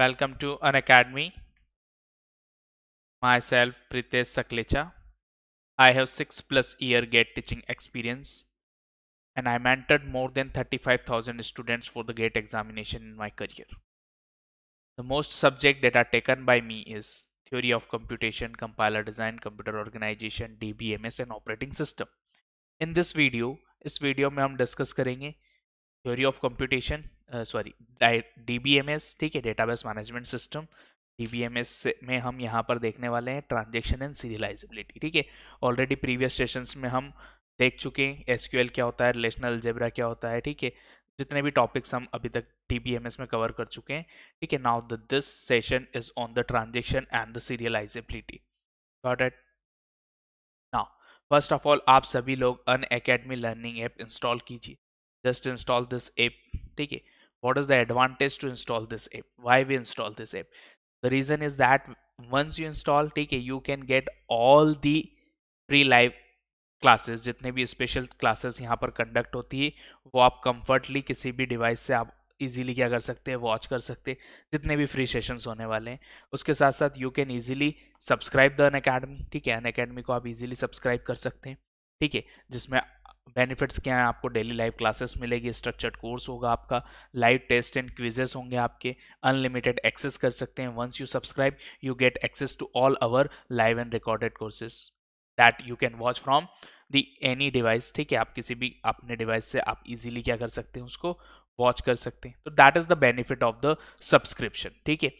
Welcome to an academy. Myself Pritesh Saklecha. I have 6 plus year GATE teaching experience and I mentored more than 35,000 students for the GATE examination in my career. The most subject that are taken by me is theory of computation, compiler design, computer organization, DBMS and operating system. In this video, this video में हम discuss करेंगे theory of computation. Sorry D B M S ठीक है database management system D B M S में हम यहाँ पर देखने वाले हैं ट्रांजेक्शन एंड सीरियलाइजेबिलिटी ठीक है ऑलरेडी प्रीवियस सेशंस में हम देख चुके हैं एस क्यू एल क्या होता है रिलेशनल अलजेब्रा क्या होता है ठीक है जितने भी टॉपिक्स हम अभी तक डी बी एम एस में कवर कर चुके हैं ठीक है now the this session is on the transaction and the serializability got it now first of all आप सभी लोग Unacademy learning app install कीजिए जस्ट इंस्टॉल दिस ऐप ठीक है what is the advantage to install this app why we install this app the reason is that once you install TK you can get all the free live classes जितने भी special classes यहाँ पर conduct होती है वो आप कंफर्टली किसी भी डिवाइस से आप इजीली क्या कर सकते हैं वॉच कर सकते हैं जितने भी फ्री सेशंस होने वाले हैं उसके साथ साथ you can easily subscribe the Unacademy ठीक है अन अकेडमी को आप इजीली सब्सक्राइब कर सकते हैं ठीक है जिसमें बेनिफिट्स क्या हैं आपको डेली लाइव क्लासेस मिलेगी स्ट्रक्चर्ड कोर्स होगा आपका लाइव टेस्ट एंड क्विजेस होंगे आपके अनलिमिटेड एक्सेस कर सकते हैं once you subscribe you get access to all our live and recorded courses that you can watch from the any device ठीक है आप किसी भी अपने डिवाइस से आप इजीली क्या कर सकते हैं उसको वॉच कर सकते हैं तो that is the benefit of the subscription ठीक है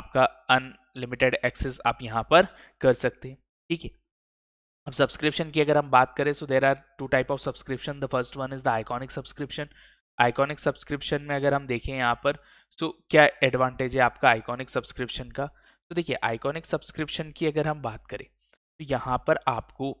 आपका अनलिमिटेड एक्सेस आप यहाँ पर कर सकते हैं ठीक है अब सब्सक्रिप्शन की अगर हम बात करें so there are two type of subscription the first one is the iconic subscription iconic subscription में अगर हम देखें यहाँ पर तो क्या एडवांटेज है आपका आइकॉनिक सब्सक्रिप्शन का तो देखिए आइकॉनिक सब्सक्रिप्शन की अगर हम बात करें तो यहाँ पर आपको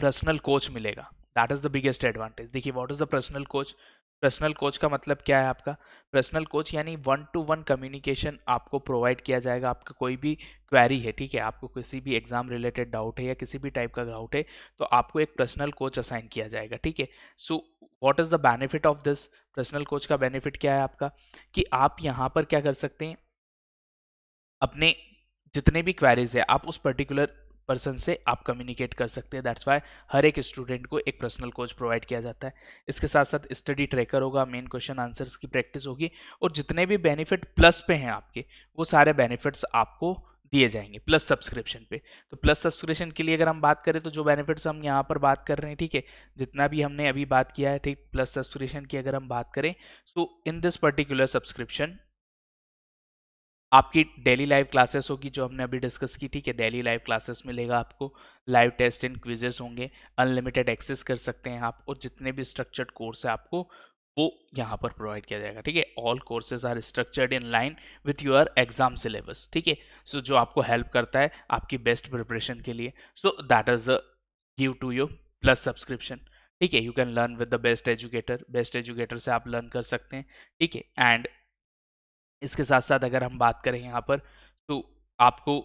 पर्सनल कोच मिलेगा that is the biggest advantage देखिए what is the personal coach personal coach का मतलब क्या है आपका पर्सनल कोच यानी वन टू वन कम्युनिकेशन आपको प्रोवाइड किया जाएगा आपका कोई भी क्वेरी है ठीक है आपको किसी भी एग्ज़ाम रिलेटेड डाउट है या किसी भी टाइप का डाउट है तो आपको एक पर्सनल कोच असाइन किया जाएगा ठीक है so what is the benefit of this personal coach का बेनिफिट क्या है आपका कि आप यहाँ पर क्या कर सकते हैं अपने जितने भी क्वेरीज है आप उस पर्टिकुलर पर्सन से आप कम्युनिकेट कर सकते हैं दैट्स वाई हर एक स्टूडेंट को एक पर्सनल कोच प्रोवाइड किया जाता है इसके साथ साथ स्टडी ट्रैकर होगा मेन क्वेश्चन आंसर्स की प्रैक्टिस होगी और जितने भी बेनिफिट प्लस पे हैं आपके वो सारे बेनिफिट्स आपको दिए जाएंगे प्लस सब्सक्रिप्शन पे तो प्लस सब्सक्रिप्शन के लिए अगर हम बात करें तो जो बेनिफिट्स हम यहाँ पर बात कर रहे हैं ठीक है जितना भी हमने अभी बात किया है ठीक प्लस सब्सक्रिप्शन की अगर हम बात करें so in this particular subscription आपकी डेली लाइव क्लासेस होगी जो हमने अभी डिस्कस की ठीक है डेली लाइव क्लासेस मिलेगा आपको लाइव टेस्ट एंड क्विजेस होंगे अनलिमिटेड एक्सेस कर सकते हैं आप और जितने भी स्ट्रक्चर्ड कोर्स है आपको वो यहाँ पर प्रोवाइड किया जाएगा ठीक है all courses are structured in line with your exam syllabus ठीक है सो जो आपको हेल्प करता है आपकी बेस्ट प्रिपरेशन के लिए so that is the give to you plus subscription ठीक है you can learn with the best educator best educator से आप लर्न कर सकते हैं ठीक है एंड इसके साथ साथ अगर हम बात करें यहाँ पर तो आपको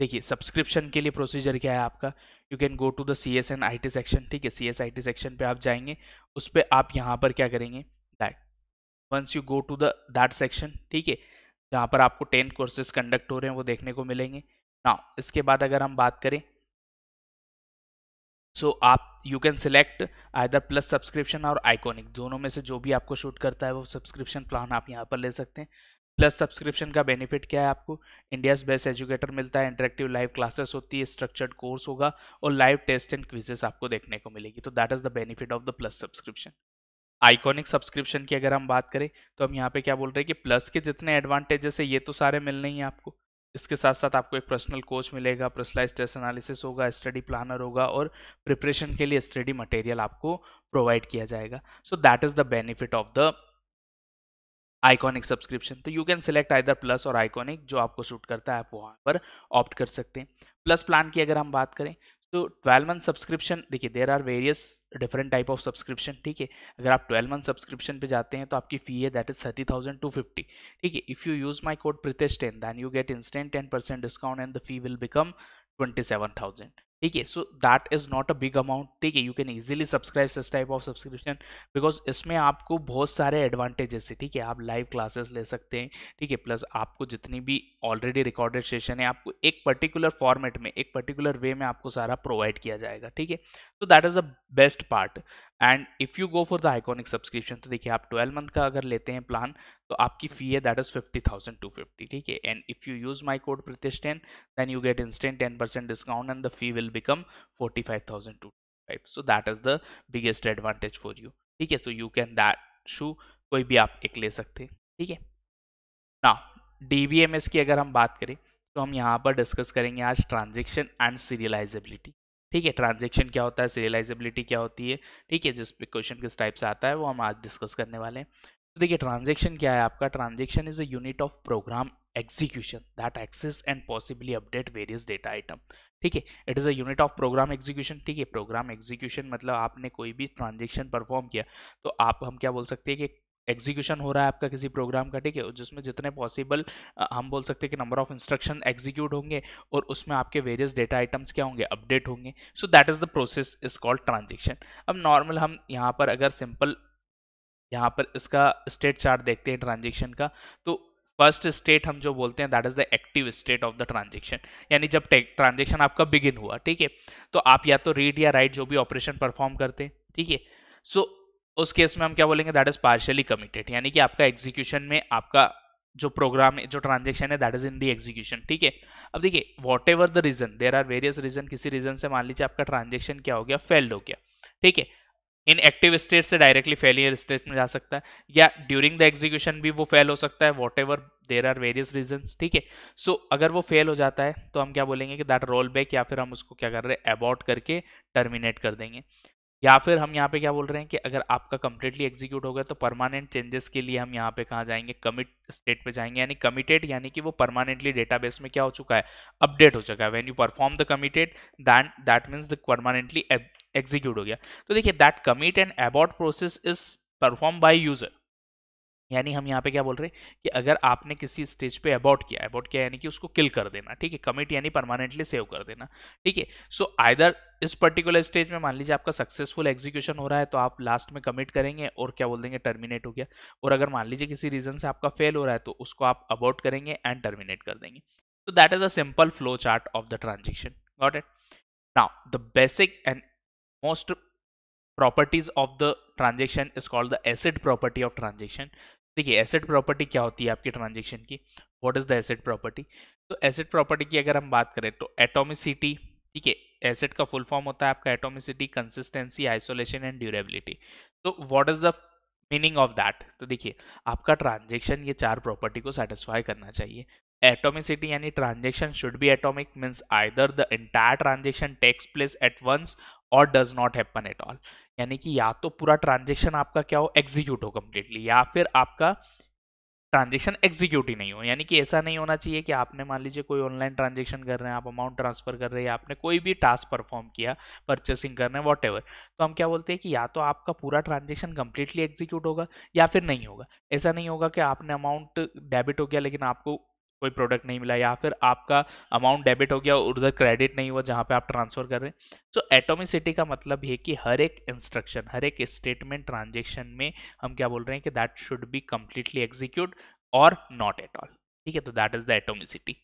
देखिए सब्सक्रिप्शन के लिए प्रोसीजर क्या है आपका you can go to the C S N I T section ठीक है C S I T section पर आप जाएंगे उस पर आप यहाँ पर क्या करेंगे that once you go to the that section ठीक है जहाँ पर आपको टेन कोर्सेज कंडक्ट हो रहे हैं वो देखने को मिलेंगे ना इसके बाद अगर हम बात करें सो so, आप you can select either plus subscription और आइकॉनिक दोनों में से जो भी आपको शूट करता है वो सब्सक्रिप्शन प्लान आप यहाँ पर ले सकते हैं प्लस सब्सक्रिप्शन का बेनिफिट क्या है आपको इंडियाज बेस्ट एजुकेटर मिलता है इंटरेक्टिव लाइव क्लासेस होती है स्ट्रक्चर्ड कोर्स होगा और लाइव टेस्ट एंड क्विजेस आपको देखने को मिलेगी तो that is the benefit of the plus subscription iconic subscription की अगर हम बात करें तो हम यहाँ पे क्या बोल रहे हैं कि प्लस के जितने एडवांटेजेस है ये तो सारे मिलने ही आपको इसके साथ साथ आपको एक पर्सनल कोच मिलेगा पर्सनलाइज टेस्ट एनालिसिस होगा स्टडी प्लानर होगा और प्रिपरेशन के लिए स्टडी मटेरियल आपको प्रोवाइड किया जाएगा so that is the benefit of the iconic subscription तो you can select either plus और आइकॉनिक जो आपको सूट करता है आप वहाँ पर ऑप्ट कर सकते हैं प्लस प्लान की अगर हम बात करें तो ट्वेल्व मंथ सब्सक्रिप्शन देखिए there are various different type of subscription ठीक है अगर आप ट्वेल्व मंथ सब्सक्रिप्शन पे जाते हैं तो आपकी फ़ी है that is thirty thousand two fifty ठीक है if you use my code Pritesh ten then you get instant ten percent discount and the fee will become twenty seven thousand ठीक है so that is not a big amount ठीक है you can easily subscribe this type of subscription because इसमें आपको बहुत सारे advantages है ठीक है आप लाइव क्लासेस ले सकते हैं ठीक है प्लस आपको जितनी भी ऑलरेडी रिकॉर्डेड सेशन है आपको एक पर्टिकुलर फॉर्मेट में एक पर्टिकुलर वे में आपको सारा प्रोवाइड किया जाएगा ठीक है तो that is the best part and if you go for the iconic subscription तो देखिए आप ट्वेल्व मंथ का अगर लेते हैं प्लान तो आपकी फ़ी है that is fifty thousand two fifty ठीक है and if you use my code प्रतिष्ठन then you get instant ten percent discount and the fee will will become 45,225 so that is the biggest advantage for you ठीक है so you can that shoe कोई भी आप एक ले सकते हैं ठीक है ना DBMS की अगर हम बात करें तो हम यहाँ पर डिस्कस करेंगे आज ट्रांजेक्शन एंड सीरियलाइजेबिलिटी ठीक है ट्रांजेक्शन क्या होता है सीरियलाइजेबिलिटी क्या होती है ठीक है जिस पे क्वेश्चन किस टाइप से आता है वो हम आज डिस्कस करने वाले हैं तो देखिए ट्रांजेक्शन क्या है आपका transaction is a unit of program execution that access and possibly update various data item ठीक है it is a unit of program execution ठीक है प्रोग्राम एग्जीक्यूशन मतलब आपने कोई भी ट्रांजेक्शन परफॉर्म किया तो आप हम क्या बोल सकते हैं कि एग्जीक्यूशन हो रहा है आपका किसी प्रोग्राम का ठीक है जिसमें जितने पॉसिबल हम बोल सकते हैं कि नंबर ऑफ इंस्ट्रक्शन एग्जीक्यूट होंगे और उसमें आपके वेरियस डेटा आइटम्स क्या होंगे अपडेट होंगे so that is the process is called transaction अब नॉर्मल हम यहाँ पर अगर सिंपल यहाँ पर इसका स्टेट चार्ट देखते हैं ट्रांजेक्शन का तो फर्स्ट स्टेट हम जो बोलते हैं that is the active state of the transaction यानी जब ट्रांजेक्शन आपका बिगिन हुआ ठीक है तो आप या तो रीड या राइट जो भी ऑपरेशन परफॉर्म करते हैं ठीक है सो उस केस में हम क्या बोलेंगे दैट इज पार्शियली कमिटेड यानी कि आपका एग्जीक्यूशन में आपका जो प्रोग्राम जो ट्रांजेक्शन है that is in the execution ठीक है अब देखिए whatever the reason there are various reason किसी रीजन से मान लीजिए आपका ट्रांजेक्शन क्या हो गया फेल्ड हो गया ठीक है इन एक्टिव स्टेट से डायरेक्टली फेलियर स्टेट में जा सकता है या ड्यूरिंग द एग्जीक्यूशन भी वो फेल हो सकता है whatever there are various reason ठीक है सो अगर वो फेल हो जाता है तो हम क्या बोलेंगे कि दैट रोल बैक या फिर हम उसको क्या कर रहे हैं अबॉट करके टर्मिनेट कर देंगे या फिर हम यहाँ पे क्या बोल रहे हैं कि अगर आपका कंप्लीटली एग्जीक्यूट हो गया तो परमानेंट चेंजेस के लिए हम यहाँ पे कहाँ जाएंगे कमिट स्टेट पे जाएंगे यानी कमिटेड यानी कि वो परमानेंटली डेटाबेस में क्या हो चुका है अपडेट हो चुका है when you perform the committed then that means the permanently execute हो गया तो देखिए that commit and abort process is perform by user यानी हम यहाँ पे क्या बोल रहे हैं कि अगर आपने किसी स्टेज पे अबाउट किया अबाउट किया यानी कि उसको किल कर देना ठीक है कमिट यानी परमानेंटली सेव कर देना ठीक है सो आइदर इस पर्टिकुलर स्टेज में मान लीजिए आपका सक्सेसफुल एग्जीक्यूशन हो रहा है तो आप लास्ट में कमिट करेंगे और क्या बोल देंगे टर्मिनेट हो गया और अगर मान लीजिए किसी रीजन से आपका फेल हो रहा है तो उसको आप अबाउट करेंगे एंड टर्मिनेट कर देंगे तो that is a simple flow chart of the transaction got it now the basic and most properties of the transaction is called the ACID property of transaction देखिए एसेट प्रॉपर्टी क्या होती है आपकी transaction की what is the ACID property तो ACID property की अगर हम बात करें तो एटोमिसिटी ठीक है एसेट का फुल फॉर्म होता है आपका atomicity consistency isolation and durability तो what is the meaning of that तो देखिए आपका ट्रांजेक्शन ये चार प्रॉपर्टी को सेटिस्फाई करना चाहिए एटोमिसिटी यानी transaction should be atomic means either the entire transaction takes place at once और does not happen at all यानी कि या तो पूरा ट्रांजेक्शन आपका क्या हो एग्जीक्यूट हो कम्प्लीटली या फिर आपका ट्रांजेक्शन एग्जीक्यूट ही नहीं हो यानी कि ऐसा नहीं होना चाहिए कि आपने मान लीजिए कोई ऑनलाइन ट्रांजेक्शन कर रहे हैं आप अमाउंट ट्रांसफर कर रहे हैं आपने कोई भी टास्क परफॉर्म किया परचेसिंग कर रहे हैं वॉट तो हम क्या बोलते हैं कि या तो आपका पूरा ट्रांजेक्शन कंप्लीटली एग्जीक्यूट होगा या फिर नहीं होगा ऐसा नहीं होगा कि आपने अमाउंट डेबिट हो गया लेकिन आपको कोई प्रोडक्ट नहीं मिला या फिर आपका अमाउंट डेबिट हो गया और उधर क्रेडिट नहीं हुआ जहाँ पे आप ट्रांसफ़र कर रहे हैं सो एटोमिसिटी का मतलब ये कि हर एक इंस्ट्रक्शन हर एक स्टेटमेंट ट्रांजेक्शन में हम क्या बोल रहे हैं कि that should be completely execute और नॉट एट ऑल ठीक है तो दैट इज़ द एटोमिसिटी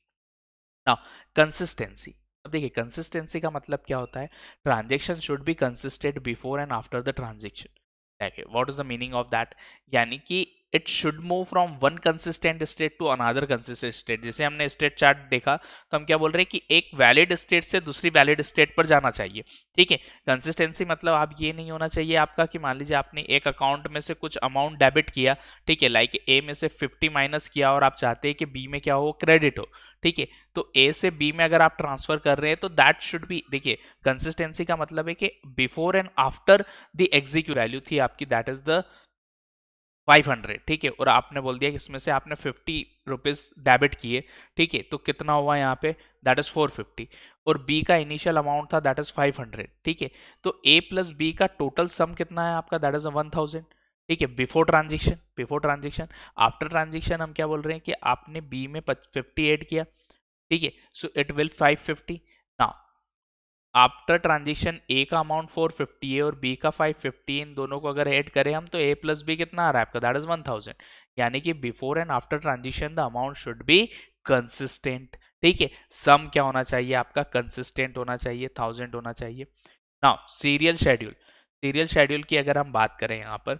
ना कंसिस्टेंसी अब देखिए कंसिस्टेंसी का मतलब क्या होता है transaction should be consisted before and after the transaction देखिए what is the meaning of that यानी कि it should move from one consistent state to another consistent state जैसे हमने स्टेट चार्ट देखा तो हम क्या बोल रहे हैं कि एक वैलिड स्टेट से दूसरी वैलिड स्टेट पर जाना चाहिए ठीक है कंसिस्टेंसी मतलब आप ये नहीं होना चाहिए आपका कि मान लीजिए आपने एक अकाउंट में से कुछ अमाउंट डेबिट किया ठीक है लाइक ए में से फिफ्टी माइनस किया और आप चाहते हैं कि बी में क्या हो क्रेडिट हो ठीक है तो ए से बी में अगर आप ट्रांसफर कर रहे हैं तो दैट शुड बी देखिए कंसिस्टेंसी का मतलब है कि before and after the execute value थी आपकी that is the five hundred ठीक है और आपने बोल दिया कि इसमें से आपने फिफ्टी रुपीज़ डेबिट किए ठीक है तो कितना हुआ यहाँ पे दैट इज़ फोर फिफ्टी और बी का इनिशियल अमाउंट था दैट इज़ फाइव हंड्रेड ठीक है तो ए प्लस बी का टोटल सम कितना है आपका दैट इज़ वन थाउजेंड ठीक है before transaction before transaction after transaction हम क्या बोल रहे हैं कि आपने बी में फिफ्टी एड किया ठीक है so it will five fifty ना आफ्टर ट्रांजेक्शन ए का अमाउंट फोर फिफ्टी है और बी का फाइव फिफ्टी इन दोनों को अगर ऐड करें हम तो ए प्लस बी कितना आ रहा है आपका दैट इज वन थाउजेंड यानी कि before and after transaction the amount should be consistent ठीक है सम क्या होना चाहिए आपका कंसिस्टेंट होना चाहिए थाउजेंड होना चाहिए now serial schedule serial schedule की अगर हम बात करें यहाँ पर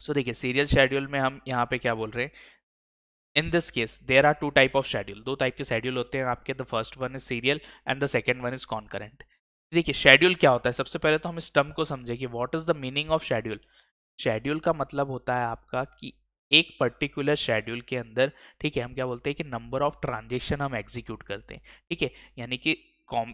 सो तो देखिए सीरियल शेड्यूल में हम यहाँ पे क्या बोल रहे हैं in this case there are two type of schedule दो टाइप के शेड्यूल होते हैं आपके the first one is serial and the second one is concurrent देखिए शेड्यूल क्या होता है सबसे पहले तो हम इस टर्म को समझे कि what is the meaning of schedule schedule का मतलब होता है आपका कि एक पर्टिकुलर शेड्यूल के अंदर ठीक है हम क्या बोलते हैं कि नंबर ऑफ ट्रांजेक्शन हम एग्जीक्यूट करते हैं ठीक है यानी कि कॉम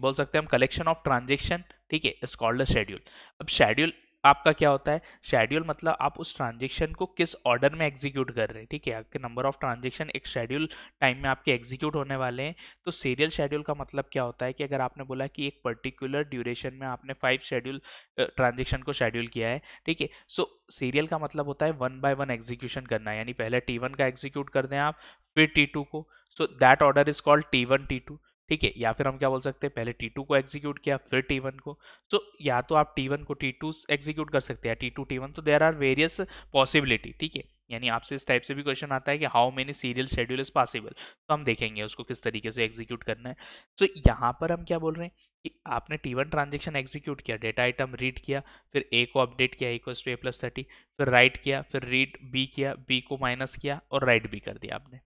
बोल सकते हैं हम कलेक्शन ऑफ ट्रांजेक्शन ठीक है इस कॉल्ड अ शेड्यूल अब शेड्यूल आपका क्या होता है शेड्यूल मतलब आप उस ट्रांजेक्शन को किस ऑर्डर में एग्जीक्यूट कर रहे हैं ठीक है आपके नंबर ऑफ ट्रांजेक्शन एक शेड्यूल टाइम में आपके एग्जीक्यूट होने वाले हैं तो सीरियल शेड्यूल का मतलब क्या होता है कि अगर आपने बोला कि एक पर्टिकुलर ड्यूरेशन में आपने फाइव शेड्यूल ट्रांजेक्शन को शेड्यूल किया है ठीक है सो सीरियल का मतलब होता है वन बाय वन एग्जीक्यूशन करना यानी पहले टी वन का एग्जीक्यूट कर दें आप फिर टी टू को so that order is called T one T two ठीक है या फिर हम क्या बोल सकते हैं पहले T2 को एग्जीक्यूट किया फिर T1 को तो या तो आप T1 को T2 एग्जीक्यूट कर सकते हैं T2 T1 तो देर आर वेरियस पॉसिबिलिटी ठीक है यानी आपसे इस टाइप से भी क्वेश्चन आता है कि how many serial schedule is possible तो हम देखेंगे उसको किस तरीके से एग्जीक्यूट करना है सो तो so, यहाँ पर हम क्या बोल रहे हैं कि आपने टी वन ट्रांजेक्शन एग्जीक्यूट किया डेटा आइटम रीड किया फिर ए को अपडेट किया equal to A plus thirty फिर राइट किया फिर रीड बी किया बी को माइनस किया और राइट भी कर दिया आपने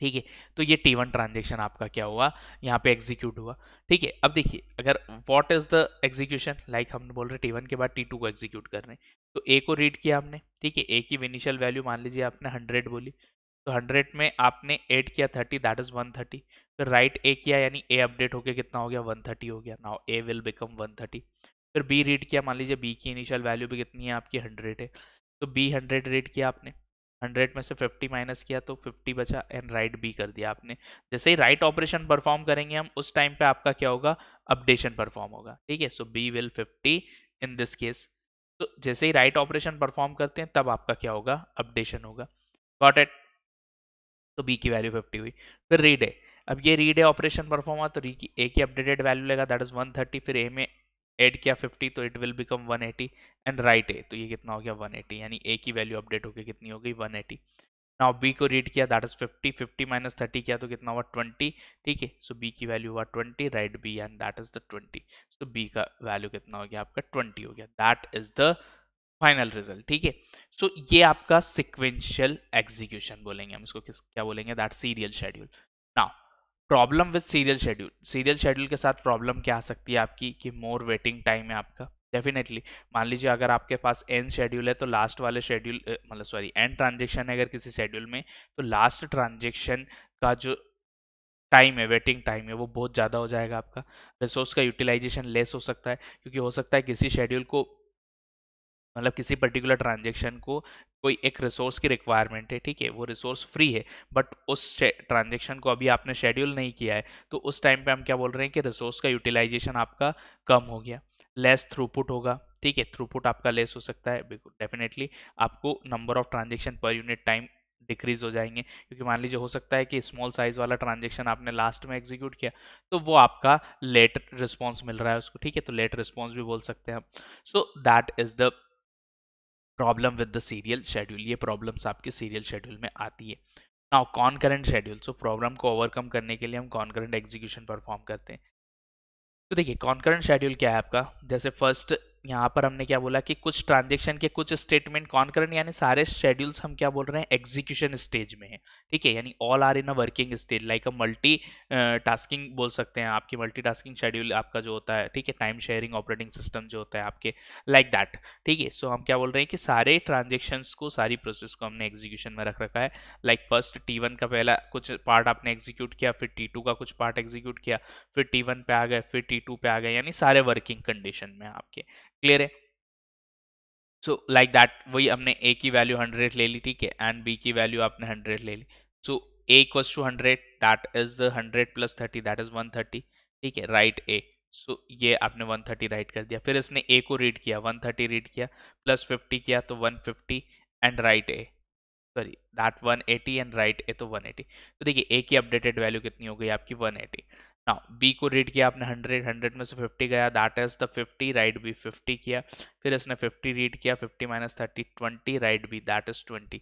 ठीक है तो ये टी वन ट्रांजेक्शन आपका क्या हुआ यहाँ पे एग्जीक्यूट हुआ ठीक है अब देखिए अगर what is the execution like हम बोल रहे टी वन के बाद टी टू को एग्जीक्यूट कर रहे हैं तो ए को रीड किया आपने ठीक है ए की इनिशियल वैल्यू मान लीजिए आपने हंड्रेड बोली तो हंड्रेड में आपने एड किया thirty that is one thirty फिर राइट ए किया यानी ए अपडेट होकर कितना हो गया वन थर्टी हो गया now A will become one thirty फिर बी रीड किया मान लीजिए बी की इनिशियल वैल्यू भी कितनी है आपकी हंड्रेड है तो बी हंड्रेड रीड किया आपने 100 में से 50 माइनस किया तो 50 बचा एंड राइट बी कर दिया आपने जैसे ही राइट ऑपरेशन परफॉर्म करेंगे हम उस टाइम पे आपका क्या होगा अपडेशन परफॉर्म होगा ठीक है so B will 50 in this case तो जैसे ही राइट ऑपरेशन परफॉर्म करते हैं तब आपका क्या होगा अपडेशन होगा गॉट एट तो बी की वैल्यू फिफ्टी हुई फिर रीड है अब ये रीड है ऑपरेशन परफॉर्म हुआ तो री की ए की अपडेटेड वैल्यू लेगा दैट इज 130 फिर ए में ऐड किया 50 तो it will become 180 and write A तो ये कितना हो गया 180 यानी ए की वैल्यू अपडेट होकर कितनी हो गई 180 नाउ बी को रीड किया दैट इज 50 50 माइनस थर्टी किया तो कितना हुआ 20 ठीक है सो बी की वैल्यू हुआ 20 write B and that is the 20 so B का वैल्यू कितना हो गया आपका 20 हो गया that is the final result ठीक है सो ये आपका सिक्वेंशियल एग्जीक्यूशन बोलेंगे हम इसको किस क्या बोलेंगे that serial schedule now problem with serial schedule serial schedule के साथ प्रॉब्लम क्या आ सकती है आपकी कि मोर वेटिंग टाइम है आपका डेफिनेटली मान लीजिए अगर आपके पास एन शेड्यूल है तो लास्ट वाले शेड्यूल मतलब सॉरी एन ट्रांजेक्शन है अगर किसी शेड्यूल में तो लास्ट ट्रांजेक्शन का जो टाइम है वेटिंग टाइम है वो बहुत ज़्यादा हो जाएगा आपका रिसोर्स का यूटिलाइजेशन लेस हो सकता है क्योंकि हो सकता है किसी शेड्यूल को मतलब किसी पर्टिकुलर ट्रांजेक्शन को कोई एक रिसोर्स की रिक्वायरमेंट है ठीक है वो रिसोर्स फ्री है बट उस ट्रांजेक्शन को अभी आपने शेड्यूल नहीं किया है तो उस टाइम पे हम क्या बोल रहे हैं कि रिसोर्स का यूटिलाइजेशन आपका कम हो गया लेस थ्रूपुट होगा ठीक है थ्रूपुट आपका लेस हो सकता है डेफिनेटली आपको नंबर ऑफ ट्रांजेक्शन पर यूनिट टाइम डिक्रीज हो जाएंगे क्योंकि मान लीजिए हो सकता है कि स्मॉल साइज वाला ट्रांजेक्शन आपने लास्ट में एग्जीक्यूट किया तो वो आपका लेट रिस्पॉन्स मिल रहा है उसको ठीक है तो लेट रिस्पॉन्स भी बोल सकते हैं हम so that is the problem with the serial schedule ये प्रॉब्लम्स आपके सीरियल शेड्यूल में आती है now concurrent schedule so problem को ओवरकम करने के लिए हम कॉन करंट एग्जीक्यूशन परफॉर्म करते हैं तो देखिए कॉन करंट शेड्यूल क्या है आपका जैसे फर्स्ट यहाँ पर हमने क्या बोला कि कुछ ट्रांजेक्शन के कुछ स्टेटमेंट कौन करें यानी सारे शेड्यूल्स हम क्या बोल रहे हैं एग्जीक्यूशन स्टेज में है ठीक है यानी all are in a working stage like a multitasking बोल सकते हैं आपकी मल्टी टास्किंग शेड्यूल आपका जो होता है ठीक है टाइम शेयरिंग ऑपरेटिंग सिस्टम जो होता है आपके लाइक दैट ठीक है सो हम क्या बोल रहे हैं कि सारे ट्रांजेक्शन्स को सारी प्रोसेस को हमने एग्जीक्यूशन में रख रखा है लाइक फर्स्ट टी का पहला कुछ पार्ट आपने एग्जीक्यूट किया फिर टी का कुछ पार्ट एग्जीक्यूट किया फिर टी पे आ गए फिर टी पे आ गए यानी सारे वर्किंग कंडीशन में आपके क्लियर है सो लाइक दैट वही हमने ए की वैल्यू हंड्रेड ले ली ठीक है एंड बी की वैल्यू आपने हंड्रेड ले ली so A equals to hundred that is the hundred plus thirty that is one thirty ठीक है राइट ए सो ये आपने वन थर्टी राइट कर दिया फिर इसने ए को रीड किया वन थर्टी रीड किया प्लस फिफ्टी किया तो one fifty and write A sorry that one eighty and write A तो वन एटी तो देखिए ए की अपडेटेड वैल्यू कितनी हो गई आपकी वन एटी नाउ बी को रीड किया आपने हंड्रेड हंड्रेड में से फिफ्टी गया that is the fifty right B fifty किया फिर इसने फिफ्टी रीड किया fifty minus thirty twenty right B that is twenty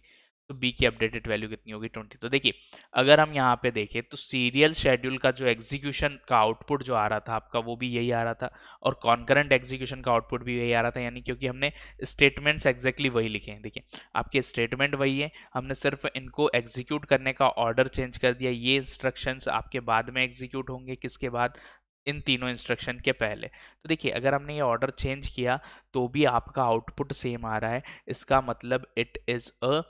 तो बी की अपडेटेड वैल्यू कितनी होगी ट्वेंटी तो देखिए अगर हम यहाँ पे देखें तो सीरियल शेड्यूल का जो एग्जीक्यूशन का आउटपुट जो आ रहा था आपका वो भी यही आ रहा था और कॉन्करेंट एग्जीक्यूशन का आउटपुट भी यही आ रहा था यानी क्योंकि हमने स्टेटमेंट्स एग्जैक्टली वही लिखे हैं देखिए आपके स्टेटमेंट वही है हमने सिर्फ इनको एग्जीक्यूट करने का ऑर्डर चेंज कर दिया ये इंस्ट्रक्शन आपके बाद में एग्जीक्यूट होंगे किसके बाद इन तीनों इंस्ट्रक्शन के पहले तो देखिए अगर हमने ये ऑर्डर चेंज किया तो भी आपका आउटपुट सेम आ रहा है इसका मतलब it is a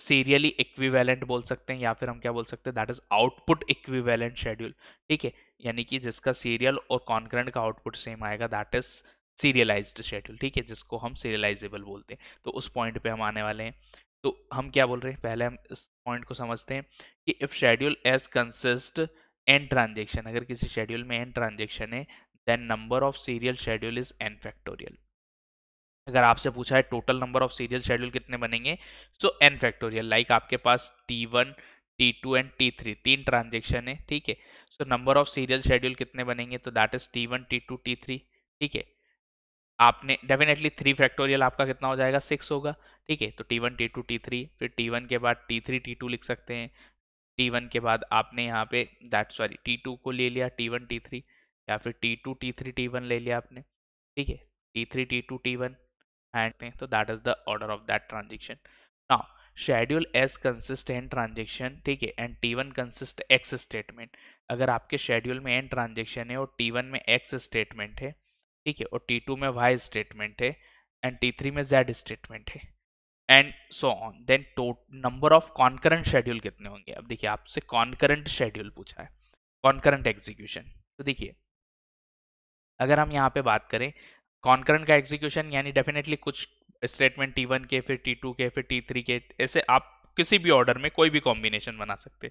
serially equivalent बोल सकते हैं या फिर हम क्या बोल सकते हैं that is output equivalent schedule ठीक है यानी कि जिसका सीरियल और कॉन्क्रेंट का आउटपुट सेम आएगा दैट इज सीरियलाइज्ड शेड्यूल ठीक है जिसको हम सीरियलाइजेबल बोलते हैं तो उस पॉइंट पे हम आने वाले हैं तो हम क्या बोल रहे हैं पहले हम इस पॉइंट को समझते हैं कि if schedule as consist N transaction अगर किसी शेड्यूल में एन ट्रांजेक्शन है then number of serial schedule is N factorial अगर आपसे पूछा है total number of serial schedule कितने बनेंगे सो एन फैक्टोरियल लाइक आपके पास T one T two and T three तीन ट्रांजेक्शन है ठीक है so number of serial schedule कितने बनेंगे तो that is T one T two T three ठीक है आपने डेफिनेटली थ्री फैक्टोरियल आपका कितना हो जाएगा सिक्स होगा ठीक है तो T one T two T three फिर टी वन के बाद टी थ्री टी टू लिख सकते हैं टी वन के बाद आपने यहाँ पे दैट सॉरी टी टू को ले लिया टी वन टी थ्री या फिर T two T three T one ले लिया आपने ठीक है T three T two T one and so that is the order of that transaction now schedule as consistent transaction ठीक है and T one consist X statement अगर आपके schedule में एन ट्रांजेक्शन है और टी वन में X statement है ठीक है और टी टू में वाई स्टेटमेंट है एंड टी थ्री में जेड स्टेटमेंट है and so on then number of concurrent schedule कितने होंगे अब देखिए आपसे कॉन्करेंट शेड्यूल पूछा है कॉन्करेंट एग्जीक्यूशन तो देखिए अगर हम यहाँ पे बात करें कॉन्करेंट का एग्जीक्यूशन यानी डेफिनेटली कुछ स्टेटमेंट टी वन के फिर टी टू के फिर टी थ्री के ऐसे आप किसी भी ऑर्डर में कोई भी कॉम्बिनेशन बना सकते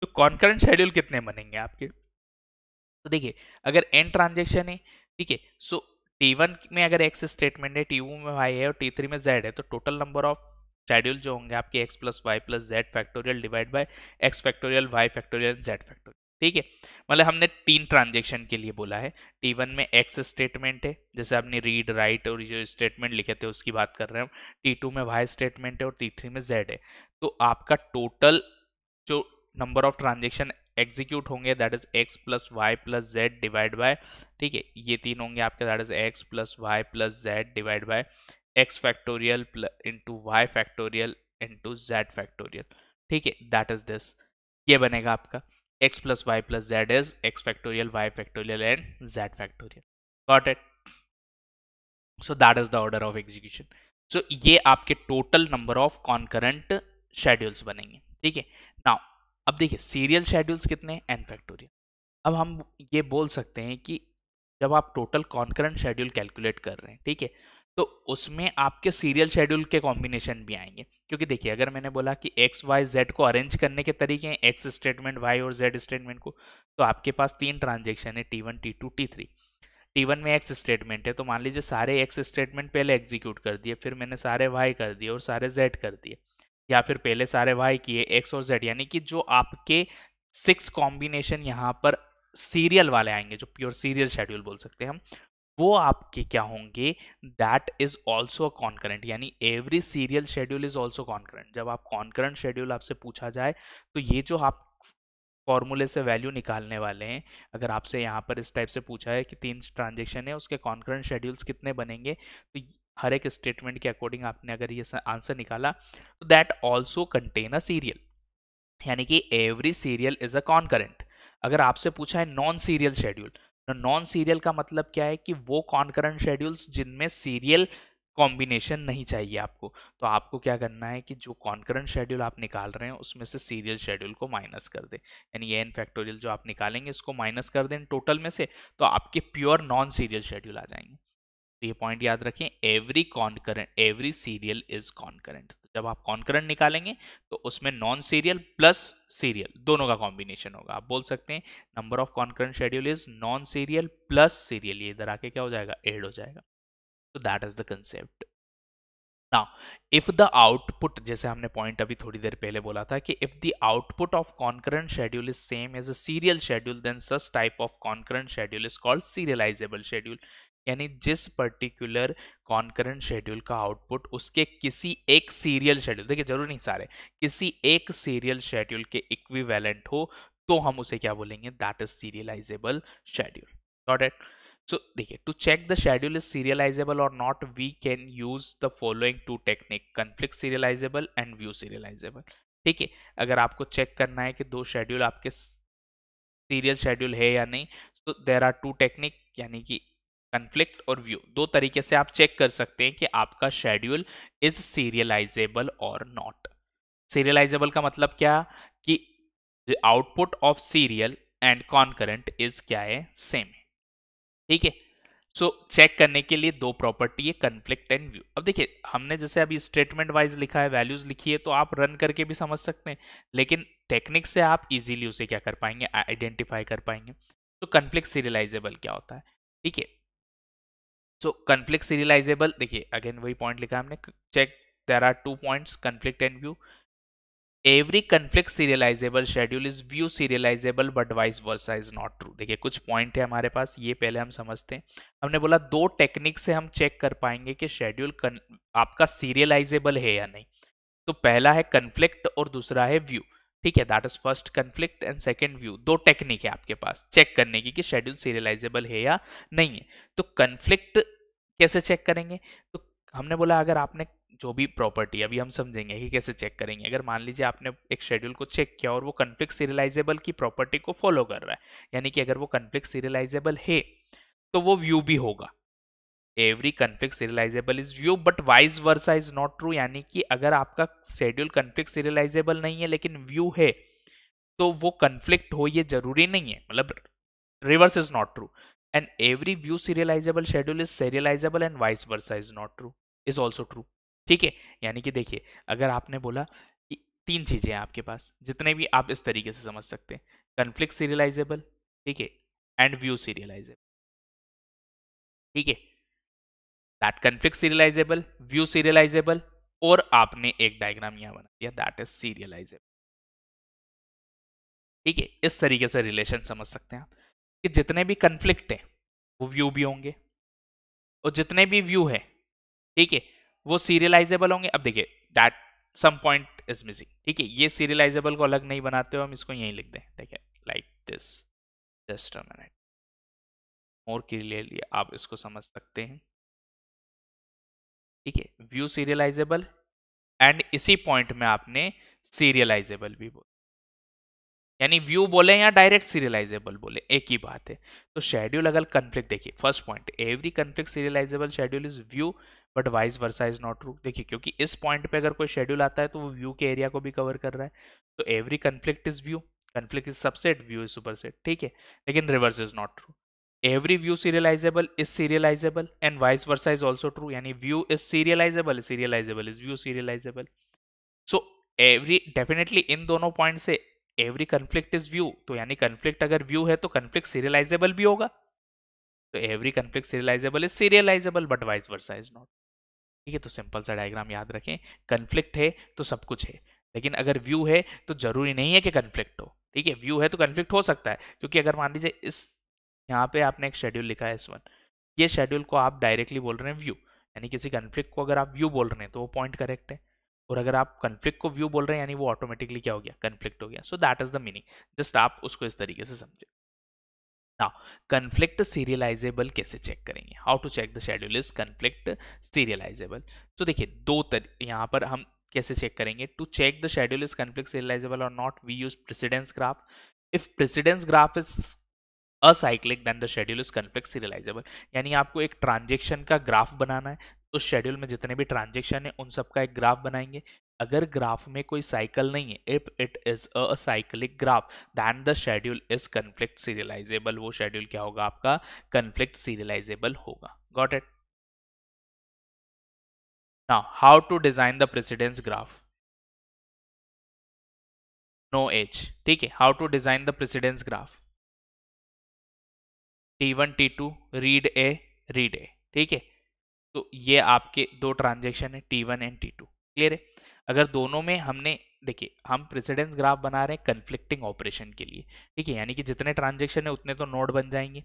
तो कॉन्करेंट शेड्यूल कितने बनेंगे आपके तो देखिए अगर एन ट्रांजेक्शन है ठीक है सो टी वन में अगर एक्स स्टेटमेंट है टी में वाई है और टी थ्री में जेड है तो टोटल नंबर ऑफ शेड्यूल जो होंगे आपके X plus Y plus Z factorial divide by X factorial Y factorial Z factorial ठीक है मतलब हमने तीन ट्रांजेक्शन के लिए बोला है टी वन में एक्स स्टेटमेंट है जैसे आपने रीड राइट और जो स्टेटमेंट लिखे थे उसकी बात कर रहे हैं टी टू में वाई स्टेटमेंट है और टी थ्री में जेड है तो आपका टोटल जो नंबर ऑफ ट्रांजेक्शन एग्जीक्यूट होंगे that is X plus Y plus Z divide by ठीक है ये तीन होंगे आपके that is X plus Y plus Z divide by X factorial into Y factorial into Z factorial ठीक है दैट इज दिस ये बनेगा आपका x plus y plus z is x factorial y factorial and z factorial got it so that is the order of execution so ये आपके total number of concurrent schedules बनेंगे ठीक है now अब देखिए serial schedules कितने हैं n factorial अब हम ये बोल सकते हैं कि जब आप total concurrent schedule calculate कर रहे हैं ठीक है तो उसमें आपके serial schedule के combination भी आएंगे क्योंकि देखिए अगर मैंने बोला कि एक्स वाई जेड को अरेंज करने के तरीके हैं एक्स स्टेटमेंट वाई और जेड स्टेटमेंट को तो आपके पास तीन ट्रांजेक्शन है T one T two T three T one में एक्स स्टेटमेंट है तो मान लीजिए सारे एक्स स्टेटमेंट पहले एग्जीक्यूट कर दिए फिर मैंने सारे वाई कर दिए और सारे जेड कर दिए या फिर पहले सारे वाई किए एक्स और जेड यानी कि जो आपके सिक्स कॉम्बिनेशन यहाँ पर सीरियल वाले आएंगे जो प्योर सीरियल शेड्यूल बोल सकते हैं हम वो आपके क्या होंगे दैट इज ऑल्सो कॉन्करेंट यानी every serial schedule is also concurrent जब आप कॉन्करेंट शेड्यूल आपसे पूछा जाए तो ये जो आप फॉर्मूले से वैल्यू निकालने वाले हैं अगर आपसे यहाँ पर इस टाइप से पूछा है कि तीन ट्रांजेक्शन है उसके कॉन्करेंट शेड्यूल्स कितने बनेंगे तो हर एक स्टेटमेंट के अकॉर्डिंग आपने अगर ये आंसर निकाला तो that also contain a serial यानी कि every serial is a concurrent अगर आपसे पूछा है non serial schedule non serial का मतलब क्या है कि वो कॉन्करेंट शेड्यूल्स जिनमें सीरियल कॉम्बिनेशन नहीं चाहिए आपको तो आपको क्या करना है कि जो कॉन्करेंट शेड्यूल आप निकाल रहे हैं उसमें से सीरियल शेड्यूल को माइनस कर दें यानी एन फैक्टोरियल जो आप निकालेंगे इसको माइनस कर दें टोटल में से तो आपके प्योर नॉन सीरियल शेड्यूल आ जाएंगे तो ये पॉइंट याद रखें every concurrent every serial is concurrent जब आप कॉन्करेंट निकालेंगे तो उसमें नॉन सीरियल प्लस सीरियल दोनों का कॉम्बिनेशन होगा आप बोल सकते हैं number of concurrent schedule is non serial plus serial ये इधर आके क्या हो जाएगा एड हो जाएगा तो दैट इज द कंसेप्ट ना इफ द आउटपुट जैसे हमने पॉइंट अभी थोड़ी देर पहले बोला था कि if the output of concurrent schedule is same as a serial schedule then such type of concurrent schedule is called serializable schedule यानी जिस पर्टिकुलर कॉन्करेंट शेड्यूल का आउटपुट उसके किसी एक सीरियल शेड्यूल देखिए जरूर नहीं सारे किसी एक सीरियल शेड्यूल के इक्विवेलेंट हो तो हम उसे क्या बोलेंगे that is serializable schedule not at so देखिए to check the schedule is serializable और not we can use the following two technique conflict serializable and view serializable ठीक है अगर आपको चेक करना है कि दो शेड्यूल आपके सीरियल शेड्यूल है या नहीं तो देर आर टू टेक्निक यानी कि कन्फ्लिक्ट और व्यू दो तरीके से आप चेक कर सकते हैं कि आपका शेड्यूल इज सीरियलाइजेबल और नॉट सीरियलाइजेबल का मतलब क्या कि output of serial and concurrent is क्या है सेम है ठीक है सो चेक करने के लिए दो प्रॉपर्टी है कन्फ्लिक्ट एंड व्यू अब देखिए हमने जैसे अभी स्टेटमेंट वाइज लिखा है वैल्यूज लिखी है तो आप रन करके भी समझ सकते हैं लेकिन टेक्निक से आप इजीली उसे क्या कर पाएंगे आइडेंटिफाई कर पाएंगे तो कन्फ्लिक्ट सीरियलाइजेबल क्या होता है ठीक है सो कन्फ्लिक्ट सीरियलाइजेबल देखिए अगेन वही पॉइंट लिखा हमने check there are two points conflict and view every conflict serializable schedule is view serializable but vice versa is not true देखिए कुछ पॉइंट है हमारे पास ये पहले हम समझते हैं हमने बोला दो टेक्निक से हम चेक कर पाएंगे कि शेड्यूल आपका सीरियलाइजेबल है या नहीं तो पहला है कन्फ्लिक्ट और दूसरा है व्यू ठीक है that is first conflict and second view दो टेक्निक है आपके पास चेक करने की कि शेड्यूल सीरियलाइजेबल है या नहीं है तो कन्फ्लिक्ट कैसे चेक करेंगे तो हमने बोला अगर आपने जो भी प्रॉपर्टी अभी हम समझेंगे कि कैसे चेक करेंगे अगर मान लीजिए आपने एक शेड्यूल को चेक किया और वो कन्फ्लिक्ट सीरियलाइजेबल की प्रॉपर्टी को फॉलो कर रहा है यानी कि अगर वो कन्फ्लिक्ट सीरियलाइजेबल है तो वो व्यू भी होगा every conflict serializable is view but वाइज वर्सा इज नॉट ट्रू यानी कि अगर आपका शेड्यूल कन्फ्लिक्ट सीरियलाइजेबल नहीं है लेकिन व्यू है तो वो कन्फ्लिक्ट हो ये जरूरी नहीं है मतलब reverse is not true and every view serializable schedule is serializable and वाइस वर्सा is not true is also true ठीक है यानी कि देखिए अगर आपने बोला तीन चीज़ें हैं आपके पास जितने भी आप इस तरीके से समझ सकते हैं कन्फ्लिक्ट सीरियलाइजेबल ठीक है एंड व्यू सीरियलाइजेबल ठीक है that conflict serializable view serializable और आपने एक डायग्राम यहां बना दिया दैट इज सीरियलाइजेबल ठीक है इस तरीके से रिलेशन समझ सकते हैं आप कि जितने भी कन्फ्लिक्ट हैं वो व्यू भी होंगे और जितने भी व्यू है ठीक है वो सीरियलाइजेबल होंगे अब देखिए that some point is missing ठीक है ये सीरियलाइजेबल को अलग नहीं बनाते हो हम इसको यहीं लिख दें देखिए like this just a minute clearly आप इसको समझ सकते हैं ठीक है व्यू सीरियलाइजेबल एंड इसी पॉइंट में आपने सीरियलाइजेबल भी बोला यानी व्यू बोले या डायरेक्ट सीरियलाइजेबल बोले एक ही बात है तो शेड्यूल अगर कन्फ्लिक्ट देखिए first point every conflict serializable schedule is view but vice versa is not true देखिए क्योंकि इस पॉइंट पे अगर कोई शेड्यूल आता है तो वो व्यू के एरिया को भी कवर कर रहा है तो every conflict is view conflict is subset view is superset ठीक है लेकिन reverse is not true every view serializable is serializable and vice versa is also true yani view is serializable is serializable is view serializable so every definitely इन दोनों point से every conflict is view तो यानी conflict अगर view है तो conflict serializable भी होगा तो every conflict serializable is serializable but vice versa is not ठीक है तो सिंपल सा डायग्राम याद रखें कन्फ्लिक्ट है तो सब कुछ है लेकिन अगर व्यू है तो जरूरी नहीं है कि कन्फ्लिक्ट हो ठीक है व्यू है तो कन्फ्लिक्ट हो सकता है क्योंकि अगर मान लीजिए इस यहाँ पे आपने एक शेड्यूल लिखा है एस वन ये शेड्यूल को आप डायरेक्टली बोल रहे हैं व्यू यानी किसी कन्फ्लिक्ट को अगर आप व्यू बोल रहे हैं तो वो पॉइंट करेक्ट है और अगर आप कन्फ्लिक्ट को व्यू बोल रहे हैं यानी वो ऑटोमेटिकली क्या हो गया कन्फ्लिक्ट हो गया so that is the meaning just आप उसको इस तरीके से समझे नाउ कन्फ्लिक्ट सीरियलाइजेबल कैसे चेक करेंगे how to check the schedule is conflict serializable so देखिए दो तरी यहाँ पर हम कैसे चेक करेंगे to check the schedule is conflict serializable और not we use precedence graph if precedence graph is acyclic then the schedule is conflict serializable यानी आपको एक ट्रांजेक्शन का ग्राफ बनाना है तो शेड्यूल में जितने भी ट्रांजेक्शन है उन सबका एक ग्राफ बनाएंगे अगर ग्राफ में कोई साइकिल नहीं है if it is a graph then the schedule is conflict serializable वो शेड्यूल क्या होगा आपका कन्फ्लिक्ट सीरियलाइजेबल होगा got it now how to design the precedence graph no edge ठीक है how to design the precedence graph T one T two read A read A ठीक है तो ये आपके दो ट्रांजेक्शन है T one and T two clear है अगर दोनों में हमने देखिए हम प्रेसिडेंस ग्राफ बना रहे हैं कन्फ्लिक्टिंग ऑपरेशन के लिए ठीक है यानी कि जितने ट्रांजेक्शन है उतने तो नोड बन जाएंगे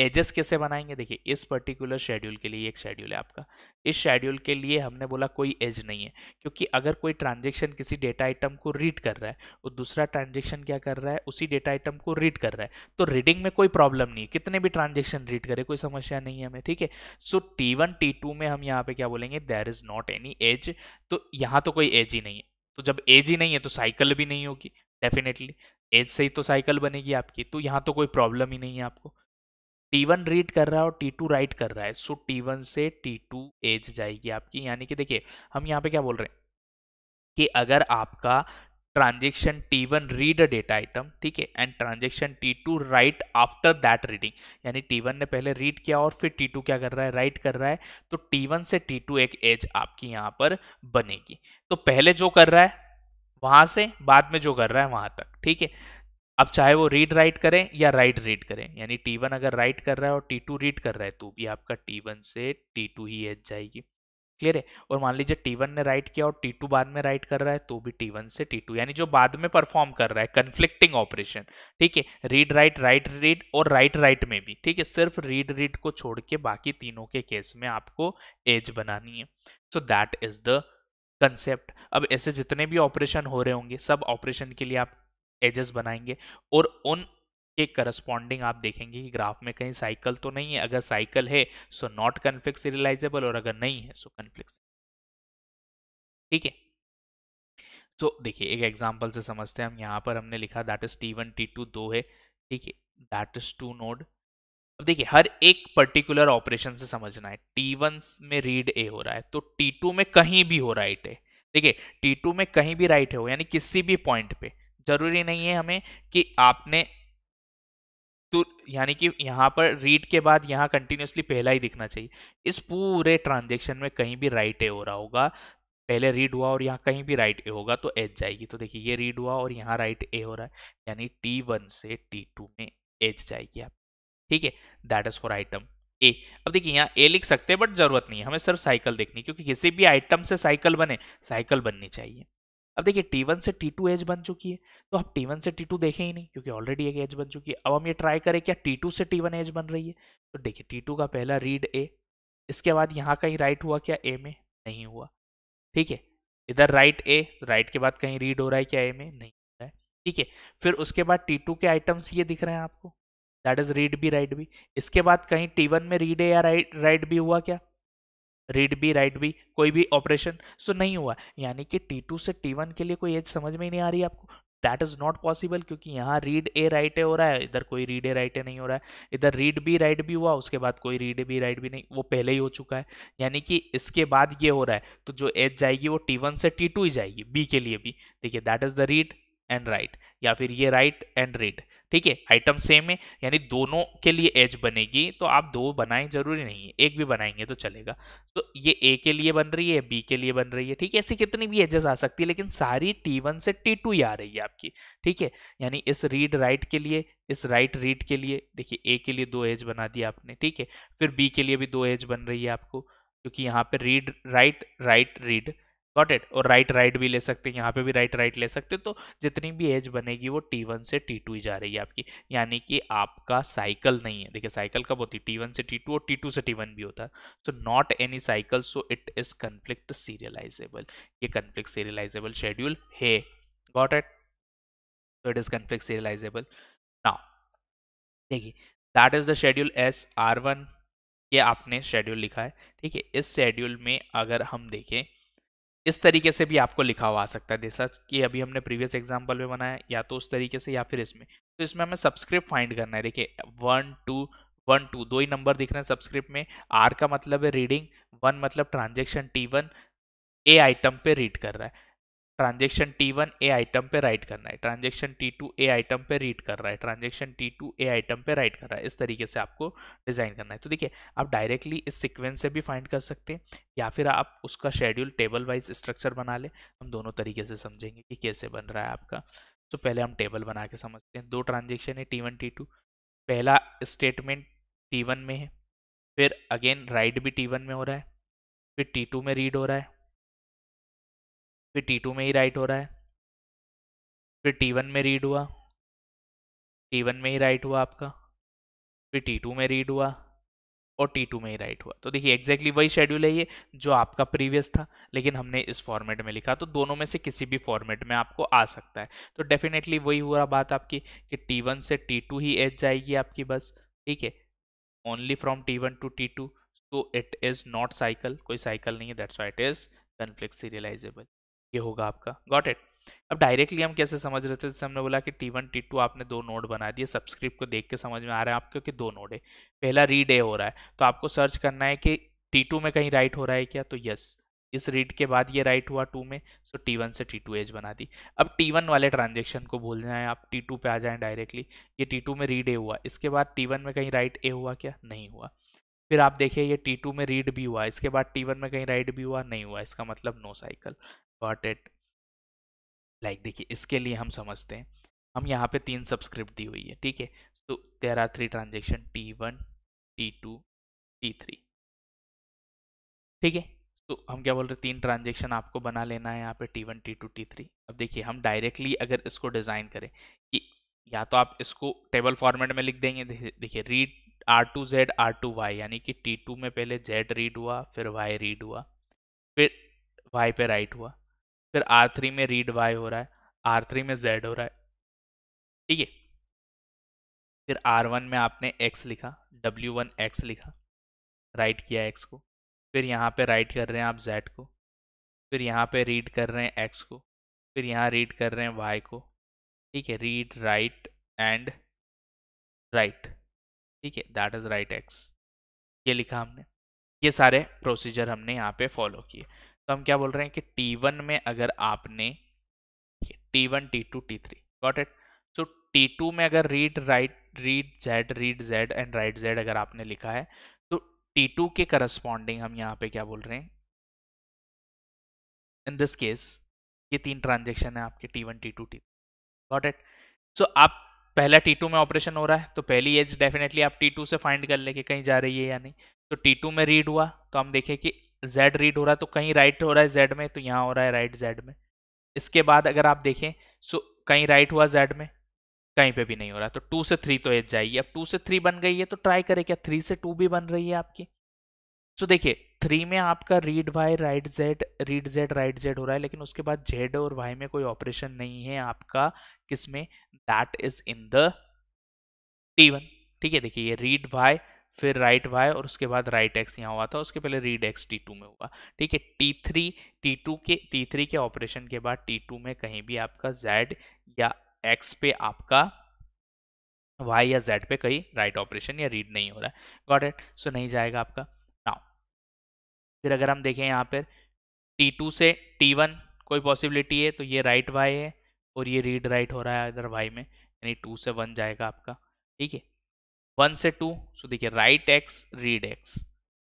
एजेस कैसे बनाएंगे देखिए इस पर्टिकुलर शेड्यूल के लिए एक शेड्यूल है आपका इस शेड्यूल के लिए हमने बोला कोई एज नहीं है क्योंकि अगर कोई ट्रांजेक्शन किसी डेटा आइटम को रीड कर रहा है और दूसरा ट्रांजेक्शन क्या कर रहा है उसी डेटा आइटम को रीड कर रहा है तो रीडिंग में कोई प्रॉब्लम नहीं है कितने भी ट्रांजेक्शन रीड करे कोई समस्या नहीं है हमें ठीक है so T one T two में हम यहाँ पे क्या बोलेंगे there is not any edge तो यहाँ तो कोई एज ही नहीं है तो जब एज ही नहीं है तो साइकिल भी नहीं होगी डेफिनेटली एज से ही तो साइकिल बनेगी आपकी तो यहाँ तो कोई प्रॉब्लम ही नहीं है आपको टी वन रीड कर रहा है और टी टू राइट कर रहा है सो टी वन से टी टू एज जाएगी आपकी यानी कि देखिए हम यहाँ पे क्या बोल रहे हैं कि अगर आपका transaction T one read a data item ठीक है and transaction T two write after that reading यानी टी वन ने पहले रीड किया और फिर टी टू क्या कर रहा है राइट कर रहा है तो टी वन से टी टू एक एज आपकी यहाँ पर बनेगी तो पहले जो कर रहा है वहां से बाद में जो कर रहा है वहां तक ठीक है अब चाहे वो रीड राइट करें या राइट रीड करें यानी टी वन अगर राइट कर रहा है और टी टू रीड कर रहा है तो भी आपका टी वन से टी टू ही एच जाएगी क्लियर है और मान लीजिए टी वन ने राइट किया और टी टू बाद में राइट कर रहा है तो भी टी वन से टी टू यानी जो बाद में परफॉर्म कर रहा है कन्फ्लिक्टिंग ऑपरेशन ठीक है रीड राइट राइट रीड और राइट राइट में भी ठीक है सिर्फ रीड रीड को छोड़ के बाकी तीनों के केस में आपको एज बनानी है so that is the concept अब ऐसे जितने भी ऑपरेशन हो रहे होंगे सब ऑपरेशन के लिए आप एजेस बनाएंगे और उन के करस्पॉन्डिंग आप देखेंगे कि ग्राफ में कहीं साइकिल तो नहीं है अगर साइकिल है सो नॉट कन्फ्लिक्स रियलाइजेबल और अगर नहीं है सो कन्फ्लिक्स ठीक है सो देखिए एक एग्जांपल से समझते हैं हम यहाँ पर हमने लिखा that is T one T two दो है ठीक है दैट इज टू नोड अब देखिए हर एक पर्टिकुलर ऑपरेशन से समझना है टी वन में रीड ए हो रहा है तो टी टू में कहीं भी हो राइट है ठीक है टी टू में कहीं भी राइट है हो यानी किसी भी पॉइंट पे जरूरी नहीं है हमें कि आपने तो यानी कि यहाँ पर रीड के बाद यहाँ कंटिन्यूसली पहला ही दिखना चाहिए इस पूरे ट्रांजेक्शन में कहीं भी राइट ए हो रहा होगा पहले रीड हुआ और यहाँ कहीं भी राइट ए होगा तो एज जाएगी तो देखिए ये रीड हुआ और यहाँ राइट ए हो रहा है यानी टी वन से टी टू में एज जाएगी आप ठीक है that is for item A अब देखिए यहाँ ए लिख सकते हैं बट जरूरत नहीं है हमें सिर्फ साइकिल देखनी क्योंकि किसी भी आइटम से साइकिल बने साइकिल बननी चाहिए अब देखिए वन से टू एज बन चुकी है तो आप वन से टू देखें ही नहीं क्योंकि ऑलरेडी एक एज बन चुकी है अब हम ये ट्राई करें क्या टू से वन एज बन रही है तो देखिए टू का पहला रीड ए इसके बाद यहाँ कहीं राइट हुआ क्या ए में नहीं हुआ ठीक है इधर राइट ए राइट के बाद कहीं रीड हो रहा है क्या ए में नहीं हो रहा है ठीक है फिर उसके बाद टू के आइटम्स ये दिख रहे हैं आपको that is read B write B इसके बाद कहीं वन में रीड ए या राइट राइट बी हुआ क्या रीड बी राइट बी कोई भी ऑपरेशन सो नहीं हुआ यानी कि टी टू से टी वन के लिए कोई एज समझ में ही नहीं आ रही आपको दैट इज़ नॉट पॉसिबल क्योंकि यहाँ रीड ए राइट ए हो रहा है इधर कोई रीड ए राइट ए नहीं हो रहा है इधर रीड बी राइट बी हुआ उसके बाद कोई रीड बी राइट बी नहीं वो पहले ही हो चुका है यानी कि इसके बाद ये हो रहा है तो जो एज जाएगी वो टी वन से टी टू ही जाएगी बी के लिए भी देखिए that is the read and write या फिर ये राइट एंड रीड ठीक है आइटम सेम है यानी दोनों के लिए एज बनेगी तो आप दो बनाएं जरूरी नहीं है एक भी बनाएंगे तो चलेगा तो ये ए के लिए बन रही है बी के लिए बन रही है ठीक है ऐसी कितनी भी एजेस आ सकती है लेकिन सारी टी वन से टी टू ही आ रही है आपकी ठीक है यानी इस रीड राइट के लिए इस राइट रीड के लिए देखिए ए के लिए दो एज बना दिया आपने ठीक है फिर बी के लिए भी दो एज बन रही है आपको क्योंकि यहाँ पे read write write read got it और राइट राइट भी ले सकते हैं यहाँ पे भी राइट राइट ले सकते हैं तो जितनी भी एज बनेगी वो टी वन से टी टू ही जा रही है आपकी यानी कि आपका साइकिल नहीं है देखिए साइकिल कब होती है टी वन से टी टू और टी टू से टी वन भी होता है so not any cycle so it is conflict serializable ये कन्फ्लिक्ट सीरियलाइजेबल शेड्यूल है got it so it is conflict serializable now देखिए that is the schedule S R one ये आपने schedule लिखा है ठीक है इस शेड्यूल में अगर हम देखें इस तरीके से भी आपको लिखा हुआ आ सकता है जैसा कि अभी हमने प्रीवियस एग्जाम्पल में बनाया या तो उस तरीके से या फिर इसमें तो इसमें हमें सब्सक्रिप्ट फाइंड करना है देखिए वन टू वन टू दो ही नंबर दिख रहे हैं सब्सक्रिप्ट में आर का मतलब है रीडिंग वन मतलब transaction T one A item पे रीड कर रहा है transaction T one A item पे राइट करना है transaction T two A item पे रीड कर रहा है transaction T two A item पे राइट कर रहा है इस तरीके से आपको डिज़ाइन करना है तो देखिए आप डायरेक्टली इस सीक्वेंस से भी फाइंड कर सकते हैं या फिर आप उसका शेड्यूल टेबल वाइज स्ट्रक्चर बना ले हम दोनों तरीके से समझेंगे कि कैसे बन रहा है आपका तो पहले हम टेबल बना के समझते हैं दो ट्रांजेक्शन है टी वन टी टू पहला स्टेटमेंट टी वन में है फिर अगेन राइट भी टी वन में हो रहा है फिर टी टू में रीड हो रहा है फिर टी टू में ही राइट हो रहा है फिर टी वन में रीड हुआ टी वन में ही राइट हुआ आपका फिर टी टू में रीड हुआ और टी टू में ही राइट हुआ तो देखिए एग्जैक्टली exactly वही शेड्यूल है ये जो आपका प्रीवियस था लेकिन हमने इस फॉर्मेट में लिखा तो दोनों में से किसी भी फॉर्मेट में आपको आ सकता है तो डेफिनेटली वही हुआ बात आपकी कि टी वन से टी टू ही एज जाएगी आपकी बस ठीक है only from T one to T two so it is not cycle कोई साइकिल नहीं है that's why it is conflict serializable ये होगा आपका गॉट इट अब डायरेक्टली हम कैसे समझ रहे थे जैसे हमने बोला कि टी वन टी टू आपने दो नोड बना दिए सब्सक्रिप्ट को देख के समझ में आ रहे हैं आप कि दो नोड है पहला रीड ए हो रहा है तो आपको सर्च करना है कि टी टू में कहीं राइट हो रहा है क्या तो यस इस रीड के बाद ये राइट हुआ टू में सो टी वन से टी टू एज बना दी अब टी वन वाले ट्रांजेक्शन को भूल जाएं आप टी टू पे आ जाएं डायरेक्टली ये टी टू में रीड ए हुआ इसके बाद टी वन में कहीं राइट ए हुआ क्या नहीं हुआ फिर आप देखिए ये टी टू में रीड भी हुआ इसके बाद टी वन में कहीं राइट भी हुआ नहीं हुआ इसका मतलब no cycle got it like देखिए इसके लिए हम समझते हैं हम यहाँ पे तीन सब्सक्रिप्ट दी हुई है ठीक है तो there are three transaction T one T two T three ठीक है तो हम क्या बोल रहे हैं तीन ट्रांजेक्शन आपको बना लेना है यहाँ पे T one T two T three अब देखिए हम डायरेक्टली अगर इसको डिज़ाइन करें कि या तो आप इसको टेबल फॉर्मेट में लिख देंगे देखिए read R two Z R two Y यानी कि टी टू में पहले जेड रीड हुआ फिर वाई रीड हुआ फिर वाई पे राइट हुआ फिर आर थ्री में रीड वाई हो रहा है आर थ्री में जेड हो रहा है ठीक है फिर आर वन में आपने एक्स लिखा डब्ल्यू वन एक्स लिखा राइट किया एक्स को फिर यहाँ पे राइट कर रहे हैं आप जेड को फिर यहाँ पे रीड कर रहे हैं एक्स को फिर यहाँ रीड कर रहे हैं वाई को ठीक है रीड राइट एंड राइट ठीक है दैट इज़ राइट एक्स ये लिखा हमने ये सारे प्रोसीजर हमने यहाँ पे फॉलो किए हम क्या बोल रहे हैं कि T1 में अगर आपने T1, T2, T3, two T three got it so T में अगर read write read Z read Z and write Z अगर आपने लिखा है तो टी के करस्पॉन्डिंग हम यहाँ पे क्या बोल रहे हैं इन दिस केस ये तीन ट्रांजेक्शन है आपके T one T two T got it सो आप पहला T2 में ऑपरेशन हो रहा है तो पहली एज डेफिनेटली आप T2 से फाइंड कर लेके कहीं जा रही है या नहीं तो T2 में रीड हुआ तो हम देखें कि जेड रीड हो रहा है तो कहीं राइट हो रहा है जेड में तो यहाँ हो रहा है राइट जेड में इसके बाद अगर आप देखें सो कहीं राइट हुआ जेड में कहीं पे भी नहीं हो रहा तो टू से थ्री तो एज जाएगी अब टू से थ्री बन गई है तो ट्राई करें क्या थ्री से टू भी बन रही है आपकी सो देखिए थ्री में आपका read Y write Z read Z write Z हो रहा है लेकिन उसके बाद जेड और वाई में कोई ऑपरेशन नहीं है आपका किसमें that is in the T one ठीक है देखिए ये रीड वाई फिर राइट वाई और उसके बाद राइट एक्स यहाँ हुआ था उसके पहले रीड एक्स टी टू में हुआ ठीक है टी थ्री टी टू के टी थ्री के ऑपरेशन के बाद टी टू में कहीं भी आपका जेड या एक्स पे आपका वाई या जेड पे कहीं राइट ऑपरेशन या रीड नहीं हो रहा है गॉट इट सो नहीं जाएगा आपका नाउ फिर अगर हम देखें यहाँ पर टी टू से टी वन कोई पॉसिबिलिटी है तो ये राइट वाई है और ये रीड राइट हो रहा है इधर वाई में यानी टू से वन जाएगा आपका ठीक है वन से टू सो देखिए राइट एक्स रीड एक्स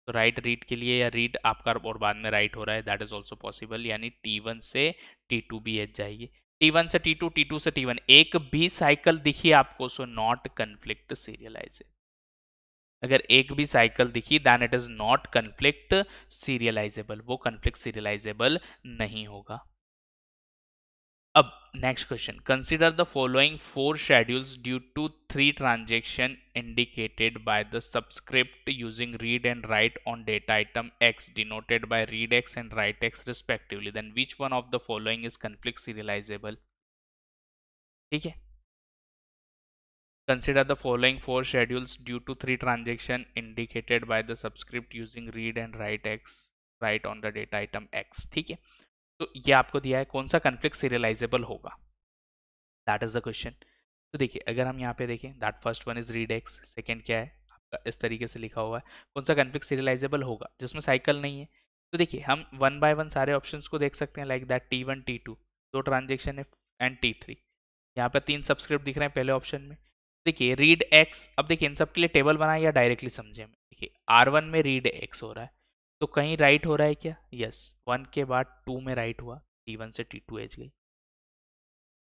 तो राइट रीड के लिए या रीड आपका और बाद में राइट हो रहा है दैट इज ऑल्सो पॉसिबल यानी टी वन से टी टू भी एच जाएगी टी वन से टी टू टी टू से टी वन एक भी साइकिल दिखी आपको सो नॉट कन्फ्लिक्ट सीरियलाइज अगर एक भी साइकिल दिखी then it is not conflict serializable वो कन्फ्लिक्ट सीरियलाइजेबल नहीं होगा uh, next question consider the following four schedules due to three transaction indicated by the subscript using read and write on data item x denoted by read x and write x respectively then which one of the following is conflict serializable okay consider the following four schedules due to three transaction indicated by the subscript using read and write x write on the data item x Okay. तो ये आपको दिया है कौन सा conflict serializable होगा that is the question तो देखिए अगर हम यहाँ पे देखें that first one is read X second क्या है आपका इस तरीके से लिखा हुआ है कौन सा कन्फ्लिक्ट सीरियलाइजेबल होगा जिसमें साइकिल नहीं है तो देखिए हम वन बाय वन सारे ऑप्शन को देख सकते हैं like that T one T two दो ट्रांजेक्शन है एंड टी थ्री यहाँ पर तीन सब्सक्रिप्ट दिख रहे हैं पहले ऑप्शन में देखिए रीड एक्स अब देखिए इन सब के लिए टेबल बनाए या डायरेक्टली समझे देखिए आर वन में रीड एक्स हो रहा है तो कहीं राइट हो रहा है क्या यस वन के बाद टू में राइट हुआ टी वन से टी टू एच गई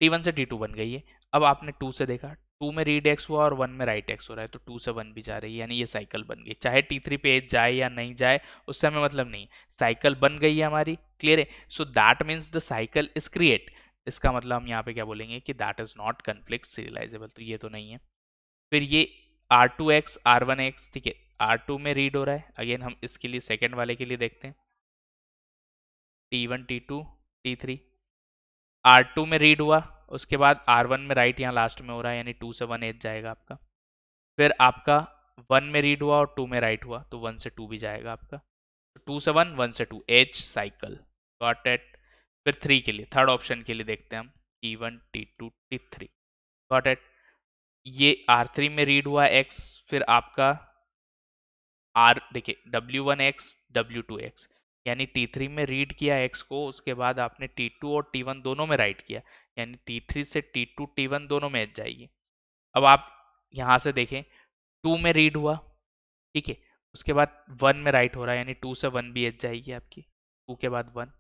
टी वन से टी टू बन गई है अब आपने टू से देखा टू में रीड एक्स हुआ और वन में राइट एक्स हो रहा है तो टू से वन भी जा रही है यानी ये साइकिल बन गई चाहे टी थ्री पे एच जाए या नहीं जाए उससे हमें मतलब नहीं साइकिल बन गई है हमारी क्लियर है so that means the cycle is create इसका मतलब हम यहाँ पे क्या बोलेंगे कि that is not conflict serializable तो ये तो नहीं है फिर ये R two X R one X ठीक है आर टू में रीड हो रहा है अगेन हम इसके लिए सेकेंड वाले के लिए देखते हैं T T one to T three R two में रीड हुआ उसके बाद आर वन में राइट यहाँ लास्ट में हो रहा है यानी टू से वन एट जाएगा आपका फिर आपका वन में रीड हुआ और टू में राइट हुआ तो वन से टू भी जाएगा आपका टू से वन वन से टू एच साइकिल गॉट एट फिर थ्री के लिए थर्ड ऑप्शन के लिए देखते हैं हम T one T two T three got it ये आर थ्री में रीड हुआ एक्स फिर आपका आर देखिए W one X W two X यानी टी थ्री में रीड किया एक्स को उसके बाद आपने टी टू और टी वन दोनों में राइट किया यानी टी थ्री से टी टू टी वन दोनों में एच जाएगी अब आप यहाँ से देखें टू में रीड हुआ ठीक है उसके बाद वन में राइट हो रहा है यानी टू से वन भी एच जाएगी आपकी टू के बाद वन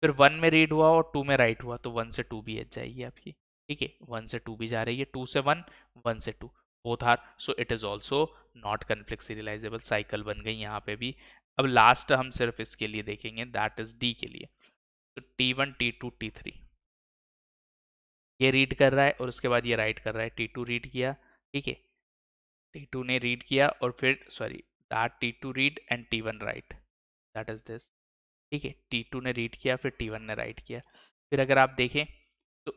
फिर वन में रीड हुआ और टू में राइट हुआ तो वन से टू भी एच जाएगी आपकी ठीक है वन से टू भी जा रही है टू से वन वन से two both are so it is also not conflict serializable cycle बन गई यहाँ पे भी अब लास्ट हम सिर्फ इसके लिए देखेंगे दैट इज डी के लिए तो T one T two T three ये रीड कर रहा है और उसके बाद ये राइट कर रहा है टी टू रीड किया ठीक है टी टू ने रीड किया और फिर sorry that T two read and T one write that is this ठीक है टी टू ने रीड किया फिर टी वन ने राइट किया फिर अगर आप देखें तो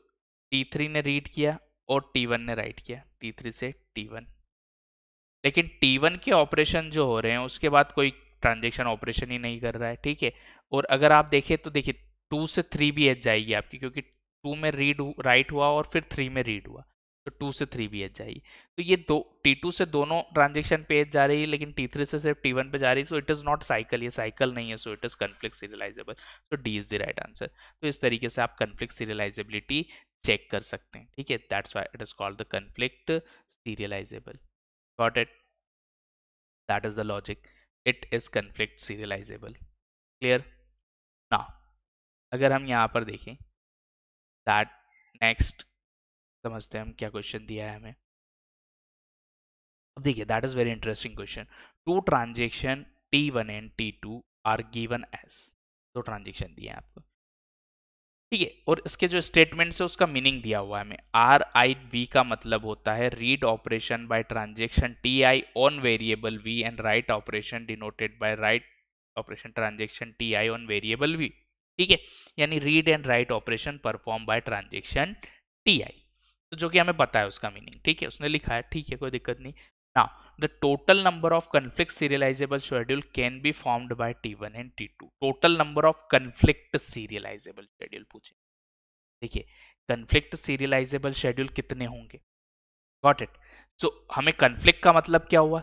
टी थ्री ने रीड किया और T1 ने राइट किया T3 से T1 लेकिन T1 के ऑपरेशन जो हो रहे हैं उसके बाद कोई ट्रांजेक्शन ऑपरेशन ही नहीं कर रहा है ठीक है और अगर आप देखें तो देखिए टू से थ्री भी एच जाएगी आपकी क्योंकि टू में रीड राइट हुआ और फिर थ्री में रीड हुआ तो टू से थ्री भी एच जाएगी तो ये दो टी टू से दोनों ट्रांजेक्शन पे एच जा रही है लेकिन टी थ्री से सिर्फ टी वन पे जा रही है so it is not cycle ये साइकिल नहीं है so it is conflict serializable so D is the right answer तो इस तरीके से आप कन्फ्लिक्ट सीरियलाइजेबिलिटी चेक कर सकते हैं ठीक है that's why it is called the conflict serializable got it that is the logic it is conflict serializable clear ना अगर हम यहाँ पर देखें दैट नेक्स्ट समझते हैं हम क्या क्वेश्चन दिया है हमें अब देखिए that is very interesting question two transaction T one and T two are given as दो ट्रांजेक्शन दिए हैं आपको ठीक है और इसके जो स्टेटमेंट है उसका मीनिंग दिया हुआ है हमें आर आई वी का मतलब होता है read operation by transaction T I on variable V and write operation denoted by write operation transaction T I on variable V ठीक है यानी read and write operation perform by transaction T I तो जो कि हमें पता है उसका मीनिंग ठीक है उसने लिखा है ठीक है कोई दिक्कत नहीं ना the total number of conflict serializable schedule can be formed by T one and T two total number of conflict serializable schedule पूछे देखिए कन्फ्लिक्ट सीरियलाइजेबल शेड्यूल कितने होंगे गॉट इट सो हमें कन्फ्लिक्ट का मतलब क्या हुआ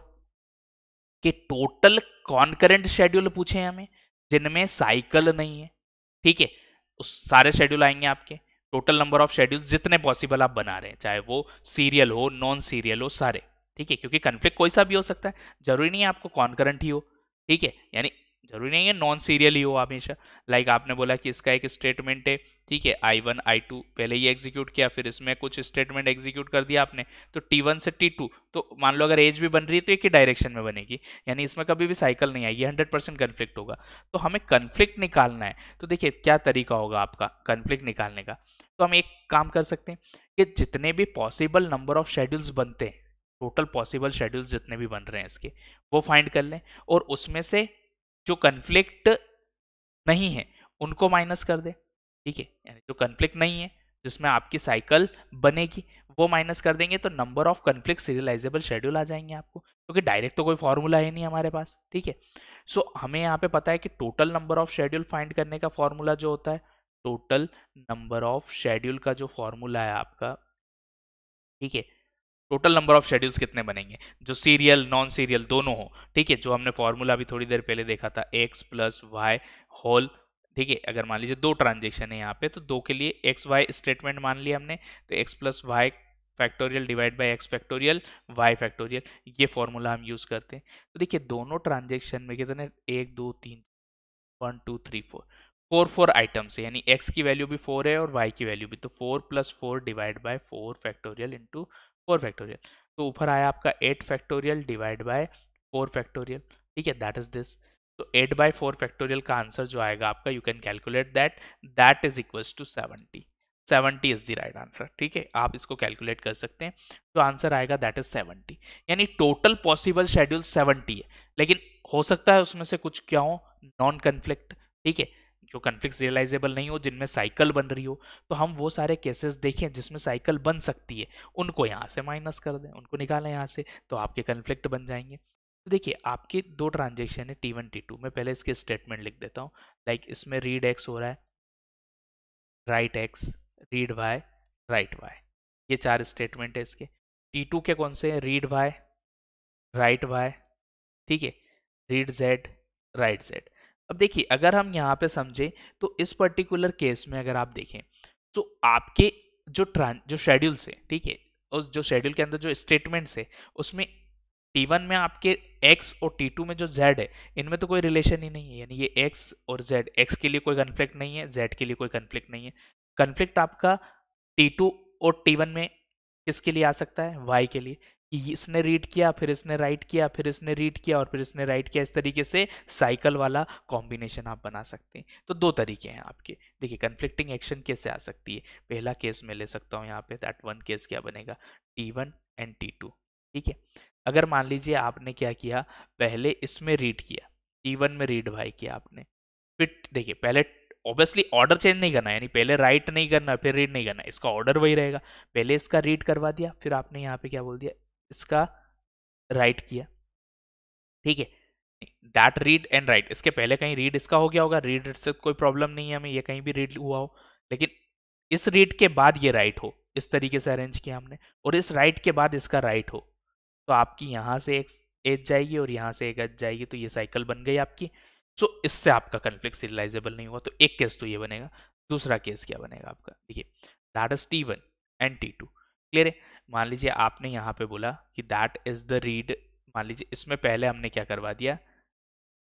कि टोटल कॉन्करेंट शेड्यूल पूछे हमें जिनमें साइकिल नहीं है ठीक है उस सारे शेड्यूल आएंगे आपके टोटल नंबर ऑफ शेड्यूल जितने पॉसिबल आप बना रहे हैं चाहे वो सीरियल हो नॉन सीरियल हो सारे ठीक है क्योंकि कन्फ्लिक्ट कोई सा भी हो सकता है जरूरी नहीं है आपको कॉन्करेंट ही हो ठीक है यानी जरूरी नहीं है नॉन सीरियल ही हो हमेशा लाइक आपने बोला कि इसका एक स्टेटमेंट है ठीक है आई वन आई टू पहले ही एग्जीक्यूट किया फिर इसमें कुछ स्टेटमेंट एग्जीक्यूट कर दिया आपने तो टी वन से टी टू तो मान लो अगर एज भी बन रही है तो एक ही डायरेक्शन में बनेगी यानी इसमें कभी भी साइकिल नहीं आएगी हंड्रेड परसेंट कन्फ्लिक्ट होगा तो हमें कन्फ्लिक्ट निकालना है तो देखिए क्या तरीका होगा आपका कन्फ्लिक्ट निकालने का तो हम एक काम कर सकते हैं कि जितने भी पॉसिबल नंबर ऑफ शेड्यूल्स बनते हैं टोटल पॉसिबल शेड्यूल्स जितने भी बन रहे हैं इसके वो फाइंड कर लें और उसमें से जो कन्फ्लिक्ट नहीं है उनको माइनस कर दें ठीक है यानी जो कन्फ्लिक्ट नहीं है जिसमें आपकी साइकिल बनेगी वो माइनस कर देंगे तो number of conflict serializable schedule आ जाएंगे आपको क्योंकि तो डायरेक्ट तो कोई फॉर्मूला ही नहीं हमारे पास ठीक है सो हमें यहाँ पे पता है कि total number of schedule find करने का फॉर्मूला जो होता है टोटल नंबर ऑफ शेड्यूल का जो फॉर्मूला है आपका ठीक है टोटल नंबर ऑफ शेड्यूल्स कितने बनेंगे जो सीरियल नॉन सीरियल दोनों हो ठीक है जो हमने फॉर्मूला अभी थोड़ी देर पहले देखा था एक्स प्लस वाई होल ठीक है अगर मान लीजिए दो ट्रांजेक्शन है यहाँ पे तो दो के लिए एक्स वाई स्टेटमेंट मान लिया हमने तो X plus Y factorial divide by X factorial Y factorial ये फॉर्मूला हम यूज़ करते हैं तो देखिए दोनों ट्रांजेक्शन में कितने एक दो तीन one two three four four four items है यानी एक्स की वैल्यू भी फोर है और वाई की वैल्यू भी तो four plus four divide by four factorial into four factorial तो ऊपर आया आपका eight factorial divide by four factorial ठीक है दैट इज दिस तो एट बाय फोर फैक्टोरियल का आंसर जो आएगा आपका you can calculate that that is equals to seventy seventy is the right answer ठीक है आप इसको कैलकुलेट कर सकते हैं तो आंसर आएगा दैट इज सेवेंटी यानी टोटल पॉसिबल शेड्यूल सेवेंटी है लेकिन हो सकता है उसमें से कुछ क्या हो नॉन कन्फ्लिक्ट ठीक है जो कन्फ्लिक्ट रियलाइजेबल नहीं हो जिनमें साइकिल बन रही हो तो हम वो सारे केसेस देखें जिसमें साइकिल बन सकती है उनको यहाँ से माइनस कर दें उनको निकालें यहाँ से तो आपके कन्फ्लिक्ट बन जाएंगे तो देखिए आपके दो ट्रांजेक्शन है टी वन टी टू मैं पहले इसके स्टेटमेंट लिख देता हूँ लाइक like इसमें रीड एक्स हो रहा है right X read Y write Y ये चार स्टेटमेंट है इसके टी टू के कौन से हैं रीड वाई राइट वाई ठीक है रीड जेड राइट जेड अब देखिए अगर हम यहाँ पे समझें तो इस पर्टिकुलर केस में अगर आप देखें तो आपके जो ट्रांस जो शेड्यूल्स है ठीक है उस जो शेड्यूल के अंदर जो स्टेटमेंट्स है उसमें टी वन में आपके एक्स और टी टू में जो जेड है इनमें तो कोई रिलेशन ही नहीं है यानी ये एक्स और जेड एक्स के लिए कोई कन्फ्लिक्ट नहीं है जेड के लिए कोई कन्फ्लिक्ट नहीं है कन्फ्लिक्ट आपका टी टू और टी वन में किसके लिए आ सकता है वाई के लिए इसने रीड किया फिर इसने राइट किया फिर इसने रीड किया और फिर इसने राइट किया इस तरीके से साइकिल वाला कॉम्बिनेशन आप बना सकते हैं तो दो तरीके हैं आपके देखिए कन्फ्लिक्टिंग एक्शन कैसे आ सकती है पहला केस मैं ले सकता हूँ यहाँ पे दैट वन केस क्या बनेगा T one and T two ठीक है अगर मान लीजिए आपने क्या किया पहले इसमें रीड किया टी वन में रीड भाई किया आपने फिर देखिए पहले ऑब्वियसली ऑर्डर चेंज नहीं करना यानी पहले राइट नहीं करना फिर रीड नहीं करना इसका ऑर्डर वही रहेगा पहले इसका रीड करवा दिया फिर आपने यहाँ पे क्या बोल दिया इसका राइट किया ठीक है डैट रीड एंड राइट इसके पहले कहीं रीड इसका हो गया होगा रीड से कोई प्रॉब्लम नहीं है हमें ये कहीं भी रीड हुआ हो लेकिन इस रीड के बाद ये राइट हो इस तरीके से अरेंज किया हमने और इस राइट के बाद इसका राइट हो तो आपकी यहाँ से एक एज जाएगी और यहाँ से एक एज जाएगी तो ये साइकिल बन गई आपकी सो so, इससे आपका कन्फ्लिक्ट सीरियलाइजेबल नहीं हुआ तो एक केस तो ये बनेगा दूसरा केस क्या बनेगा आपका देखिए that is T one and T two clear है मान लीजिए आपने यहाँ पे बोला कि दैट इज़ द रीड मान लीजिए इसमें पहले हमने क्या करवा दिया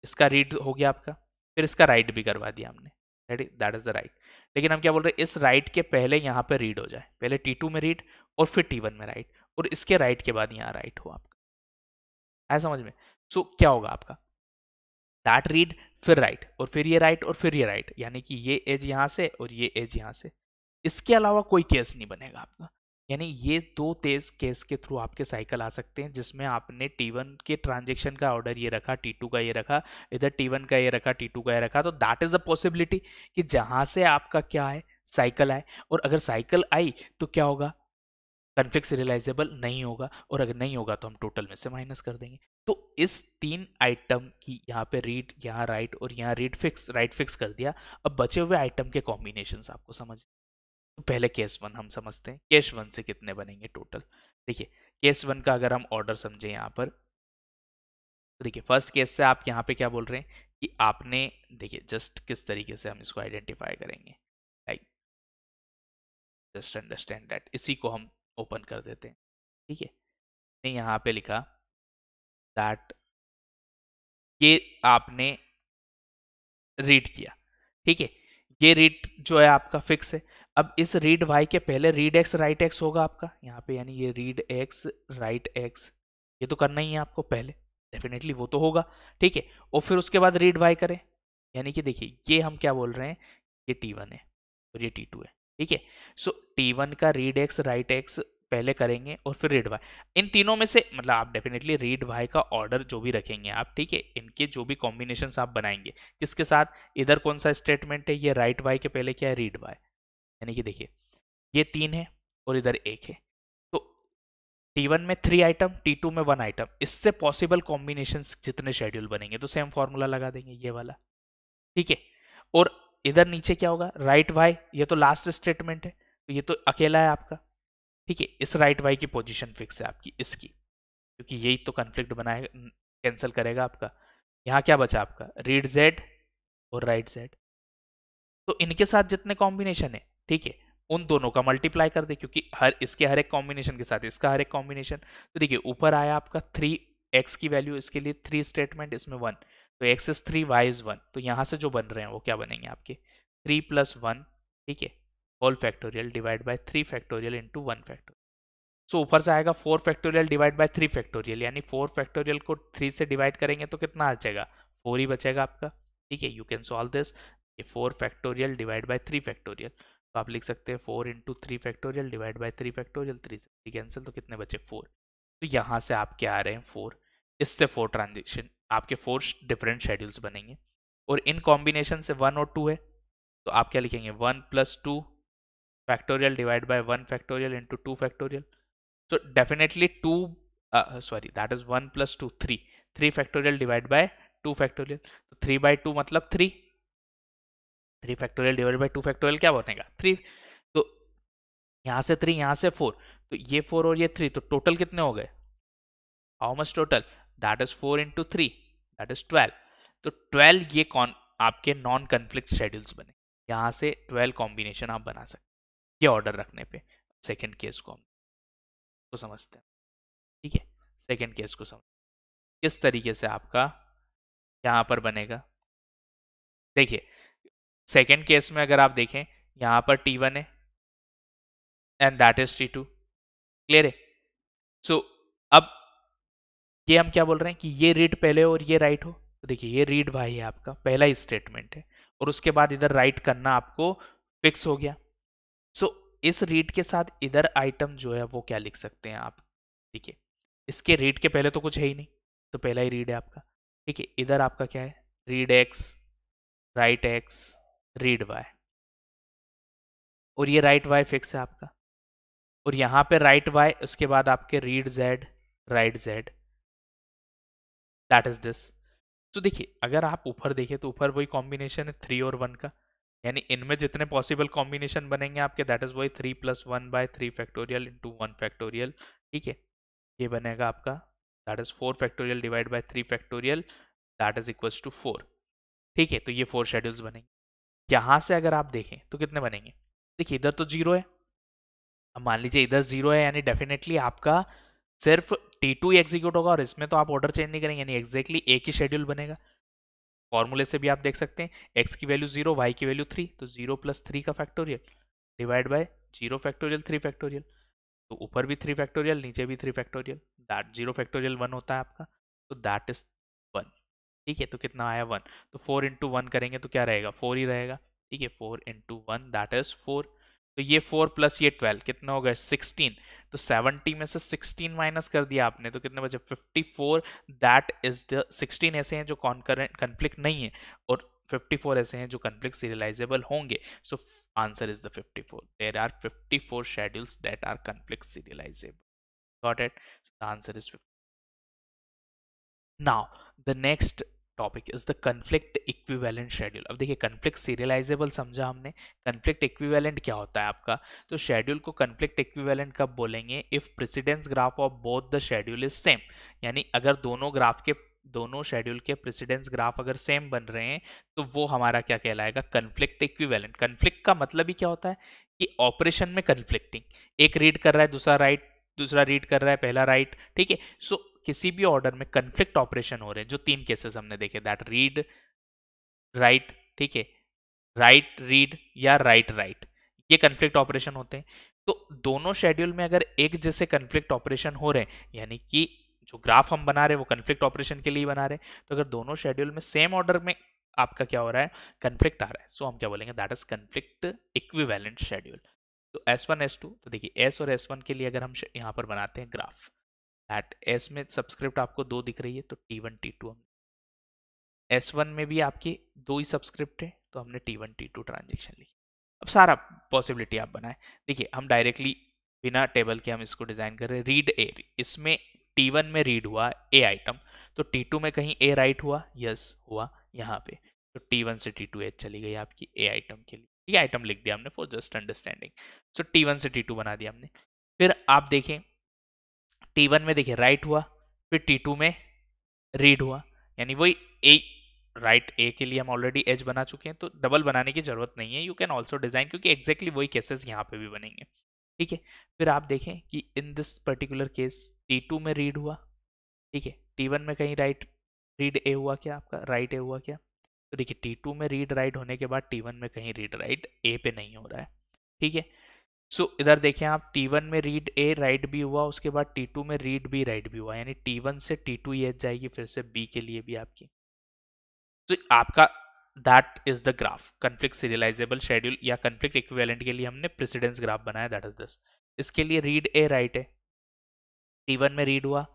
इसका रीड हो गया आपका फिर इसका राइट भी करवा दिया हमने दैट इज़ द राइट लेकिन हम क्या बोल रहे हैं इस राइट के पहले यहाँ पे रीड हो जाए पहले टी टू में रीड और फिर टी वन में राइट और इसके राइट के बाद यहाँ राइट हो आपका है समझ में सो so, क्या होगा आपका दैट रीड फिर राइट और फिर ये राइट और फिर ये राइट यानी कि ये एज यहाँ से और ये एज यहाँ से इसके अलावा कोई केस नहीं बनेगा आपका यानी ये दो तेज केस के थ्रू आपके साइकिल आ सकते हैं जिसमें आपने T1 के ट्रांजेक्शन का ऑर्डर ये रखा T2 का ये रखा इधर T1 का ये रखा T2 का ये रखा तो दैट इज़ अ पॉसिबिलिटी कि जहां से आपका क्या है साइकिल आए और अगर साइकिल आई तो क्या होगा कन्फ्लिक्स रियलाइजेबल नहीं होगा और अगर नहीं होगा तो हम टोटल में से माइनस कर देंगे तो इस तीन आइटम की यहाँ पे रीड यहाँ राइट और यहाँ रीड फिक्स राइट फिक्स कर दिया अब बचे हुए आइटम के कॉम्बिनेशन आपको समझ तो पहले केस वन हम समझते हैं केस वन से कितने बनेंगे टोटल देखिए केस वन का अगर हम ऑर्डर समझें यहाँ पर तो देखिए फर्स्ट केस से आप यहाँ पे क्या बोल रहे हैं कि आपने देखिए जस्ट किस तरीके से हम इसको आइडेंटिफाई करेंगे लाइक जस्ट अंडरस्टैंड दैट इसी को हम ओपन कर देते हैं ठीक है ने यहाँ पे लिखा दैट ये आपने रीड किया ठीक है ये रीड जो है आपका फिक्स है अब इस रीड वाई के पहले रीड एक्स राइट एक्स होगा आपका यहाँ पे यानी ये रीड एक्स राइट एक्स ये तो करना ही है आपको पहले डेफिनेटली वो तो होगा ठीक है और फिर उसके बाद रीड वाई करें यानी कि देखिए ये हम क्या बोल रहे हैं ये टी वन है और ये टी टू है ठीक है सो टी वन का रीड एक्स राइट एक्स पहले करेंगे और फिर रीड वाई इन तीनों में से मतलब आप डेफिनेटली रीड वाई का ऑर्डर जो भी रखेंगे आप ठीक है इनके जो भी कॉम्बिनेशन आप बनाएंगे किसके साथ इधर कौन सा स्टेटमेंट है ये राइट वाई के पहले क्या है रीड वाई यानी कि देखिए ये तीन है और इधर एक है तो टी वन में थ्री आइटम टी टू में वन आइटम इससे पॉसिबल कॉम्बिनेशन जितने शेड्यूल बनेंगे तो सेम फॉर्मूला लगा देंगे ये वाला ठीक है और इधर नीचे क्या होगा राइट वाई ये तो लास्ट स्टेटमेंट है तो ये तो अकेला है आपका ठीक है इस राइट वाई की पोजिशन फिक्स है आपकी इसकी क्योंकि यही तो कन्फ्लिक्ट बनाएगा कैंसिल करेगा आपका यहाँ क्या बचा आपका रीड जेड और राइट जेड तो इनके साथ जितने कॉम्बिनेशन है ठीक है उन दोनों का मल्टीप्लाई कर दे क्योंकि हर इसके हर एक कॉम्बिनेशन के साथ इसका हर एक कॉम्बिनेशन तो देखिए ऊपर आया आपका थ्री एक्स की वैल्यू इसके लिए थ्री स्टेटमेंट इसमें वन तो X is three Y is one तो यहाँ से जो बन रहे हैं वो क्या बनेंगे आपके थ्री प्लस वन ठीक है whole factorial divide by three factorial into one factorial so ऊपर से आएगा four factorial divide by three factorial यानी फोर फैक्टोरियल को थ्री से डिवाइड करेंगे तो कितना आ जाएगा फोर ही बचेगा आपका ठीक है यू कैन सॉल्व दिस ये four factorial divide by three factorial तो आप लिख सकते हैं four into three factorial divide by three factorial three से थ्री कैंसिल तो कितने बचे फोर तो यहाँ से आपके आ रहे हैं फोर इससे फोर ट्रांजेक्शन आपके फोर डिफरेंट शेड्यूल्स बनेंगे और इन कॉम्बिनेशन से वन और टू है तो आप क्या लिखेंगे one plus two factorial divide by one factorial into two factorial so definitely two sorry that is one plus two three three factorial divide by two factorial तो थ्री बाई टू मतलब three three factorial divide by two factorial क्या बनेगा three तो यहाँ से three यहाँ से four तो ये फोर और ये थ्री तो टोटल कितने हो गए how much total that is four into three that is twelve तो ट्वेल्व ये कौन आपके नॉन कन्फ्लिक्ट शेड्यूल्स बने यहाँ से ट्वेल्व कॉम्बिनेशन आप बना सकते ये ऑर्डर रखने पे सेकेंड केस को हम को समझते हैं ठीक है सेकेंड केस को समझ किस तरीके से आपका यहाँ पर बनेगा देखिए सेकेंड केस में अगर आप देखें यहाँ पर टी वन है and that is T two clear है सो अब ये हम क्या बोल रहे हैं कि ये रीड पहले हो और ये राइट हो तो देखिए ये रीड भाई है आपका पहला स्टेटमेंट है और उसके बाद इधर राइट करना आपको फिक्स हो गया सो so, इस रीड के साथ इधर आइटम जो है वो क्या लिख सकते हैं आप ठीक है इसके रीड के पहले तो कुछ है ही नहीं तो पहला ही रीड है आपका ठीक है इधर आपका क्या है read X write X read Y और ये राइट वाई फिक्स है आपका और यहां पे राइट वाई उसके बाद आपके read Z write Z that is this तो देखिए अगर आप ऊपर देखिए तो ऊपर वही कॉम्बिनेशन है थ्री और वन का यानी इनमें जितने पॉसिबल कॉम्बिनेशन बनेंगे आपके दैट इज वही three plus one by three factorial into one factorial ठीक है ये बनेगा आपका that is four factorial divide by three factorial that is equals to four ठीक है तो ये फोर शेड्यूल्स बनेंगे यहां से अगर आप देखें तो कितने बनेंगे देखिए इधर तो जीरो है अब मान लीजिए इधर जीरो है यानी डेफिनेटली आपका सिर्फ T2 टू एग्जीक्यूट होगा और इसमें तो आप ऑर्डर चेंज नहीं करेंगे यानी एग्जैक्टली एक ही शेड्यूल बनेगा फॉर्मूले से भी आप देख सकते हैं एक्स की वैल्यू जीरो वाई की वैल्यू थ्री तो जीरो प्लस थ्री का factorial divide by zero factorial three factorial तो ऊपर भी थ्री फैक्टोरियल नीचे भी three factorial that zero factorial one होता है आपका तो दैट इज ठीक है तो कितना आया वन तो फोर इंटू वन करेंगे तो क्या रहेगा फोर ही रहेगा ठीक है four into one that is four तो ये फोर प्लस ये ट्वेल्व कितना हो गया सिक्सटीन तो सेवनटी में से सिक्सटीन माइनस कर दिया आपने तो कितने बचे fifty four that is the sixteen ऐसे हैं जो कॉन्करेंट कन्फ्लिक्ट नहीं है और फिफ्टी फोर ऐसे हैं जो कन्फ्लिक्ट सीरियलाइजेबल होंगे so answer is the fifty four there are fifty four schedules that are conflict serializable got it answer is fifty now the next topic is the conflict equivalent schedule अब देखिए conflict serialisable समझा हमने conflict equivalent क्या होता है आपका तो schedule को कन्फ्लिक्ट इक्विवेलेंट कब बोलेंगे if precedence graph of both the schedule is same यानी अगर दोनों ग्राफ के दोनों शेड्यूल के प्रेसिडेंस ग्राफ अगर सेम बन रहे हैं तो वो हमारा क्या कहलाएगा कन्फ्लिक्ट इक्विवेलेंट कन्फ्लिक्ट का मतलब ही क्या होता है कि ऑपरेशन में कन्फ्लिक्टिंग एक रीड कर रहा है दूसरा राइट दूसरा रीड कर रहा है पहला राइट ठीक है सो किसी भी ऑर्डर में कन्फ्लिक्ट ऑपरेशन हो रहे हैं जो तीन केसेस हमने देखे दैट रीड राइट ठीक है राइट रीड या राइट राइट ये कन्फ्लिक्ट ऑपरेशन होते हैं तो दोनों शेड्यूल में अगर एक जैसे कन्फ्लिक्ट ऑपरेशन हो रहे हैं यानी कि जो ग्राफ हम बना रहे हैं वो कन्फ्लिक्ट ऑपरेशन के लिए बना रहे हैं तो अगर दोनों शेड्यूल में सेम ऑर्डर में आपका क्या हो रहा है कन्फ्लिक्ट आ रहा है सो so, हम क्या बोलेंगे that is conflict equivalent schedule तो एस वन एस टू तो देखिए एस और एस वन के लिए अगर हम यहाँ पर बनाते हैं ग्राफ एट एस में सब्सक्रिप्ट आपको दो दिख रही है तो टी वन टी टू हम एस वन में भी आपके दो ही सब्सक्रिप्ट है तो हमने T one T two transaction ली अब सारा पॉसिबिलिटी आप बनाए देखिए हम डायरेक्टली बिना टेबल के हम इसको डिज़ाइन कर रहे हैं रीड ए इसमें टी वन में रीड हुआ ए आइटम तो टी टू में कहीं ए राइट हुआ यस हुआ यहाँ पे तो टी वन से टी टू एच चली गई आपकी ए आइटम के लिए ये आइटम लिख दिया हमने for just understanding so T one से टी टू बना दिया हमने फिर आप देखें टी वन में देखिए राइट हुआ फिर टी टू में रीड हुआ यानी वही ए राइट ए के लिए हम ऑलरेडी एज बना चुके हैं तो डबल बनाने की जरूरत नहीं है यू कैन ऑल्सो डिजाइन क्योंकि एक्जैक्टली exactly वही केसेस यहाँ पे भी बनेंगे ठीक है फिर आप देखें कि in this particular case T two में रीड हुआ ठीक है टी वन में कहीं राइट रीड ए हुआ क्या आपका राइट ए हुआ क्या तो देखिए टी टू में रीड राइट होने के बाद टी वन में कहीं रीड राइट ए पे नहीं हो रहा है ठीक है सो so, इधर देखें आप T1 में रीड ए राइट भी हुआ उसके बाद T2 में रीड बी राइट भी हुआ यानी T1 से T2 टू ये जाएगी फिर से B के लिए भी आपकी सो so, आपका that is the graph conflict serializable schedule या कन्फ्लिक्ट इक्विवेलेंट के लिए हमने प्रेसिडेंस ग्राफ बनाया दैट इज दिस इसके लिए रीड ए राइट है T1 में रीड हुआ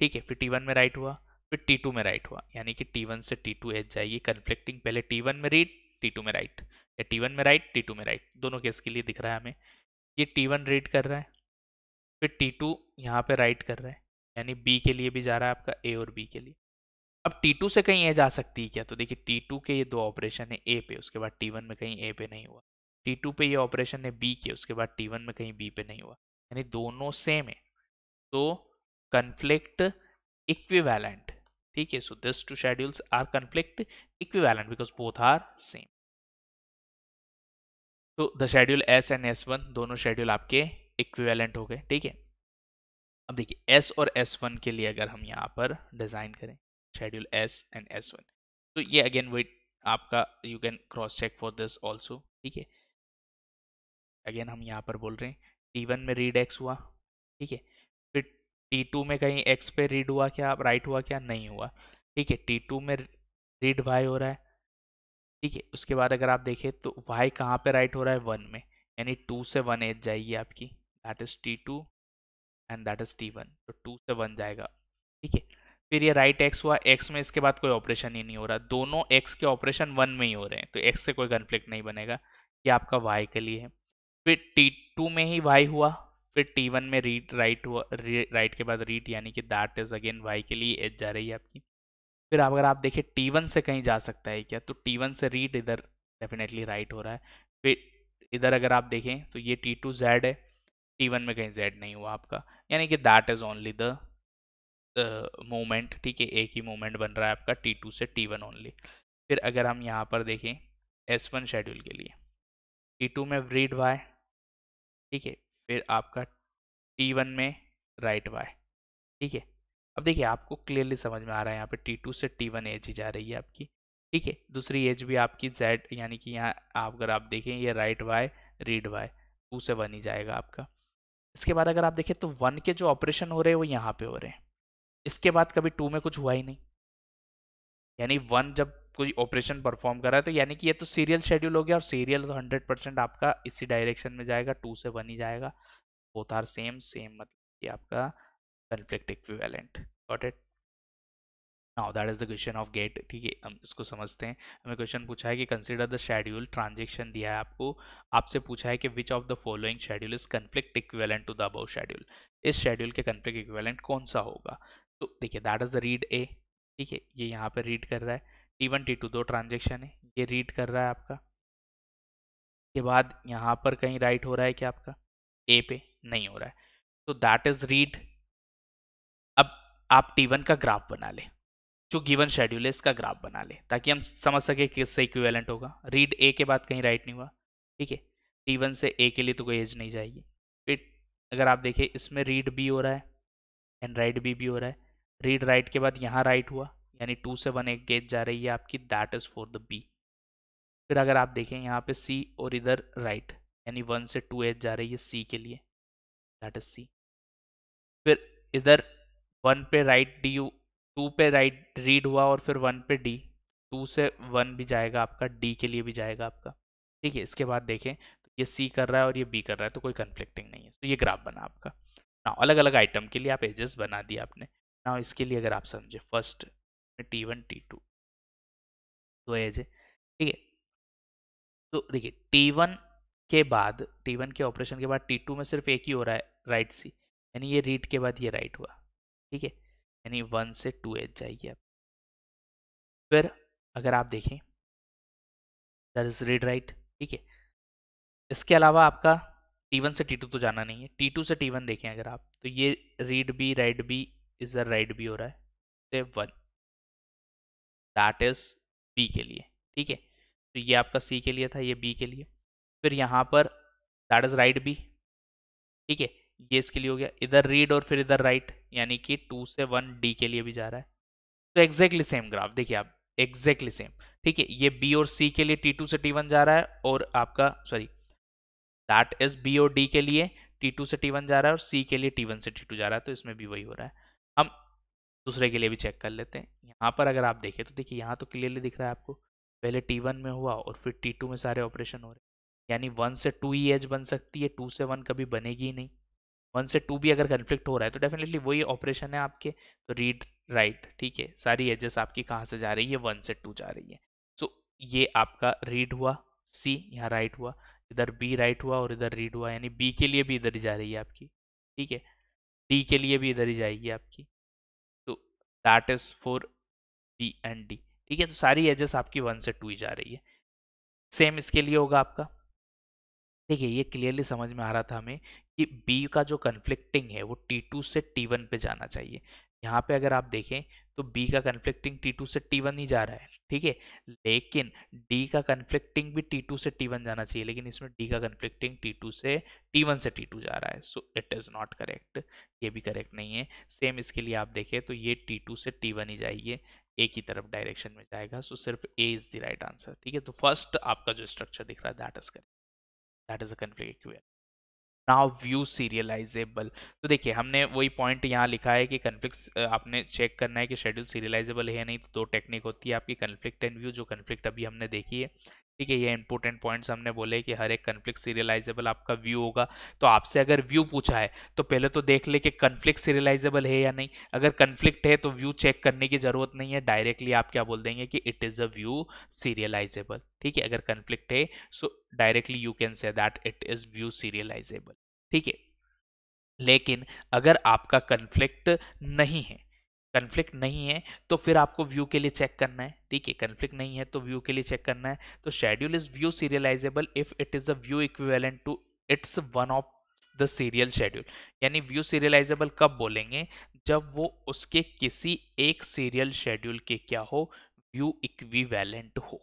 ठीक है फिर T1 में राइट हुआ फिर T2 में राइट हुआ यानी कि T1 से T2 एज जाएगी कन्फ्लिक्टिंग पहले T1 में रीड T2 में राइट या T1 में राइट T2 में राइट दोनों केस के लिए दिख रहा है हमें ये टी वन रीड कर रहा है फिर टी टू यहाँ पर राइट कर रहा है यानी बी के लिए भी जा रहा है आपका ए और बी के लिए अब टी टू से कहीं ए जा सकती है क्या तो देखिए टी टू के ये दो ऑपरेशन है ए पे उसके बाद टी वन में कहीं ए पे नहीं हुआ टी टू पे ये ऑपरेशन है बी के उसके बाद टी वन में कहीं बी पे नहीं हुआ यानी दोनों सेम है तो कन्फ्लिक्ट इक्विवेलेंट ठीक है so this two schedules are conflict equivalent because both are same तो the schedule S and S one दोनों शेड्यूल आपके इक्विवेलेंट हो गए ठीक है अब देखिए एस और एस वन के लिए अगर हम यहाँ पर डिज़ाइन करें schedule S and S one तो ये अगेन वेट आपका you can cross check for this also ठीक है अगेन हम यहाँ पर बोल रहे हैं टी वन में रीड एक्स हुआ ठीक है फिर टी टू में कहीं एक्स पे रीड हुआ क्या राइट हुआ क्या नहीं हुआ ठीक है टी टू में रीड वाई हो रहा है ठीक है उसके बाद अगर आप देखें तो वाई कहाँ पे राइट हो रहा है वन में यानी टू से वन एज जाएगी आपकी that is T two and that is T one तो टू से वन जाएगा ठीक है फिर ये राइट एक्स हुआ एक्स में इसके बाद कोई ऑपरेशन ही नहीं हो रहा दोनों एक्स के ऑपरेशन वन में ही हो रहे हैं तो एक्स से कोई कन्फ्लिक्ट नहीं बनेगा ये आपका वाई के लिए है फिर टी टू में ही वाई हुआ फिर टी वन में रीड राइट हुआ राइट के बाद रीड यानी कि दैट इज अगेन वाई के लिए एज जा रही है आपकी फिर अगर आप देखें टी वन से कहीं जा सकता है क्या तो टी वन से रीड इधर डेफिनेटली राइट हो रहा है फिर इधर अगर आप देखें तो ये टी टू जेड है टी वन में कहीं जेड नहीं हुआ आपका यानी कि that is only the moment ठीक है एक ही मोमेंट बन रहा है आपका टी टू से टी वन ओनली फिर अगर हम यहाँ पर देखें एस वन शेड्यूल के लिए टी टू में रीड वाई ठीक है फिर आपका टी वन में राइट वाई ठीक है अब देखिए आपको क्लियरली समझ में आ रहा है यहाँ पे टी टू से टी वन एज ही जा रही है आपकी ठीक है दूसरी एज भी आपकी जेड यानी कि यहाँ आप अगर आप देखें ये write Y read Y two से वन ही जाएगा आपका इसके बाद अगर आप देखें तो वन के जो ऑपरेशन हो रहे हैं वो यहाँ पे हो रहे हैं इसके बाद कभी टू में कुछ हुआ ही नहीं यानी वन जब कोई ऑपरेशन परफॉर्म कर रहा है तो यानी कि ये तो सीरियल शेड्यूल हो गया और सीरियल तो हंड्रेड परसेंट आपका इसी डायरेक्शन में जाएगा टू से वन ही जाएगा बोथ आर सेम सेम मतलब कि आपका conflict equivalent got it now that is the question of GATE ठीक है हम इसको समझते हैं हमें क्वेश्चन पूछा है कि कंसिडर द शेड्यूल ट्रांजेक्शन दिया है आपको आपसे पूछा है कि which of the following schedule is conflict equivalent to the above schedule इस शेड्यूल के कन्फ्लिक्ट इक्विवेलेंट कौन सा होगा तो देखिए that is the read A ठीक है ये यहाँ पर रीड कर रहा है टी वन टी टू दो ट्रांजेक्शन है ये रीड कर रहा है आपका के बाद यहाँ पर कहीं राइट हो रहा है क्या आपका ए पे नहीं हो रहा है तो दैट इज रीड आप टी वन का ग्राफ बना लें जो गिवन शेड्यूल है इसका ग्राफ बना ले ताकि हम समझ सके किससे इक्विवेलेंट होगा रीड ए के बाद कहीं राइट नहीं हुआ ठीक है टी वन से ए के लिए तो कोई एज नहीं जाएगी फिर अगर आप देखें इसमें रीड बी हो रहा है एंड राइट बी भी हो रहा है रीड राइट के बाद यहाँ राइट हुआ यानी टू से वन एक गेज जा रही है आपकी that is for the B फिर अगर आप देखें यहाँ पे सी और इधर राइट यानी वन से टू एज जा रही है सी के लिए दैट इज सी फिर इधर वन पे राइट डी टू पे राइट रीड हुआ और फिर वन पे डी टू से वन भी जाएगा आपका डी के लिए भी जाएगा आपका ठीक है इसके बाद देखें तो ये सी कर रहा है और ये बी कर रहा है तो कोई कन्फ्लिक्टिंग नहीं है तो ये ग्राफ बना आपका ना अलग अलग आइटम के लिए आप एजेस बना दिया आपने ना इसके लिए अगर आप समझे first T one T two दो एज है ठीक है तो देखिए टी वन के बाद टी वन के ऑपरेशन के बाद टी टू में सिर्फ एक ही हो रहा है राइट सी यानी ये रीड के बाद ये राइट हुआ ठीक है यानी वन से टू एच जाएगी आप फिर अगर आप देखें दर इज रीड राइट ठीक है इसके अलावा आपका टी वन से टी टू तो जाना नहीं है टी टू से टी वन देखें अगर आप तो ये read B write B is a write B हो रहा है से वन दैट इज बी के लिए ठीक है तो ये आपका सी के लिए था ये बी के लिए फिर यहाँ पर दैट इज राइट बी ठीक है ये इसके लिए हो गया इधर रीड और फिर इधर राइट यानी कि टू से वन डी के लिए भी जा रहा है तो एग्जैक्टली सेम ग्राफ देखिए आप एग्जैक्टली सेम ठीक है ये बी और सी के लिए टी टू से टी वन जा रहा है और आपका सॉरी दैट इज बी और डी के लिए टी टू से टी वन जा रहा है और सी के लिए टी वन से टी टू जा रहा है तो इसमें भी वही हो रहा है हम दूसरे के लिए भी चेक कर लेते हैं यहाँ पर अगर आप देखें तो देखिए यहाँ तो क्लियरली दिख रहा है आपको पहले टी वन में हुआ और फिर टी टू में सारे ऑपरेशन हो रहे हैं यानी वन से टू ही एज बन सकती है टू से वन कभी बनेगी ही नहीं वन से टू भी अगर कन्फ्लिक्ट हो रहा है तो डेफिनेटली वही ऑपरेशन है आपके तो रीड राइट ठीक है सारी एजेस आपकी कहाँ से जा रही है वन से टू जा रही है सो so, ये आपका रीड हुआ सी यहाँ राइट हुआ इधर बी राइट हुआ और इधर रीड हुआ यानी बी के लिए भी इधर ही जा रही है आपकी ठीक है डी के लिए भी इधर ही जाएगी आपकी तो that is for D and D ठीक है तो सारी एजेस आपकी वन से टू ही जा रही है सेम इसके लिए होगा आपका देखिए ये क्लियरली समझ में आ रहा था हमें कि बी का जो कन्फ्लिक्टिंग है वो टी टू से टी वन पे जाना चाहिए यहाँ पे अगर आप देखें तो बी का कन्फ्लिक्टिंग टी टू से टी वन ही जा रहा है ठीक है लेकिन डी का कन्फ्लिक्टिंग भी टी टू से टी वन जाना चाहिए लेकिन इसमें डी का कन्फ्लिक्टिंग टी टू से टी वन से टी टू जा रहा है so it is not correct ये भी करेक्ट नहीं है सेम इसके लिए आप देखें तो ये टी टू से टी वन ही जाइए ए की तरफ डायरेक्शन में जाएगा सो सिर्फ A is the right answer ठीक है तो फर्स्ट आपका जो स्ट्रक्चर दिख रहा है that is correct that is a conflict equation now view serializable तो देखिए हमने वही पॉइंट यहाँ लिखा है कि कन्फ्लिक्ट आपने चेक करना है कि शेड्यूल सीरियलाइजेबल है नहीं तो दो टेक्निक होती है आपकी कन्फ्लिक्ट एंड व्यू जो कन्फ्लिक्ट अभी हमने देखी है ठीक है ये इंपॉर्टेंट पॉइंट्स हमने बोले कि हर एक कन्फ्लिक्ट सीरियलाइजेबल आपका व्यू होगा तो आपसे अगर व्यू पूछा है तो पहले तो देख ले कि कन्फ्लिक्ट सीरियलाइजेबल है या नहीं अगर कन्फ्लिक्ट है तो व्यू चेक करने की ज़रूरत नहीं है डायरेक्टली आप क्या बोल देंगे कि it is a view serializable ठीक है अगर कन्फ्लिक्ट है so directly you can say that it is view serializable ठीक है लेकिन अगर आपका कन्फ्लिक्ट नहीं है कन्फ्लिक्ट नहीं है तो फिर आपको व्यू के लिए चेक करना है ठीक है कन्फ्लिक्ट नहीं है तो व्यू के लिए चेक करना है तो schedule is view serializable if it is a view equivalent to its one of the serial schedule यानी व्यू सीरियलाइजेबल कब बोलेंगे जब वो उसके किसी एक सीरियल शेड्यूल के क्या हो व्यू इक्विवेलेंट हो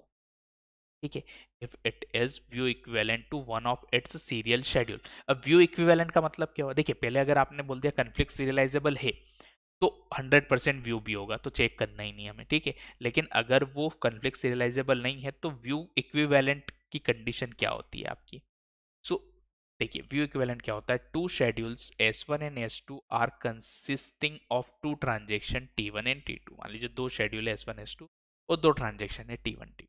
ठीक है if it is view equivalent to one of its serial schedule अब व्यू इक्विवेलेंट का मतलब क्या हुआ देखिए पहले अगर आपने बोल दिया कन्फ्लिक्ट सीरियलाइजेबल है तो 100 परसेंट व्यू भी होगा तो चेक करना ही नहीं हमें ठीक है लेकिन अगर वो कन्फ्लिक्ट सीरियलाइजेबल नहीं है तो व्यू इक्विवेलेंट की कंडीशन क्या होती है आपकी सो so, देखिए व्यू इक्विवेलेंट क्या होता है two schedules S one and S two are consisting of two transaction T one and T two मान लीजिए दो शेड्यूल है एस वन एस टू और दो ट्रांजेक्शन है टी वन टी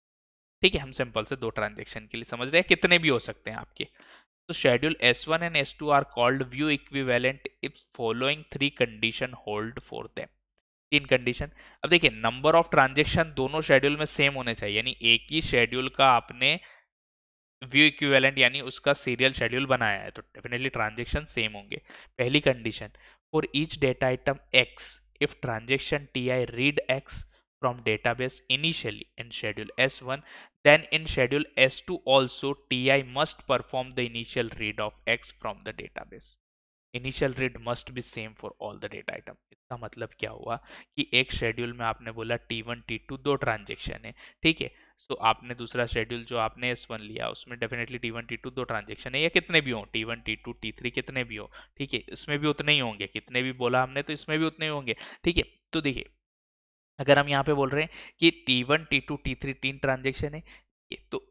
ठीक है हम सिंपल से दो ट्रांजेक्शन के लिए समझ रहे हैं कितने भी हो सकते हैं आपके So तो schedule S1 and S2 are called view equivalent if following three condition hold for them. तीन कंडीशन अब देखिए नंबर ऑफ ट्रांजेक्शन दोनों शेड्यूल में सेम होने चाहिए यानी एक ही शेड्यूल का आपने व्यू इक्विवेलेंट यानी उसका सीरियल शेड्यूल बनाया है तो डेफिनेटली ट्रांजेक्शन सेम होंगे पहली condition for each data item X if transaction T I read X from database initially in schedule S1 then in schedule S2 also TI must perform the initial read of X from the database initial read must be same for all the data item इसका मतलब क्या हुआ कि एक schedule में आपने बोला t1 t2 दो transaction है ठीक है सो आपने दूसरा schedule जो आपने s1 लिया उसमें definitely t1 t2 दो transaction है या कितने भी हो t1 t2 t3 कितने भी हो ठीक है इसमें भी उतने ही होंगे कितने भी बोला हमने तो इसमें भी उतने ही होंगे ठीक है तो देखिए अगर हम यहाँ पे बोल रहे हैं कि T one T two T three तीन ट्रांजेक्शन है तो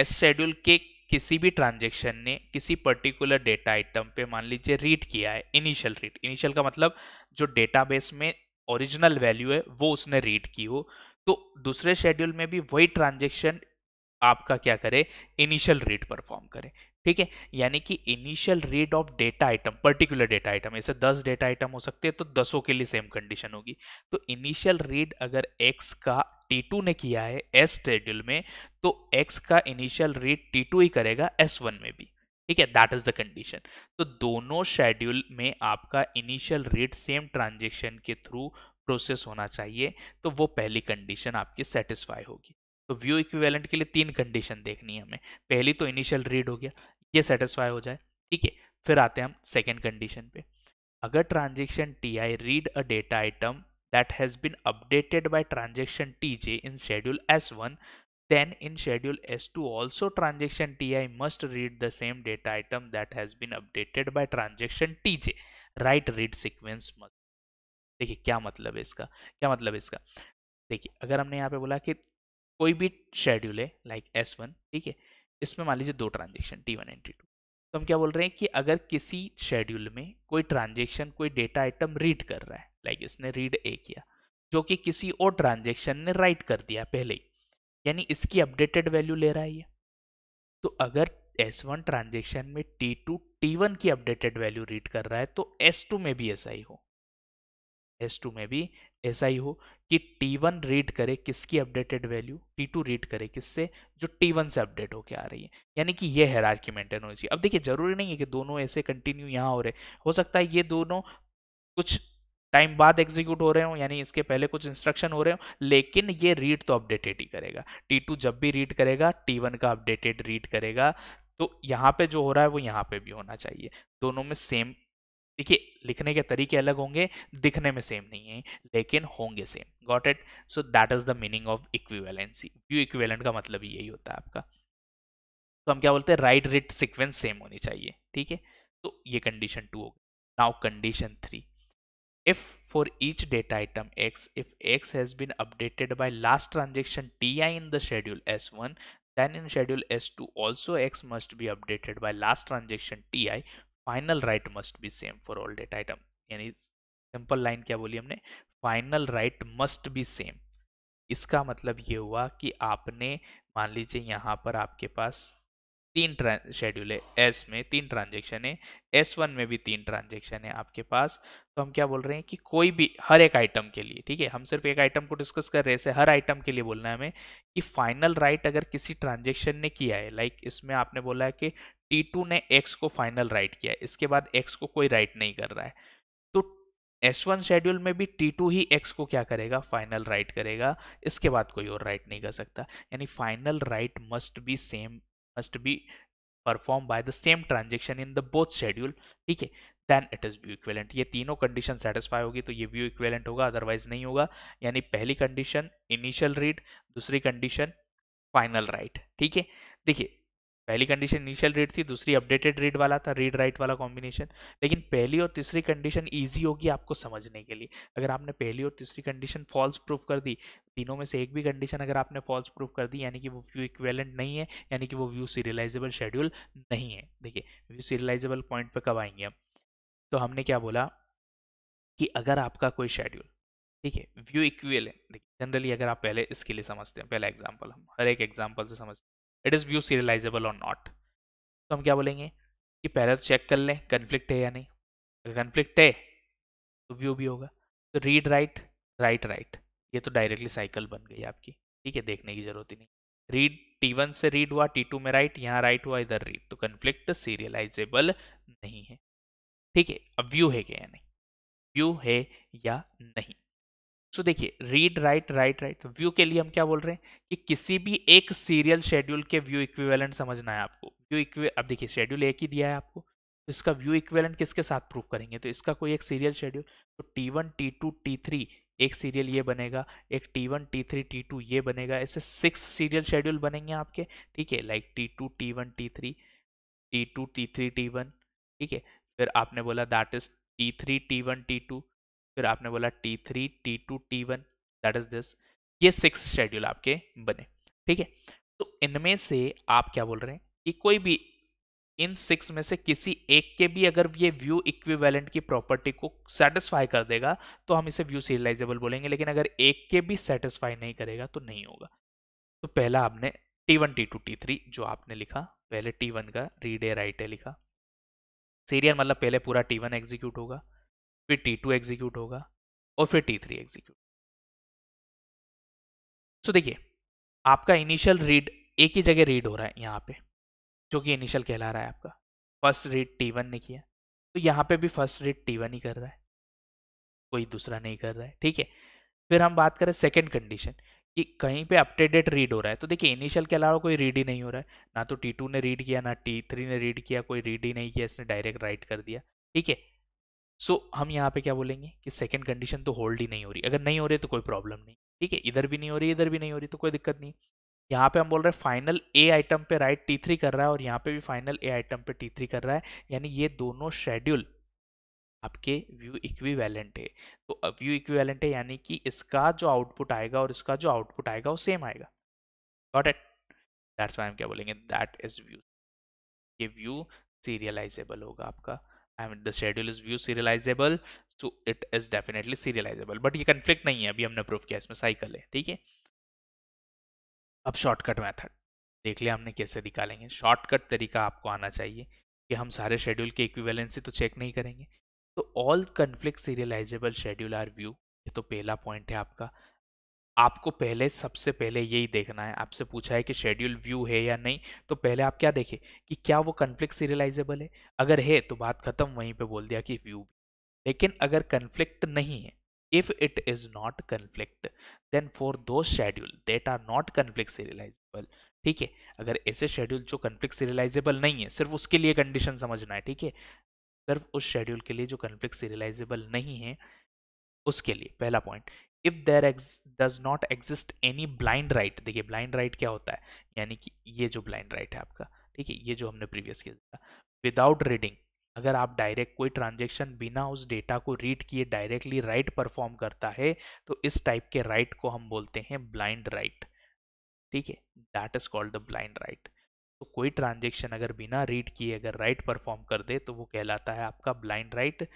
एस शेड्यूल के किसी भी ट्रांजेक्शन ने किसी पर्टिकुलर डेटा आइटम पे मान लीजिए रीड किया है इनिशियल रीड इनिशियल का मतलब जो डेटाबेस में ओरिजिनल वैल्यू है वो उसने रीड की हो तो दूसरे शेड्यूल में भी वही ट्रांजेक्शन आपका क्या करे इनिशियल रीड परफॉर्म करे ठीक है यानी कि initial rate of data item particular data item ऐसे 10 डेटा आइटम हो सकते हैं तो दसों के लिए सेम कंडीशन होगी तो इनिशियल रीड अगर x का t2 ने किया है एस शेड्यूल में तो x का इनिशियल रीड t2 ही करेगा s1 में भी ठीक है दैट इज द कंडीशन तो दोनों शेड्यूल में आपका इनिशियल रीड सेम ट्रांजेक्शन के थ्रू प्रोसेस होना चाहिए तो वो पहली कंडीशन आपकी सेटिस्फाई होगी तो व्यू इक्विवेलेंट के लिए तीन कंडीशन देखनी है हमें पहली तो इनिशियल रीड हो गया ये सेटिस्फाई हो जाए ठीक है फिर आते हैं हम सेकेंड कंडीशन पे अगर transaction T I read a data item that has been updated by transaction T J in schedule S one then in schedule S two also transaction T I must read the same data item that has been updated by transaction T J write read sequence must देखिए क्या मतलब है इसका क्या मतलब है इसका देखिए अगर हमने यहाँ पे बोला कि कोई भी शेड्यूल है लाइक एस वन ठीक है इसमें मान लीजिए दो transaction T one and T two तो हम क्या बोल रहे हैं कि अगर किसी शेड्यूल में कोई ट्रांजेक्शन कोई डेटा आइटम रीड कर रहा है लाइक like इसने रीड ए किया जो कि किसी और ट्रांजेक्शन ने राइट कर दिया पहले ही यानी इसकी अपडेटेड वैल्यू ले रहा है ये तो अगर एस वन ट्रांजेक्शन में टी टू टी वन की अपडेटेड वैल्यू रीड कर रहा है तो एस टू में भी ऐसा ही हो एस टू में भी ऐसा ही हो कि T1 रीड करे किसकी अपडेटेड वैल्यू T2 रीड करे किससे जो T1 से अपडेट होके आ रही है यानी कि ये हेरारकी मेंटेन होनी चाहिए अब देखिए जरूरी नहीं है कि दोनों ऐसे कंटिन्यू यहाँ हो रहे हो सकता है ये दोनों कुछ टाइम बाद एग्जीक्यूट हो रहे हो यानी इसके पहले कुछ इंस्ट्रक्शन हो रहे हो लेकिन ये रीड तो अपडेटेड ही करेगा टी जब भी रीड करेगा टी का अपडेटेड रीड करेगा तो यहाँ पे जो हो रहा है वो यहाँ पे भी होना चाहिए दोनों में सेम देखिए लिखने के तरीके अलग होंगे दिखने में सेम नहीं है लेकिन होंगे same got it so that is the meaning of equivalency view equivalent का मतलब यही होता है आपका तो हम क्या बोलते हैं राइट रिट सिक्वेंस सेम होनी चाहिए ठीक है तो ये कंडीशन टू हो गई now condition three if for each data item x if x has been updated by last transaction ti in the schedule s1 then in schedule s2 also x must be updated by last transaction ti final write must be same for all date item यानी simple line क्या बोली हमने final write must be same इसका मतलब ये हुआ कि आपने मान लीजिए यहाँ पर आपके पास तीन शेड्यूल है एस में तीन ट्रांजेक्शन है एस वन में भी तीन ट्रांजेक्शन है आपके पास तो हम क्या बोल रहे हैं कि कोई भी हर एक आइटम के लिए ठीक है हम सिर्फ एक आइटम को डिस्कस कर रहे हैं हर आइटम के लिए बोलना है हमें कि फाइनल राइट अगर किसी ट्रांजेक्शन ने किया है लाइक इसमें आपने बोला है कि टी e टू ने एक्स को फाइनल राइट किया इसके बाद एक्स को कोई राइट नहीं कर रहा है तो एस वन शेड्यूल में भी टू ही एक्स को क्या करेगा फाइनल राइट करेगा इसके बाद कोई और राइट नहीं कर सकता यानी final write must be same must be perform by the same transaction in the both schedule ठीक है then it is view equivalent ये तीनों कंडीशन सेटिस्फाई होगी तो ये व्यू इक्वेलेंट होगा अदरवाइज नहीं होगा यानी पहली कंडीशन इनिशियल रीड दूसरी कंडीशन फाइनल राइट ठीक है देखिए पहली कंडीशन इनिशियल रीड थी दूसरी अपडेटेड रीड वाला था रीड राइट वाला कॉम्बिनेशन लेकिन पहली और तीसरी कंडीशन ईजी होगी आपको समझने के लिए अगर आपने पहली और तीसरी कंडीशन फॉल्स प्रूफ कर दी तीनों में से एक भी कंडीशन अगर आपने फॉल्स प्रूफ कर दी यानी कि वो व्यू इक्वेलेंट नहीं है यानी कि वो व्यू सीरियलाइजेबल शेड्यूल नहीं है देखिए व्यू सीरियलाइजेबल पॉइंट पर कब आएंगे हम तो हमने क्या बोला कि अगर आपका कोई शेड्यूल ठीक है व्यू इक्वेलेंट देखिए जनरली अगर आप पहले इसके लिए समझते हैं पहला एग्जाम्पल हम हर एक एग्जाम्पल से समझते हैं इट इज़ व्यू सीरियलाइजेबल और नॉट तो हम क्या बोलेंगे कि पहले तो चेक कर लें कन्फ्लिक्ट है या नहीं अगर कन्फ्लिक्ट है तो व्यू भी होगा तो रीड राइट राइट राइट ये तो डायरेक्टली साइकिल बन गई आपकी ठीक है देखने की जरूरत ही नहीं रीड टी वन से रीड हुआ टी टू में राइट यहाँ राइट हुआ इधर रीड तो कन्फ्लिक्ट सीरियलाइजेबल नहीं है ठीक है अब व्यू है क्या या नहीं व्यू है या नहीं सो देखिए read write write write view के लिए हम क्या बोल रहे हैं कि किसी भी एक सीरियल शेड्यूल के व्यू इक्विवेलेंट समझना है आपको व्यू इक्वे अब देखिए शेड्यूल एक ही दिया है आपको तो इसका व्यू इक्विवेलेंट किसके साथ प्रूव करेंगे तो इसका कोई एक सीरियल शेड्यूल तो T one T two T three एक सीरियल ये बनेगा एक T one T three T two ये बनेगा ऐसे सिक्स सीरियल शेड्यूल बनेंगे आपके ठीक है like T two T one T three T two T three T one ठीक है फिर आपने बोला that is T three T one T two फिर आपने बोला T three T two T one that is this ये सिक्स शेड्यूल आपके बने ठीक है तो इनमें से आप क्या बोल रहे हैं कि कोई भी इन सिक्स में से किसी एक के भी अगर ये व्यू इक्विवेलेंट की प्रॉपर्टी को सेटिस्फाई कर देगा तो हम इसे व्यू सीरियलाइजेबल बोलेंगे लेकिन अगर एक के भी सेटिस्फाई नहीं करेगा तो नहीं होगा तो पहला आपने T one T two T three जो आपने लिखा पहले टी वन का रीड ए राइट ए लिखा सीरियल मतलब पहले पूरा टी वन एग्जीक्यूट होगा फिर टी टू एग्जीक्यूट होगा और फिर टी थ्री एग्जीक्यूट सो देखिए आपका इनिशियल रीड एक ही जगह रीड हो रहा है यहाँ पे जो कि इनिशियल कहला रहा है आपका फर्स्ट रीड टी वन ने किया तो यहाँ पे भी फर्स्ट रीड टी वन ही कर रहा है कोई दूसरा नहीं कर रहा है ठीक है फिर हम बात करें सेकेंड कंडीशन कि कहीं पे अपडेटेड रीड हो रहा है तो देखिए इनिशियल के अलावा कोई रीड ही नहीं हो रहा है ना तो टी टू ने रीड किया ना टी थ्री ने रीड किया कोई रीड ही नहीं किया इसने डायरेक्ट राइट कर दिया ठीक है सो so, हम यहाँ पे क्या बोलेंगे कि सेकेंड कंडीशन तो होल्ड ही नहीं हो रही अगर नहीं हो रही तो कोई प्रॉब्लम नहीं ठीक है इधर भी नहीं हो रही इधर भी नहीं हो रही तो कोई दिक्कत नहीं यहाँ पे हम बोल रहे हैं फाइनल ए आइटम पे राइट टी थ्री कर रहा है और यहाँ पे भी फाइनल ए आइटम पे टी थ्री कर रहा है यानी ये दोनों शेड्यूल आपके व्यू इक्वी है तो व्यू इक्वी है यानी कि इसका जो आउटपुट आएगा और इसका जो आउटपुट आएगा वो सेम आएगा गॉट एट दैट्स वाई हम क्या बोलेंगे दैट इज व्यू ये व्यू सीरियलाइजेबल होगा आपका I mean the schedule is view serializable so it is definitely serializable but ये conflict नहीं है अभी हमने prove किया इसमें cycle है ठीक है अब shortcut method देख लिया हमने कैसे निकालेंगे shortcut तरीका आपको आना चाहिए कि हम सारे schedule के equivalency तो check नहीं करेंगे तो all conflict serializable schedule are view ये तो पहला point है आपका आपको पहले सबसे पहले यही देखना है आपसे पूछा है कि शेड्यूल व्यू है या नहीं तो पहले आप क्या देखें कि क्या वो कन्फ्लिक्ट सीरियलाइजेबल है अगर है तो बात खत्म वहीं पे बोल दिया कि व्यू लेकिन अगर कन्फ्लिक्ट नहीं है if it is not conflict then for दो schedule that are not conflict serializable ठीक है अगर ऐसे शेड्यूल जो कन्फ्लिक्ट सीरियलाइजेबल नहीं है सिर्फ उसके लिए कंडीशन समझना है ठीक है सिर्फ उस शेड्यूल के लिए जो कन्फ्लिक्ट सीरियलाइजेबल नहीं है उसके लिए पहला point if there does not exist any blind write देखिए ब्लाइंड राइट क्या होता है यानी कि ये जो ब्लाइंड राइट है आपका ठीक है ये जो हमने प्रीवियस किया विदाउट रीडिंग अगर आप डायरेक्ट कोई ट्रांजेक्शन बिना उस डेटा को रीड किए डायरेक्टली राइट परफॉर्म करता है तो इस टाइप के राइट right को हम बोलते हैं ब्लाइंड राइट ठीक है that is called the blind write तो कोई ट्रांजेक्शन अगर बिना रीड किए अगर राइट right परफॉर्म कर दे तो वो कहलाता है आपका ब्लाइंड राइट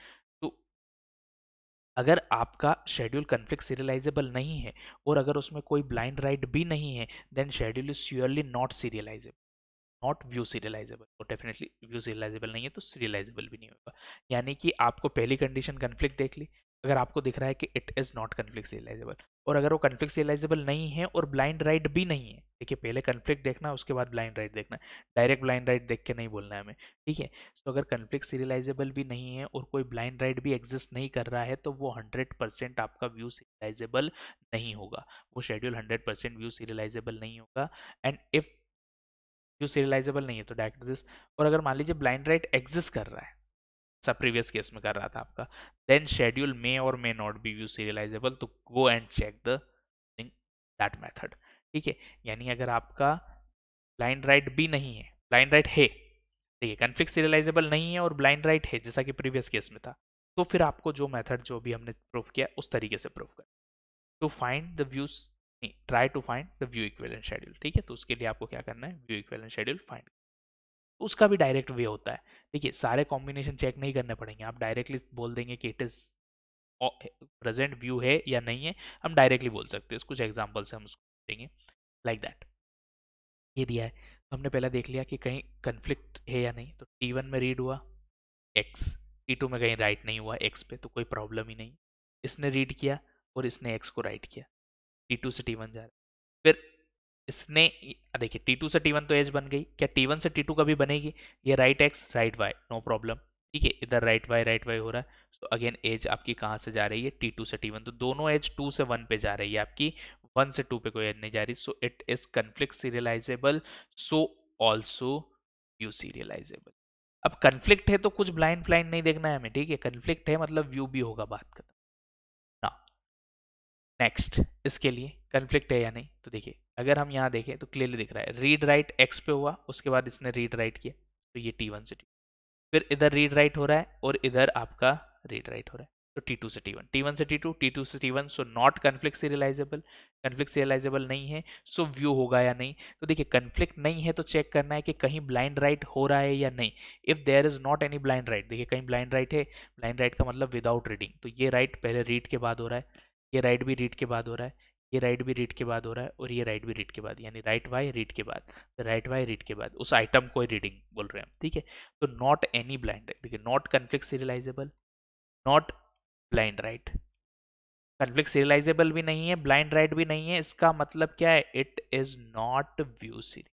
अगर आपका शेड्यूल कन्फ्लिक्ट सीरियलाइजेबल नहीं है और अगर उसमें कोई ब्लाइंड राइट भी नहीं है then schedule is surely not serializable not view serializable तो डेफिनेटली व्यू सीरियलाइजेबल नहीं है तो सीरियलाइजेबल भी नहीं होगा यानी कि आपको पहली कंडीशन कन्फ्लिक्ट देख ली अगर आपको दिख रहा है कि it is not conflict realizable और अगर वो कन्फ्लिक्ट सीलाइजेबल नहीं है और ब्लाइंड राइट भी नहीं है देखिए पहले कन्फ्लिक्ट देखना उसके बाद ब्लाइंड राइट देखना डायरेक्ट ब्लाइंड राइट देख के नहीं बोलना है हमें ठीक है तो अगर कन्फ्लिक्ट सीरियलाइजेबल भी नहीं है और कोई ब्लाइंड राइट भी एग्जिस्ट नहीं कर रहा है तो वो हंड्रेड परसेंट आपका व्यू सीरियलाइजेबल नहीं होगा वो schedule hundred percent view serializable नहीं होगा एंड इफ़ व्यू सीरियलाइजेबल नहीं है तो डायरेक्ट दिस और अगर मान लीजिए ब्लाइंड राइट एग्जिस्ट कर रहा है सब प्रीवियस केस में कर रहा था आपका देन शेड्यूल मे और may not be view serializable तो go and check the thing that method ठीक है यानी अगर आपका ब्लाइंड राइट भी नहीं है ब्लाइंड राइट है ठीक है कन्फ्लिक सीरियलाइजेबल नहीं है और ब्लाइंड राइट है जैसा कि प्रीवियस केस में था तो फिर आपको जो मेथड जो भी हमने प्रूफ किया उस तरीके से प्रूफ कर to find the views try to find the view equivalent schedule ठीक है तो उसके लिए आपको क्या करना है व्यू इक्वेलेंट शेड्यूल फाइंड उसका भी डायरेक्ट वे होता है देखिए सारे कॉम्बिनेशन चेक नहीं करने पड़ेंगे आप डायरेक्टली बोल देंगे कि इट इज़ प्रेजेंट व्यू है या नहीं है हम डायरेक्टली बोल सकते हैं कुछ एग्जाम्पल से हम उसको देंगे लाइक like दैट ये दिया है तो हमने पहला देख लिया कि कहीं कन्फ्लिक्ट है या नहीं तो टी वन में रीड हुआ एक्स टी टू में कहीं राइट नहीं हुआ एक्स पे तो कोई प्रॉब्लम ही नहीं इसने रीड किया और इसने एक्स को राइट किया टी टू से टी वन जा रहा है फिर इसने देखिए टी टू से टी वन तो एज बन गई क्या टी वन से टी टू कभी बनेगी ये write X write Y no problem ठीक है इधर राइट वाई राइट वाई हो रहा है तो अगेन एज आपकी कहाँ से जा रही है टी टू से टी वन तो दोनों एज टू से वन पे जा रही है आपकी वन से टू पे कोई एज नहीं जा रही so it is conflict serializable so also view serializable अब कन्फ्लिक्ट है तो कुछ ब्लाइंड ब्लाइंड नहीं देखना है हमें ठीक है कन्फ्लिक्ट है मतलब व्यू भी होगा बात करना नेक्स्ट इसके लिए कन्फ्लिक्ट है या नहीं तो देखिए अगर हम यहाँ देखें तो क्लियरली दिख रहा है रीड राइट एक्स पे हुआ उसके बाद इसने रीड राइट किया तो ये टी वन से टी फिर इधर रीड राइट हो रहा है और इधर आपका रीड राइट हो रहा है तो टी टू से टी वन टी वन से टी टू टी टू से T one so not conflict realizable conflict realizable नहीं है सो so व्यू होगा या नहीं तो देखिए कन्फ्लिक्ट नहीं है तो चेक करना है कि कहीं ब्लाइंड राइट हो रहा है या नहीं if there is not any blind write देखिए कहीं ब्लाइंड राइट है ब्लाइंड राइट का मतलब विदाउट रीडिंग तो ये राइट पहले रीड के बाद हो रहा है ये राइट भी रीड के बाद हो रहा है ये राइट भी रीड के बाद हो रहा है और ये राइट भी रीड के बाद यानी राइट वाई रीड के बाद राइट वाई रीड के बाद उस आइटम को रीडिंग बोल रहे हैं ठीक है तो नॉट एनी ब्लाइंड देखिए not conflict serializable not blind write conflict serializable भी नहीं है ब्लाइंड राइट भी नहीं है इसका मतलब क्या है it is not view serial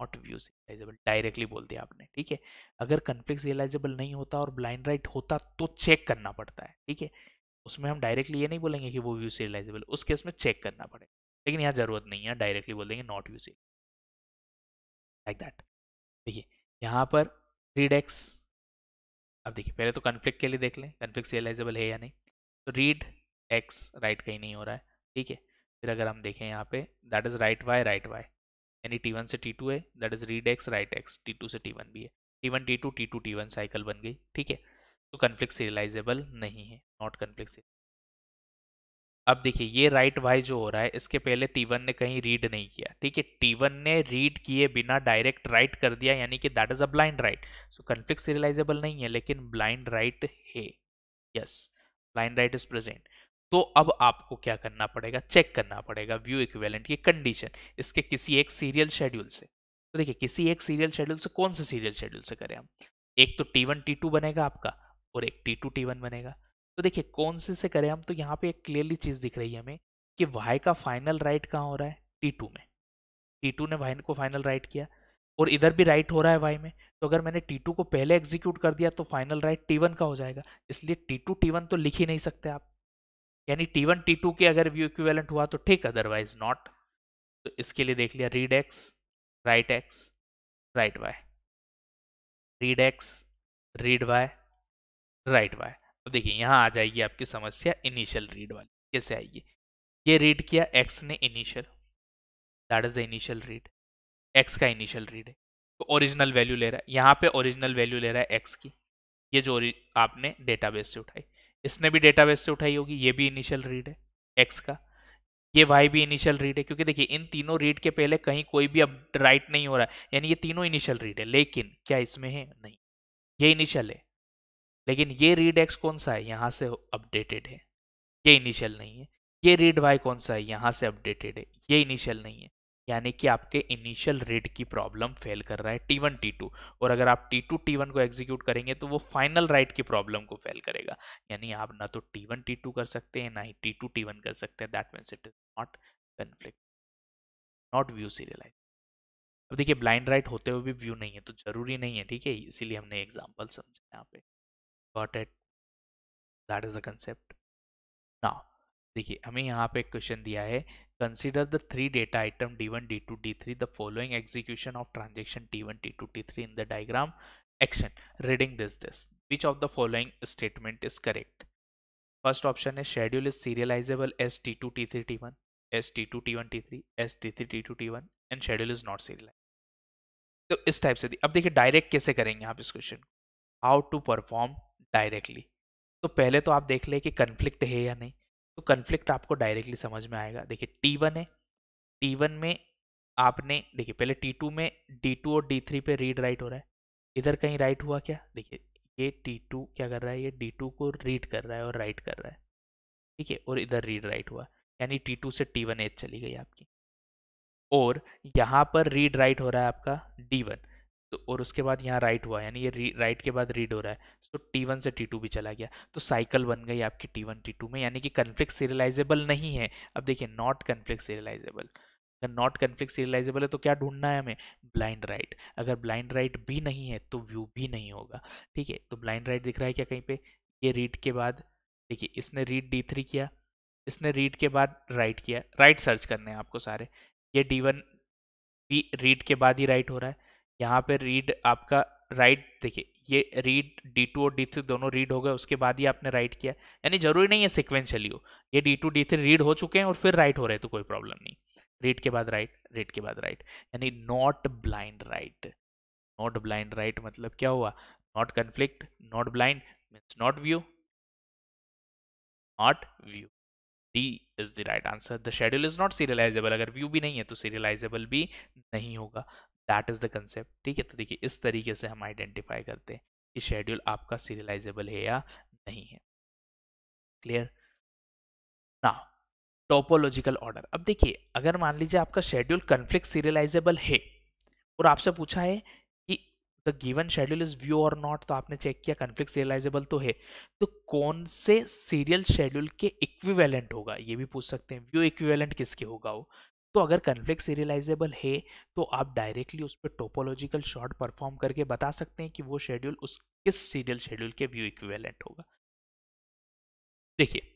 not view serializable directly बोल दिया आपने ठीक है अगर कन्फ्लिक्ट रियलाइजेबल नहीं होता और ब्लाइंड राइट होता तो चेक करना पड़ता है ठीक है उसमें हम डायरेक्टली ये नहीं बोलेंगे कि वो व्यू सीरियलाइजेबल उसके उस केस में चेक करना पड़ेगा लेकिन यहाँ ज़रूरत नहीं है डायरेक्टली बोल देंगे नॉट व्यू से लाइक दैट देखिए यहाँ पर रीड एक्स अब देखिए पहले तो कन्फ्लिक्ट के लिए देख लें कन्फ्लिक्ट सीरियलाइजेबल है या नहीं तो रीड एक्स राइट कहीं नहीं हो रहा है ठीक है फिर अगर हम देखें यहाँ पे that is write Y write Y यानी टी वन से टी टू है that is read X write X T two से टी वन भी है T one T two T two T one cycle बन गई ठीक है तो कन्फ्लिक्ट सीरियलाइजेबल नहीं है नॉट कन्फ्लिक्ट अब देखिए ये राइट वाई जो हो रहा है इसके पहले टी ने कहीं रीड नहीं किया ठीक है टी ने रीड किए बिना डायरेक्ट राइट कर दिया यानी कि that is a blind write so conflict serializable नहीं है लेकिन ब्लाइंड राइट है yes blind write is present तो अब आपको क्या करना पड़ेगा चेक करना पड़ेगा व्यू इक्वेलेंट की कंडीशन इसके किसी एक सीरियल शेड्यूल से तो देखिए किसी एक सीरियल शेड्यूल से कौन से सीरियल शेड्यूल से करें हम एक तो T1 T2 बनेगा आपका और एक टी टू टी वन बनेगा तो देखिए कौन से से करें हम तो यहाँ पे एक क्लियरली चीज़ दिख रही है हमें कि वाई का फाइनल राइट कहाँ हो रहा है टी टू में टी टू ने वाई को फाइनल राइट किया और इधर भी राइट हो रहा है वाई में तो अगर मैंने टी टू को पहले एग्जीक्यूट कर दिया तो फाइनल राइट टी वन का हो जाएगा इसलिए टी टू टी वन तो लिख ही नहीं सकते आप यानी टी वन टी टू के अगर व्यू इक्विवेलेंट हुआ तो ठीक अदरवाइज नॉट तो इसके लिए देख लिया read X write X write Y read X read Y write Y तो देखिए यहाँ आ जाएगी आपकी समस्या इनिशियल रीड वाली कैसे आएगी ये रीड किया एक्स ने initial that is the initial read X का इनिशियल रीड है तो ओरिजिनल वैल्यू ले रहा है यहाँ पे ओरिजिनल वैल्यू ले रहा है एक्स की ये जो आपने डेटाबेस से उठाई इसने भी डेटाबेस से उठाई होगी ये भी इनिशियल रीड है एक्स का ये वाई भी इनिशियल रीड है क्योंकि देखिए इन तीनों रीड के पहले कहीं कोई भी अब राइट नहीं हो रहा है यानी ये तीनों इनिशियल रीड है लेकिन क्या इसमें है नहीं ये इनिशियल है लेकिन ये रीड एक्स कौन सा है यहाँ से अपडेटेड है ये इनिशियल नहीं है ये रीड वाई कौन सा है यहाँ से अपडेटेड है ये इनिशियल नहीं है यानी कि आपके इनिशियल रेट की प्रॉब्लम फेल कर रहा है टी वन टी टू और अगर आप टी टू टी वन को एग्जीक्यूट करेंगे तो वो फाइनल राइट की प्रॉब्लम को फेल करेगा यानी आप ना तो टी वन टी टू कर सकते हैं ना ही टी टू टी वन कर सकते हैं that means it is not conflict not view serialize अब देखिए ब्लाइंड राइट होते हुए भी व्यू नहीं है तो जरूरी नहीं है ठीक है इसीलिए हमने एग्जाम्पल समझा यहाँ पे got it that is the concept now देखिए हमें यहाँ पे क्वेश्चन दिया है consider the three data item D one D two D three the following execution of transaction D one D two D three in the diagram action reading this this which of the following statement is correct first option है schedule is serializable S T two T three T one S T two T one T three S T three T two T one and schedule is not serialize तो इस type से अब देखिए direct कैसे करेंगे आप इस question को हाउ टू परफॉर्म डायरेक्टली तो पहले तो आप देख ले कि कन्फ्लिक्ट है या नहीं तो कन्फ्लिक्ट आपको डायरेक्टली समझ में आएगा देखिए टी वन है टी वन में आपने देखिए पहले टी टू में डी टू और डी थ्री पे रीड राइट हो रहा है इधर कहीं राइट हुआ क्या देखिए ये टी टू क्या कर रहा है ये डी टू को रीड कर रहा है और राइट कर रहा है ठीक है और इधर रीड राइट हुआ यानी टी टू से टी वन एज चली गई आपकी और यहाँ पर रीड राइट हो रहा है आपका डी वन तो और उसके बाद यहाँ राइट हुआ यानी ये राइट के बाद रीड हो रहा है सो टी वन से टी टू भी चला गया तो साइकिल बन गई आपकी टी वन टी टू में यानी कि कन्फ्लिक्ट सीरियलाइजेबल नहीं है अब देखिए नॉट कन्फ्लिक्ट सीरियलाइजेबल अगर नॉट कन्फ्लिक्ट सीरियलाइजेबल है तो क्या ढूंढना है हमें ब्लाइंड राइट अगर ब्लाइंड राइट भी नहीं है तो व्यू भी नहीं होगा ठीक है तो ब्लाइंड राइट दिख रहा है क्या कहीं पर ये रीड के बाद देखिए इसने रीड डी थ्री किया इसने रीड के बाद राइट किया राइट सर्च करने हैं आपको सारे ये डी वन भी रीड के बाद ही राइट हो रहा है यहाँ पे रीड आपका राइट देखिए ये रीड डी टू और डी थ्री दोनों रीड हो गए उसके बाद ही आपने राइट किया यानी जरूरी नहीं है सिक्वेंशली हो ये D two D three read हो चुके हैं और फिर राइट हो रहे तो कोई प्रॉब्लम नहीं रीड के बाद राइट रीड के बाद राइट यानी not blind write not blind write मतलब क्या हुआ not conflict not blind means not view not view D is the right answer the schedule is not serializable अगर व्यू भी नहीं है तो सीरियलाइजेबल भी नहीं होगा दैट इज़ द कंसेप्ट ठीक है तो देखिए इस तरीके से हम आइडेंटिफाई करते हैं कि शेड्यूल आपका सीरियलाइजेबल है या नहीं है क्लियर ना टोपोलॉजिकल ऑर्डर अब देखिए अगर मान लीजिए आपका शेड्यूल कन्फ्लिक्ट सीरियलाइजेबल है और आपसे पूछा है कि the given schedule is view और नॉट तो आपने चेक किया कन्फ्लिक्ट सीरियलाइजेबल तो है तो कौन से सीरियल शेड्यूल के इक्विवेलेंट होगा ये भी पूछ सकते हैं व्यू इक्विवेलेंट किसके होगा वो तो अगर कन्फ्लिक्ट सीरियलाइजेबल है तो आप डायरेक्टली उस पर टोपोलॉजिकल शॉर्ट परफॉर्म करके बता सकते हैं कि वो शेड्यूल उस किस सीरियल शेड्यूल के व्यू इक्विवेलेंट होगा देखिए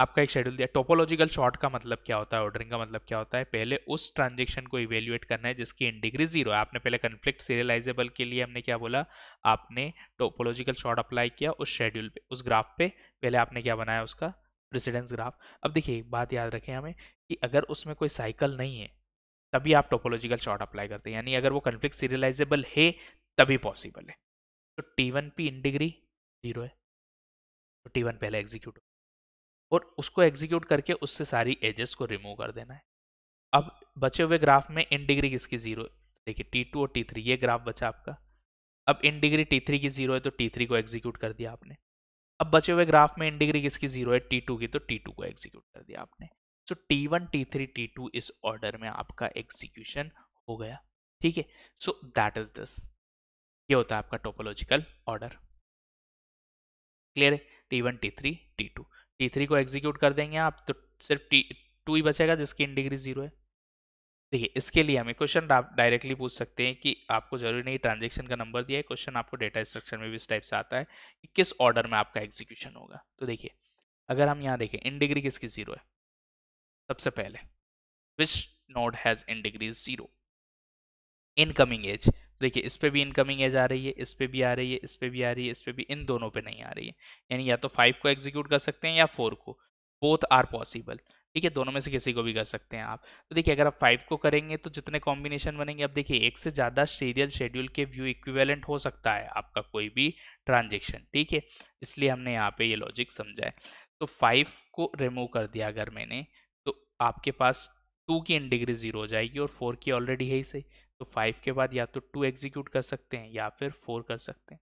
आपका एक शेड्यूल दिया टोपोलॉजिकल शॉर्ट का मतलब क्या होता है ऑर्डरिंग का मतलब क्या होता है पहले उस ट्रांजेक्शन को इवेल्युएट करना है जिसकी इन डिग्री जीरो है आपने पहले कन्फ्लिक्ट सीरियलाइजेबल के लिए हमने क्या बोला आपने टोपोलॉजिकल शॉर्ट अप्लाई किया उस शेड्यूल पे उस ग्राफ पे पहले आपने क्या बनाया उसका प्रेसिडेंस ग्राफ अब देखिए एक बात याद रखें हमें कि अगर उसमें कोई साइकिल नहीं है तभी आप टोपोलॉजिकल शॉर्ट अप्लाई करते हैं यानी अगर वो कन्फ्लिक्ट सीरियलाइजेबल है तभी पॉसिबल है तो टी वन पी इन डिग्री जीरो है तो टी वन पहले एग्जीक्यूट और उसको एग्जीक्यूट करके उससे सारी एजेस को रिमूव कर देना है अब बचे हुए ग्राफ में इन डिग्री किसकी जीरो देखिए टी टू और टी थ्री ये ग्राफ बचा आपका अब इन डिग्री टी थ्री की जीरो है तो टी थ्री को एग्जीक्यूट कर दिया आपने अब बचे हुए ग्राफ में इन डिग्री किसकी जीरो है टी टू की तो टी टू को एग्जीक्यूट कर दिया आपने so T one T three T two इस ऑर्डर में आपका एग्जीक्यूशन हो गया ठीक है सो दैट इज दिस ये होता है आपका टोपोलॉजिकल ऑर्डर क्लियर है T one T three T two T three को एग्जीक्यूट कर देंगे आप तो सिर्फ टी टू ही बचेगा जिसकी इन डिग्री जीरो है देखिए इसके लिए हमें क्वेश्चन आप डायरेक्टली पूछ सकते हैं कि आपको जरूरी नहीं ट्रांजेक्शन का नंबर दिया है क्वेश्चन आपको डेटा स्ट्रक्चर में भी इस टाइप से आता है कि किस ऑर्डर में आपका एग्जीक्यूशन होगा तो देखिए अगर हम यहाँ देखें इन डिग्री किसकी जीरो है सबसे पहले which node has in degree zero incoming edge देखिए इस पे भी इनकमिंग एज आ रही है इस पे भी आ रही है इस पे भी आ रही है इस पे भी इन दोनों पे नहीं आ रही है यानी या तो फाइव को एग्जीक्यूट कर सकते हैं या फोर को बोथ आर पॉसिबल ठीक है दोनों में से किसी को भी कर सकते हैं आप तो देखिए अगर आप फाइव को करेंगे तो जितने कॉम्बिनेशन बनेंगे अब देखिए एक से ज़्यादा सीरियल शेड्यूल के व्यू इक्विवेलेंट हो सकता है आपका कोई भी ट्रांजेक्शन ठीक है इसलिए हमने यहाँ पे ये लॉजिक समझा है तो फाइव को रिमूव कर दिया अगर मैंने आपके पास टू की एंड डिग्री ज़ीरो हो जाएगी और फोर की ऑलरेडी है ही सही तो फाइव के बाद या तो टू एग्जीक्यूट कर सकते हैं या फिर फोर कर सकते हैं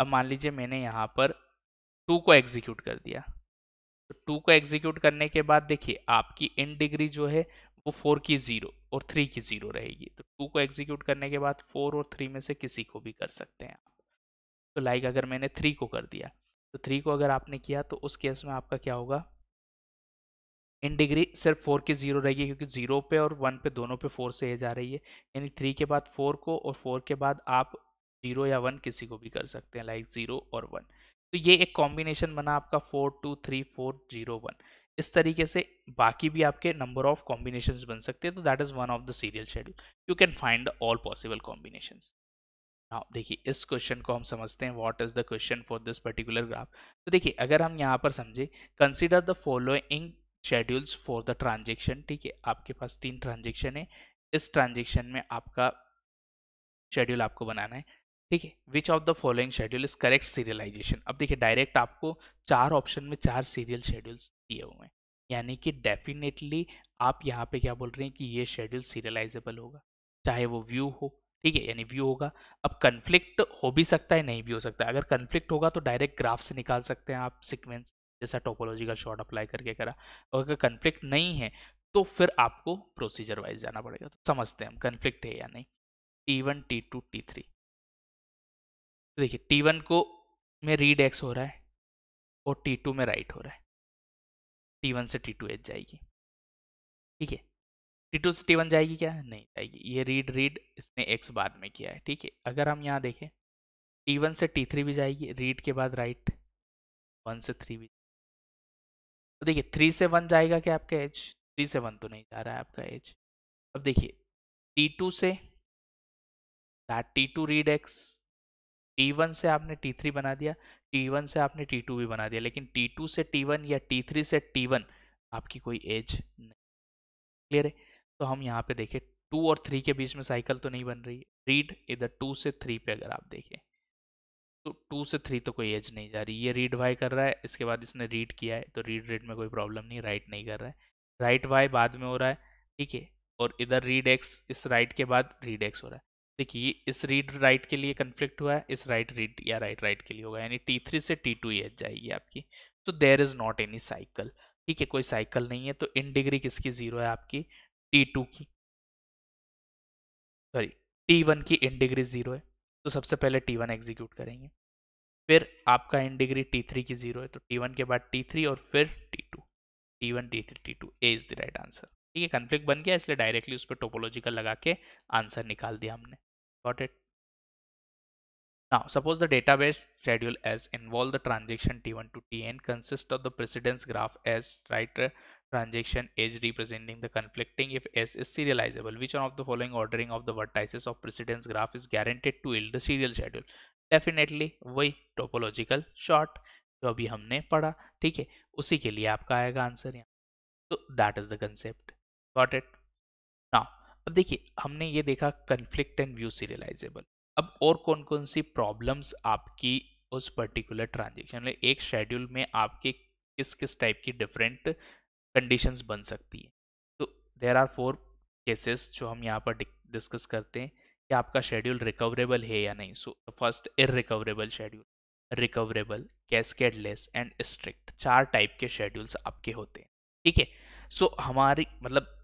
अब मान लीजिए मैंने यहाँ पर टू को एग्जीक्यूट कर दिया तो टू को एग्जीक्यूट करने के बाद देखिए आपकी इन डिग्री जो है वो फोर की ज़ीरो और थ्री की ज़ीरो रहेगी तो टू को एग्जीक्यूट करने के बाद फोर और थ्री में से किसी को भी कर सकते हैं आप तो लाइक अगर मैंने थ्री को कर दिया तो थ्री को अगर आपने किया तो उस केस में आपका क्या होगा इन डिग्री सिर्फ फोर की जीरो रहेगी क्योंकि जीरो पे और वन पे दोनों पे फोर से ए जा रही है यानी थ्री के बाद फोर को और फोर के बाद आप जीरो या वन किसी को भी कर सकते हैं लाइक जीरो और वन तो ये एक कॉम्बिनेशन बना आपका four two three four zero one इस तरीके से बाकी भी आपके नंबर ऑफ कॉम्बिनेशन बन सकते हैं तो that is one of the serial schedule you can find all possible combination हाँ देखिए इस क्वेश्चन को हम समझते हैं what is the question for this particular graph तो देखिए अगर हम यहाँ पर समझे consider the following schedules for the transaction ठीक है आपके पास तीन ट्रांजेक्शन है इस ट्रांजेक्शन में आपका शेड्यूल आपको बनाना है ठीक है which of the following schedule is correct serialization अब देखिए डायरेक्ट आपको चार ऑप्शन में चार सीरियल शेड्यूल्स दिए हुए हैं यानी कि डेफिनेटली आप यहाँ पे क्या बोल रहे हैं कि ये शेड्यूल सीरियलाइजेबल होगा चाहे वो व्यू हो ठीक है यानी व्यू होगा अब कन्फ्लिक्ट हो भी सकता है नहीं भी हो सकता है अगर कन्फ्लिक्ट होगा तो डायरेक्ट ग्राफ से निकाल सकते हैं आप सिक्वेंस जैसा टोपोलॉजिकल शॉर्ट अप्लाई करके करा और अगर कन्फ्लिक्ट नहीं है तो फिर आपको प्रोसीजर वाइज जाना पड़ेगा तो समझते हैं हम कन्फ्लिक्ट है या नहीं T one T two T three देखिए टी वन को में रीड एक्स हो रहा है और टी टू में राइट हो रहा है टी वन से टी टू एच जाएगी ठीक है टी टू से टी वन जाएगी क्या नहीं जाएगी ये रीड रीड इसने एक्स बाद में किया है ठीक है अगर हम यहाँ देखें टी वन से टी थ्री भी जाएगी रीड के बाद राइट वन से थ्री भी तो देखिए थ्री से वन जाएगा क्या आपका एज थ्री से वन तो नहीं जा रहा है आपका एज अब देखिए टी टू से T two read X T one से आपने टी थ्री बना दिया टी वन से आपने टी टू भी बना दिया लेकिन टी टू से टी वन या टी थ्री से टी वन आपकी कोई एज नहीं क्लियर है तो हम यहाँ पे देखें टू और थ्री के बीच में साइकिल तो नहीं बन रही रीड इधर टू से थ्री पे अगर आप देखें तो टू से थ्री तो कोई एज नहीं जा रही ये रीड वाई कर रहा है इसके बाद इसने रीड किया है तो रीड रेड में कोई प्रॉब्लम नहीं राइट नहीं कर रहा है राइट वाई बाद में हो रहा है ठीक है और इधर रीड एक्स इस राइट के बाद रीड एक्स हो रहा है देखिए इस रीड राइट के लिए कन्फ्लिक्ट हुआ है इस राइट रीड या राइट राइट के लिए होगा यानी टी थ्री से टी टू एज जाएगी आपकी so there is not any cycle ठीक है कोई साइकिल नहीं है तो इन डिग्री किसकी जीरो है आपकी टी टू की सॉरी टी वन की इन डिग्री जीरो है तो सबसे पहले टी वन एग्जीक्यूट करेंगे फिर आपका एन डिग्री टी थ्री की जीरो है तो टी वन के बाद टी थ्री और फिर T two T one T three T two A is the right answer ठीक है कन्फ्लिक्ट बन गया इसलिए डायरेक्टली उस पर टोपोलॉजिकल लगा के आंसर निकाल दिया हमने got it now suppose the database schedule edge involve the transaction T one to T N consist of the precedence graph edge right transaction edge representing the conflicting if S is serializable. Which one of the following ordering of the vertices of precedence graph is guaranteed to yield the serial schedule? Definitely वही topological short जो अभी हमने पढ़ा ठीक है उसी के लिए आपका आएगा आंसर यहाँ तो that is the concept got it now अब देखिए हमने ये देखा कन्फ्लिक्ट एंड व्यू सीरियलाइजेबल अब और कौन कौन सी प्रॉब्लम्स आपकी उस पर्टिकुलर ट्रांजेक्शन में एक शेड्यूल में आपके किस किस टाइप की डिफरेंट कंडीशंस बन सकती है तो देर आर फोर केसेस जो हम यहाँ पर डिस्कस करते हैं कि आपका शेड्यूल रिकवरेबल है या नहीं so first recoverable schedule recoverable cascadeless and strict चार टाइप के शेड्यूल्स आपके होते हैं ठीक है सो हमारी मतलब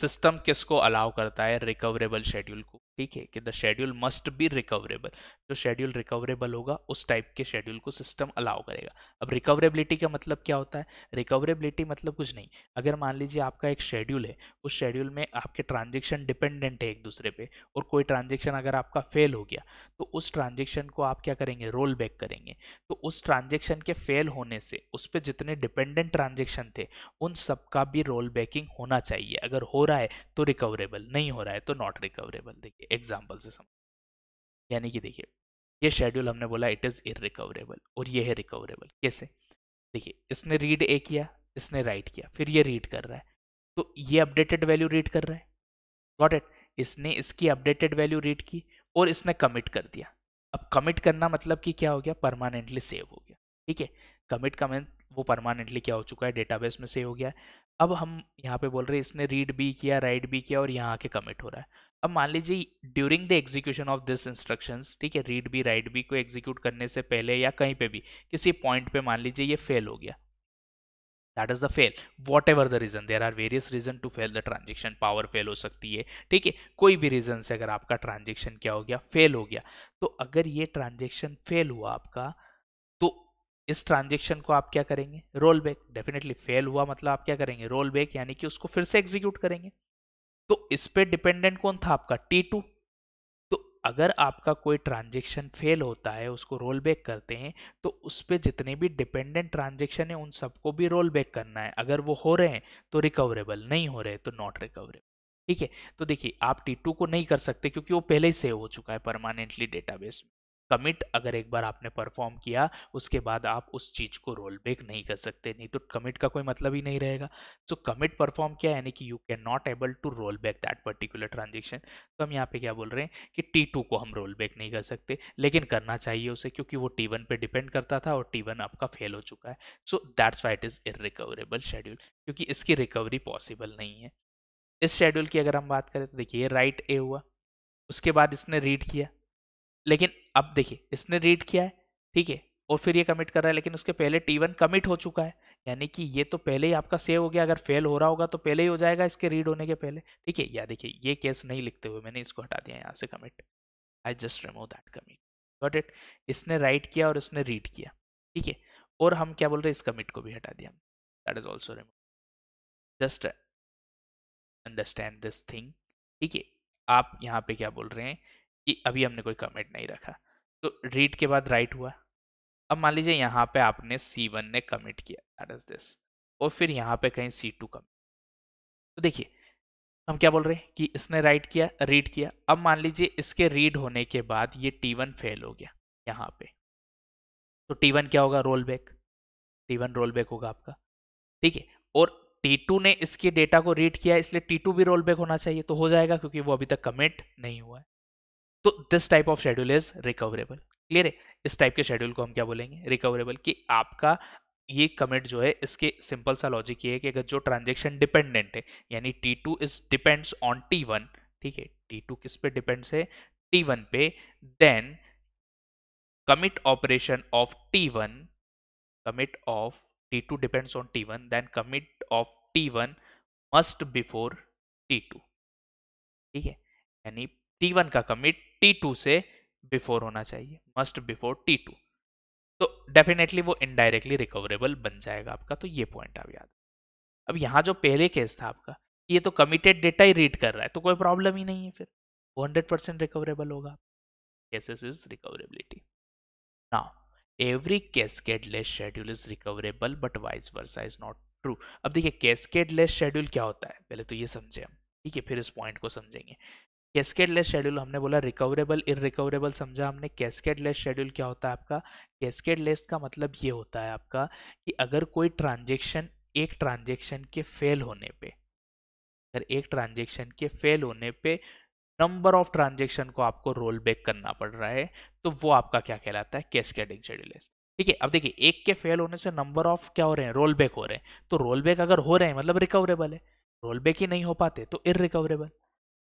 सिस्टम किसको अलाउ करता है रिकवरेबल शेड्यूल को ठीक है कि the schedule must be recoverable जो शेड्यूल रिकवरेबल होगा उस टाइप के शेड्यूल को सिस्टम अलाउ करेगा अब रिकवरेबिलिटी का मतलब क्या होता है रिकवरेबिलिटी मतलब कुछ नहीं अगर मान लीजिए आपका एक शेड्यूल है उस शेड्यूल में आपके ट्रांजेक्शन डिपेंडेंट है एक दूसरे पे और कोई ट्रांजेक्शन अगर आपका फेल हो गया तो उस ट्रांजेक्शन को आप क्या करेंगे रोल बैक करेंगे तो उस ट्रांजेक्शन के फेल होने से उस पर जितने डिपेंडेंट ट्रांजेक्शन थे उन सबका भी रोल बैकिंग होना चाहिए अगर हो रहा है तो रिकवरेबल नहीं हो रहा है तो नॉट रिकवरेबल देखिए एग्जाम्पल से समझ यानी कि देखिए ये शेड्यूल हमने बोला इट इज़ इरिकवरेबल और ये है रिकवरेबल कैसे देखिए इसने रीड ए किया इसने राइट किया फिर ये रीड कर रहा है तो ये अपडेटेड वैल्यू रीड कर रहा है गॉट इट इसने इसकी अपडेटेड वैल्यू रीड की और इसने कमिट कर दिया अब कमिट करना मतलब कि क्या हो गया परमानेंटली सेव हो गया ठीक है कमिट का मैं मतलब वो परमानेंटली क्या हो चुका है डेटाबेस में सेव हो गया अब हम यहाँ पे बोल रहे हैं इसने रीड भी किया राइट भी किया और यहाँ आके कमिट हो रहा है अब मान लीजिए during the execution of this instructions ठीक है रीड बी राइट बी को एग्जीक्यूट करने से पहले या कहीं पे भी किसी पॉइंट पे मान लीजिए ये फेल हो गया that is the fail whatever the reason there are various reason to fail the transaction power fail हो सकती है ठीक है कोई भी रीजन से अगर आपका ट्रांजेक्शन क्या हो गया फेल हो गया तो अगर ये ट्रांजेक्शन फेल हुआ आपका तो इस ट्रांजेक्शन को आप क्या करेंगे रोल बैक डेफिनेटली फेल हुआ मतलब आप क्या करेंगे रोल बैक यानी कि उसको फिर से एग्जीक्यूट करेंगे तो इस पे डिपेंडेंट कौन था आपका टी टू तो अगर आपका कोई ट्रांजेक्शन फेल होता है उसको रोल बैक करते हैं तो उस पर जितने भी डिपेंडेंट ट्रांजेक्शन है उन सबको भी रोल बैक करना है अगर वो हो रहे हैं तो रिकवरेबल नहीं हो रहे तो नॉट रिकवरेबल ठीक है तो देखिए आप टी टू को नहीं कर सकते क्योंकि वो पहले ही सेव हो चुका है परमानेंटली डेटाबेस में कमिट अगर एक बार आपने परफॉर्म किया उसके बाद आप उस चीज़ को रोल बैक नहीं कर सकते नहीं तो कमिट का कोई मतलब ही नहीं रहेगा सो कमिट परफॉर्म किया यानी कि you can not able to roll back that particular transaction तो हम यहाँ पे क्या बोल रहे हैं कि टी टू को हम रोल बैक नहीं कर सकते लेकिन करना चाहिए उसे क्योंकि वो टी वन पर डिपेंड करता था और टी वन आपका फेल हो चुका है so that's why it is irrecoverable schedule क्योंकि इसकी रिकवरी पॉसिबल नहीं है इस शेड्यूल की अगर हम बात करें तो देखिए राइट ए हुआ उसके बाद इसने रीड किया लेकिन अब देखिए इसने रीड किया है ठीक है और फिर ये कमिट कर रहा है लेकिन उसके पहले टी वन कमिट हो चुका है यानी कि ये तो पहले ही आपका सेव हो गया अगर फेल हो रहा होगा तो पहले ही हो जाएगा इसके रीड होने के पहले ठीक है या देखिए ये केस नहीं लिखते हुए मैंने इसको हटा दिया यहाँ से commit I just remove that commit got it इसने राइट किया और इसने रीड किया ठीक है और हम क्या बोल रहे हैं इस कमिट को भी हटा दिया that is also remove just understand this thing ठीक है आप यहाँ पे क्या बोल रहे हैं कि अभी हमने कोई कमेंट नहीं रखा तो रीड के बाद राइट हुआ अब मान लीजिए यहाँ पे आपने सी वन ने कमिट किया दैट इज दिस और फिर यहाँ पे कहीं C2 टू कमिट तो देखिए हम क्या बोल रहे हैं कि इसने राइट किया रीड किया अब मान लीजिए इसके रीड होने के बाद ये T1 फेल हो गया यहाँ पे तो T1 क्या होगा roll back T one roll back होगा आपका ठीक है और टी टू ने इसके डेटा को रीड किया इसलिए टी टू भी रोल बैक होना चाहिए तो हो जाएगा क्योंकि वो अभी तक कमिट नहीं हुआ है तो this type of schedule is recoverable clear है इस टाइप के शेड्यूल को हम क्या बोलेंगे रिकवरेबल कि आपका ये कमिट जो है इसके सिंपल सा लॉजिक ये है कि अगर जो ट्रांजेक्शन डिपेंडेंट है यानी T two is depends on T one ठीक है टी टू किस पे डिपेंड्स है टी वन पे then commit operation of T one commit of T two depends on T one then commit of T one must before T two ठीक है यानी T one का कमिट टी टू से before होना चाहिए must before T two तो definitely वो indirectly recoverable बन जाएगा आपका तो ये पॉइंट आप याद अब यहाँ जो पहले केस था आपका ये तो कमिटेड डेटा ही रीड कर रहा है तो कोई प्रॉब्लम ही नहीं है फिर वो हंड्रेड परसेंट रिकवरेबल होगा cases is recoverability now every cascadeless schedule is recoverable but vice versa is not true अब देखिए कैस्केडलेस शेड्यूल क्या होता है पहले तो ये समझे हम ठीक है फिर इस पॉइंट को समझेंगे कैस्केडलेस शेड्यूल हमने बोला रिकवरेबल रिकवरेबल समझा हमने कैस्केडलेस शेड्यूल क्या होता है आपका कैस्केडलेस का मतलब ये होता है आपका कि अगर कोई ट्रांजेक्शन एक ट्रांजेक्शन के फेल होने पे अगर एक ट्रांजेक्शन के फेल होने पे नंबर ऑफ ट्रांजेक्शन को आपको रोल बैक करना पड़ रहा है तो वो आपका क्या कहलाता है कैस्केडिंग शेड्यूलेस ठीक है अब देखिए एक के फेल होने से नंबर ऑफ क्या हो रहे हैं रोल बैक हो रहे हैं तो रोल बैक अगर हो रहे हैं मतलब रिकवरेबल है रोल बैक ही नहीं हो पाते तो रिकवरेबल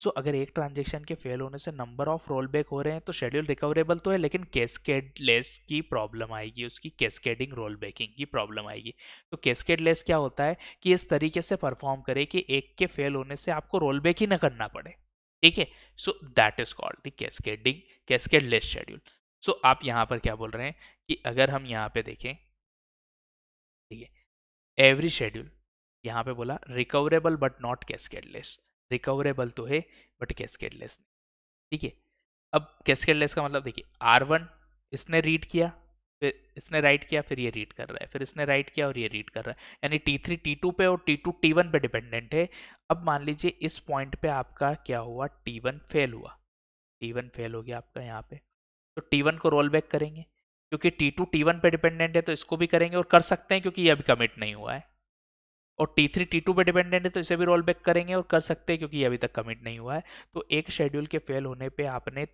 सो so, अगर एक ट्रांजेक्शन के फेल होने से नंबर ऑफ रोल बैक हो रहे हैं तो शेड्यूल रिकवरेबल तो है लेकिन कैसकेडलेस की प्रॉब्लम आएगी उसकी कैसकेडिंग रोल बैकिंग की प्रॉब्लम आएगी तो कैसकेडलेस क्या होता है कि इस तरीके से परफॉर्म करे कि एक के फेल होने से आपको रोल बैक ही ना करना पड़े ठीक है so that is called the cascading cascadeless schedule so आप यहाँ पर क्या बोल रहे हैं कि अगर हम यहाँ पे देखें ठीक है एवरी शेड्यूल यहाँ पे बोला recoverable but not cascadeless recoverable तो है बट कैस्केडलेस ठीक है अब कैस्केडलेस का मतलब देखिए आर वन इसने रीड किया फिर इसने राइट किया फिर ये रीड कर रहा है फिर इसने राइट किया और ये रीड कर रहा है यानी टी थ्री टी टू पे और टी टू टी वन पे डिपेंडेंट है अब मान लीजिए इस पॉइंट पे आपका क्या हुआ टी वन फेल हुआ टी वन फेल हो गया आपका यहाँ पे तो टी वन को रोल बैक करेंगे क्योंकि टी टू टी वन पे डिपेंडेंट है तो इसको भी करेंगे और कर सकते हैं क्योंकि ये अभी कमिट नहीं हुआ है और टी थ्री टी टू पर डिपेंडेंट है तो इसे भी रोल बैक करेंगे और कर सकते हैं क्योंकि ये अभी तक कमिट नहीं हुआ है तो एक शेड्यूल के फेल होने पे आपने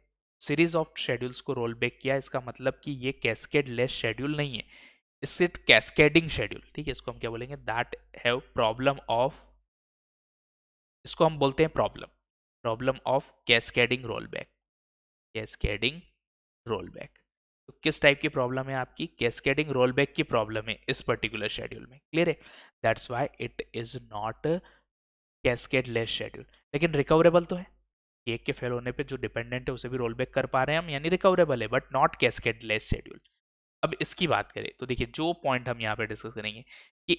सीरीज ऑफ शेड्यूल्स को रोल बैक किया इसका मतलब कि ये कैस्केड लेस शेड्यूल नहीं है इट कैस्केडिंग शेड्यूल ठीक है इसको हम क्या बोलेंगे दैट हैव प्रॉब्लम ऑफ इसको हम बोलते हैं problem problem of cascading roll back cascading roll back तो किस टाइप की प्रॉब्लम है आपकी कैस्केडिंग रोल बैक की प्रॉब्लम है इस पर्टिकुलर शेड्यूल में क्लियर है that's why it is not cascadeless schedule लेकिन रिकवरेबल तो है एक के फेल होने पे जो डिपेंडेंट है उसे भी रोल बैक कर पा रहे हैं हम यानी रिकवरेबल है but not cascadeless schedule अब इसकी बात करें तो देखिए जो पॉइंट हम यहाँ पे डिस्कस करेंगे कि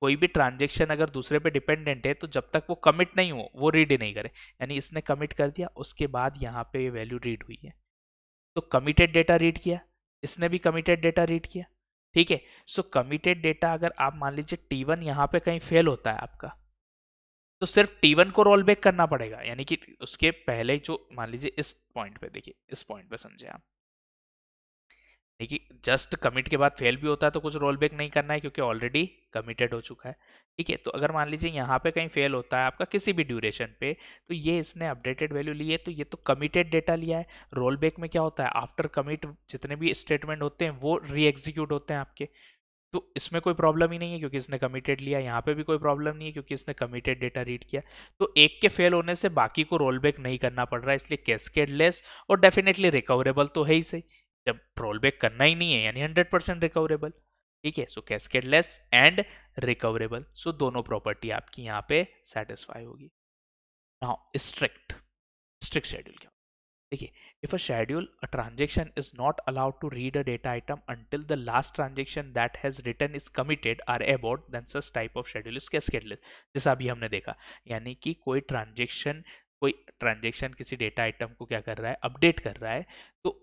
कोई भी ट्रांजेक्शन अगर दूसरे पे डिपेंडेंट है तो जब तक वो कमिट नहीं हो वो रीड नहीं करे यानी इसने कमिट कर दिया उसके बाद यहाँ पे वैल्यू रीड हुई है तो कमिटेड डेटा रीड किया इसने भी कमिटेड डेटा रीड किया ठीक है सो कमिटेड डेटा अगर आप मान लीजिए T1 वन यहाँ पे कहीं फेल होता है आपका तो सिर्फ T1 को रोल बैक करना पड़ेगा यानी कि उसके पहले जो मान लीजिए इस पॉइंट पे देखिए इस पॉइंट पे समझे आप कि जस्ट कमिट के बाद फेल भी होता है तो कुछ रोल बैक नहीं करना है क्योंकि ऑलरेडी कमिटेड हो चुका है ठीक है तो अगर मान लीजिए यहाँ पे कहीं फेल होता है आपका किसी भी ड्यूरेशन पे तो ये इसने अपडेटेड वैल्यू ली है तो ये तो कमिटेड डेटा लिया है रोल बैक में क्या होता है आफ्टर कमिट जितने भी स्टेटमेंट होते हैं वो री एग्जीक्यूट होते हैं आपके तो इसमें कोई प्रॉब्लम ही नहीं है क्योंकि इसने कमिटेड लिया यहाँ पे भी कोई प्रॉब्लम नहीं है क्योंकि इसने कमिटेड डेटा रीड किया तो एक के फेल होने से बाकी को रोल बैक नहीं करना पड़ रहा है इसलिए कैसकेडलेस और डेफिनेटली रिकवरेबल तो है ही सही जब रोल बैक करना ही नहीं है यानी हंड्रेड परसेंट रिकवरेबल ठीक है so cascadeless and recoverable so दोनों प्रॉपर्टी आपकी यहाँ पे सेटिस्फाई होगी नाउ स्ट्रिक्ट स्ट्रिक्ट शेड्यूल क्या देखिए if a schedule a transaction is not allowed to read a data item until the last transaction that has written is committed or aborted then such type of schedule is cascadeless जैसा अभी हमने देखा यानी कि कोई transaction कोई transaction किसी data item को क्या कर रहा है अपडेट कर रहा है तो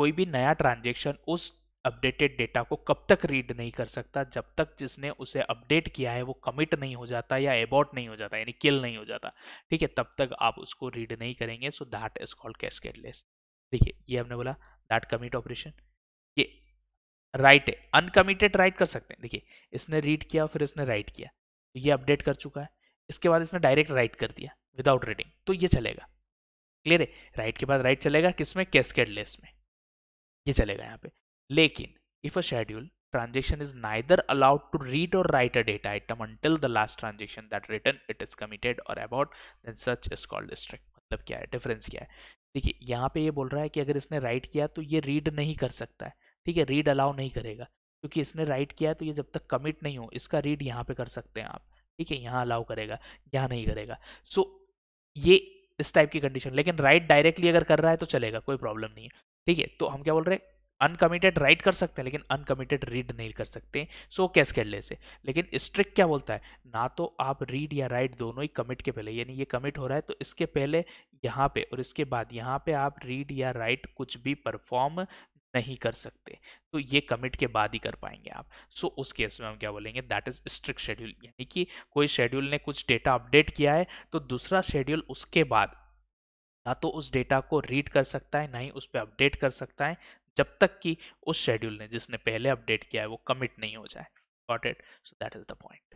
कोई भी नया ट्रांजेक्शन उस अपडेटेड डेटा को कब तक रीड नहीं कर सकता जब तक जिसने उसे अपडेट किया है वो कमिट नहीं हो जाता या एबॉट नहीं हो जाता यानी किल नहीं हो जाता ठीक है तब तक आप उसको रीड नहीं करेंगे so that is called cascadeless देखिए ये हमने बोला दैट कमिट ऑपरेशन ये राइट है अनकमिटेड राइट कर सकते हैं देखिए इसने रीड किया फिर इसने राइट किया तो ये अपडेट कर चुका है इसके बाद इसने डायरेक्ट राइट कर दिया विदाउट रीडिंग तो ये चलेगा क्लियर है राइट के बाद राइट चलेगा किसमें कैस्केडलेस में ये चलेगा यहाँ पे लेकिन if a schedule transaction is neither allowed to read और write a data item until the last transaction that written it is committed और aborted then such is called strict मतलब क्या है डिफरेंस क्या है देखिए यहाँ पे ये बोल रहा है कि अगर इसने राइट किया तो ये रीड नहीं कर सकता है ठीक है रीड अलाउ नहीं करेगा क्योंकि इसने राइट किया है तो ये जब तक कमिट नहीं हो इसका रीड यहाँ पे कर सकते हैं आप ठीक है यहाँ अलाउ करेगा यहाँ नहीं करेगा सो so, ये इस टाइप की कंडीशन लेकिन राइट डायरेक्टली अगर कर रहा है तो चलेगा कोई प्रॉब्लम नहीं है ठीक है तो हम क्या बोल रहे हैं अनकमिटेड राइट कर सकते हैं लेकिन अनकमिटेड रीड नहीं कर सकते सो कैस कैसकेडले से लेकिन स्ट्रिक्ट क्या बोलता है ना तो आप रीड या राइट दोनों ही कमिट के पहले यानी ये कमिट हो रहा है तो इसके पहले यहाँ पे और इसके बाद यहाँ पे आप रीड या राइट कुछ भी परफॉर्म नहीं कर सकते तो ये कमिट के बाद ही कर पाएंगे आप सो so, उस केस में हम क्या बोलेंगे दैट इज स्ट्रिक्ट शेड्यूल यानी कि कोई शेड्यूल ने कुछ डेटा अपडेट किया है तो दूसरा शेड्यूल उसके बाद ना तो उस डेटा को रीड कर सकता है ना ही उस पर अपडेट कर सकता है जब तक कि उस शेड्यूल ने जिसने पहले अपडेट किया है वो कमिट नहीं हो जाए got it so that is the point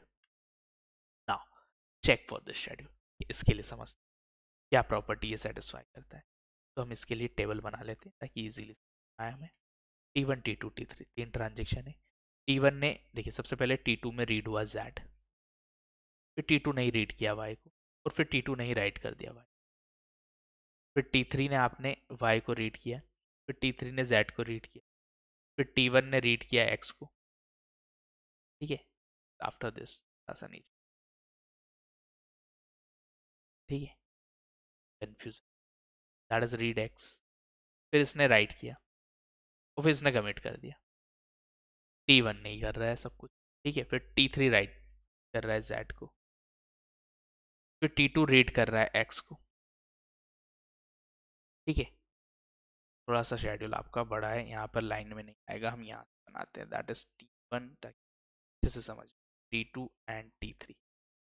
now check for this schedule इसके लिए समझते हैं क्या प्रॉपर्टी ये सेटिस्फाई करता है तो हम इसके लिए टेबल बना लेते हैं ताकि ईजिली आए हमें T one T two T three तीन ट्रांजेक्शन है टी वन ने देखिए सबसे पहले टी टू में रीड हुआ जैड फिर टी टू नहीं रीड किया वाई को और फिर टी टू नहीं राइट कर दिया वाई फिर टी थ्री ने आपने वाई को रीड किया फिर टी थ्री ने जेड को रीड किया फिर टी वन ने रीड किया एक्स को ठीक है आफ्टर दिस ऐसा नहीं ठीक है confuse that is read X फिर इसने राइट किया और फिर इसने कमिट कर दिया टी वन नहीं कर रहा है सब कुछ ठीक है फिर टी थ्री राइट कर रहा है जेड को फिर टी टू रीड कर रहा है एक्स को ठीक है थोड़ा सा शेड्यूल आपका बड़ा है यहाँ पर लाइन में नहीं आएगा हम यहाँ बनाते हैं दैट इज टी वन अच्छे से समझ T two and T three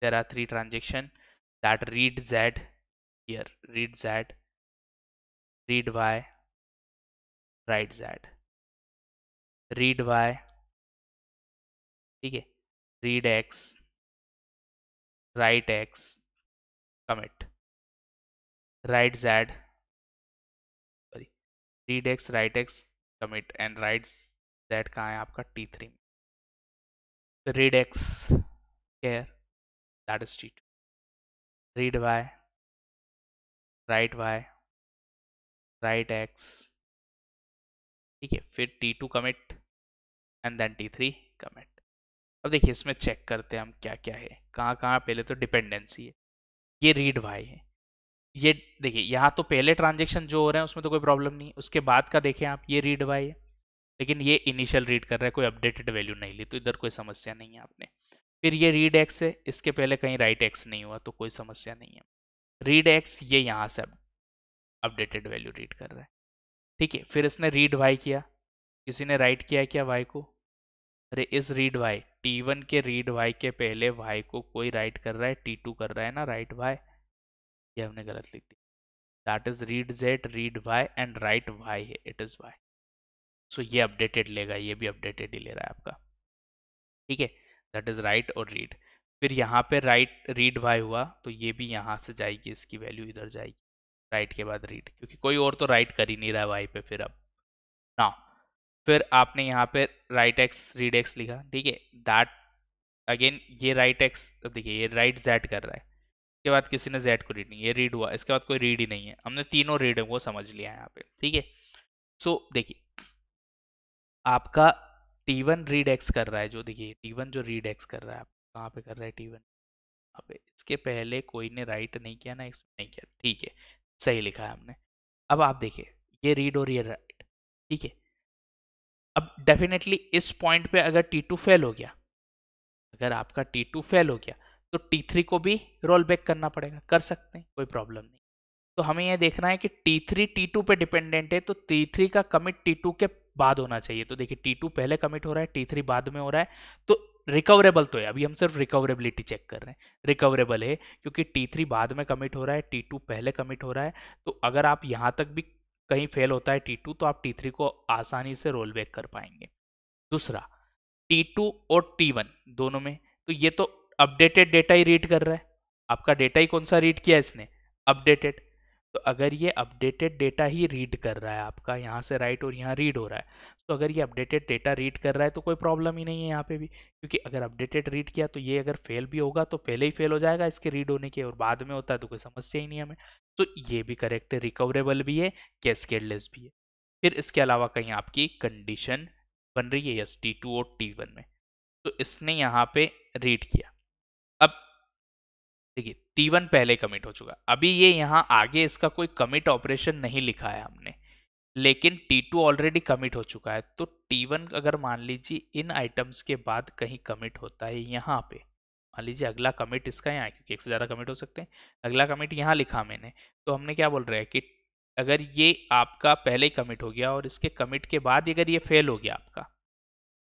there are three transaction that read Z here read Z read Y write Z read Y ठीक है read X write X commit write Z read X write X commit and write Z कहाँ है आपका T three में तो read X care that is T two read Y write Y write X ठीक है फिर T two commit and then T three commit अब देखिए इसमें चेक करते हैं हम क्या क्या है कहाँ कहाँ पहले तो डिपेंडेंसी है ये रीड वाई है ये देखिए यहाँ तो पहले ट्रांजेक्शन जो हो रहे हैं उसमें तो कोई प्रॉब्लम नहीं उसके बाद का देखें आप ये रीड वाई है लेकिन ये इनिशियल रीड कर रहा है कोई अपडेटेड वैल्यू नहीं ली तो इधर कोई समस्या नहीं है आपने फिर ये रीड एक्स है इसके पहले कहीं राइट एक्स नहीं हुआ तो कोई समस्या नहीं है रीड एक्स ये यहाँ से अपडेटेड वैल्यू रीड कर रहा है ठीक है फिर इसने रीड वाई किया किसी ने राइट किया क्या वाई को अरे इस रीड वाई टी वन के रीड वाई के पहले वाई को कोई राइट कर रहा है टी टू कर रहा है ना राइट वाई ये हमने गलत लिख दी that is read Z read Y and write Y it is Y so ये अपडेटेड लेगा ये भी अपडेटेड ही ले रहा है आपका ठीक है दैट इज राइट और रीड फिर यहाँ पे राइट रीड वाई हुआ तो ये भी यहाँ से जाएगी इसकी वैल्यू इधर जाएगी राइट के बाद रीड क्योंकि कोई और तो राइट कर ही नहीं रहा वाई पे फिर अब ना फिर आपने यहाँ पे राइट एक्स रीड एक्स लिखा ठीक है दैट अगेन ये राइट एक्स देखिए ये राइट जेड कर रहा है इसके बाद किसी ने जेड को रीड नहीं ये रीड हुआ इसके बाद कोई रीड ही नहीं है हमने तीनों रीड वो समझ लिया है यहाँ पे ठीक है सो देखिए आपका टी वन रीड एक्स कर रहा है जो देखिए टी वन जो रीड एक्स कर रहा है आप कहाँ पे कर रहा है टी वन अब इसके पहले कोई ने राइट नहीं किया ना एक्स नहीं किया ठीक है सही लिखा है हमने अब आप देखिए ये रीड और ये राइट ठीक है अब डेफिनेटली इस पॉइंट पे अगर टी टू फेल हो गया अगर आपका टी टू फेल हो गया तो T3 को भी रोल बैक करना पड़ेगा कर सकते हैं कोई प्रॉब्लम नहीं तो हमें यह देखना है कि T3 T2 पे डिपेंडेंट है तो T3 का कमिट T2 के बाद होना चाहिए तो देखिए T2 पहले कमिट हो रहा है T3 बाद में हो रहा है तो रिकवरेबल तो है अभी हम सिर्फ रिकवरेबिलिटी चेक कर रहे हैं रिकवरेबल है क्योंकि T3 बाद में कमिट हो रहा है T2 पहले कमिट हो रहा है तो अगर आप यहाँ तक भी कहीं फेल होता है T2 तो आप T3 को आसानी से रोल बैक कर पाएंगे दूसरा T2 और T1 दोनों में तो ये तो अपडेटेड डेटा ही रीड कर रहा है आपका डेटा ही कौन सा रीड किया इसने अपडेटेड तो अगर ये अपडेटेड डेटा ही रीड कर रहा है आपका यहाँ से राइट और यहाँ रीड हो रहा है तो अगर ये अपडेटेड डेटा रीड कर रहा है तो कोई प्रॉब्लम ही नहीं है यहाँ पे भी क्योंकि अगर अपडेटेड रीड किया तो ये अगर फेल भी होगा तो पहले ही फेल हो जाएगा इसके रीड होने के और बाद में होता है तो कोई समस्या ही नहीं हमें तो ये भी करेक्ट है रिकवरेबल भी है कैसकेडलेस भी है फिर इसके अलावा कहीं आपकी कंडीशन बन रही है यस टी टू और टी वन में तो इसने यहाँ पे रीड किया देखिए टी वन पहले कमिट हो चुका अभी ये यहाँ आगे इसका कोई कमिट ऑपरेशन नहीं लिखा है हमने लेकिन टी टू ऑलरेडी कमिट हो चुका है तो टी वन अगर मान लीजिए इन आइटम्स के बाद कहीं कमिट होता है यहाँ पे मान लीजिए अगला कमिट इसका यहाँ क्योंकि एक से ज़्यादा कमिट हो सकते हैं अगला कमिट यहाँ लिखा मैंने तो हमने क्या बोल रहे हैं कि अगर ये आपका पहले ही कमिट हो गया और इसके कमिट के बाद अगर ये फेल हो गया आपका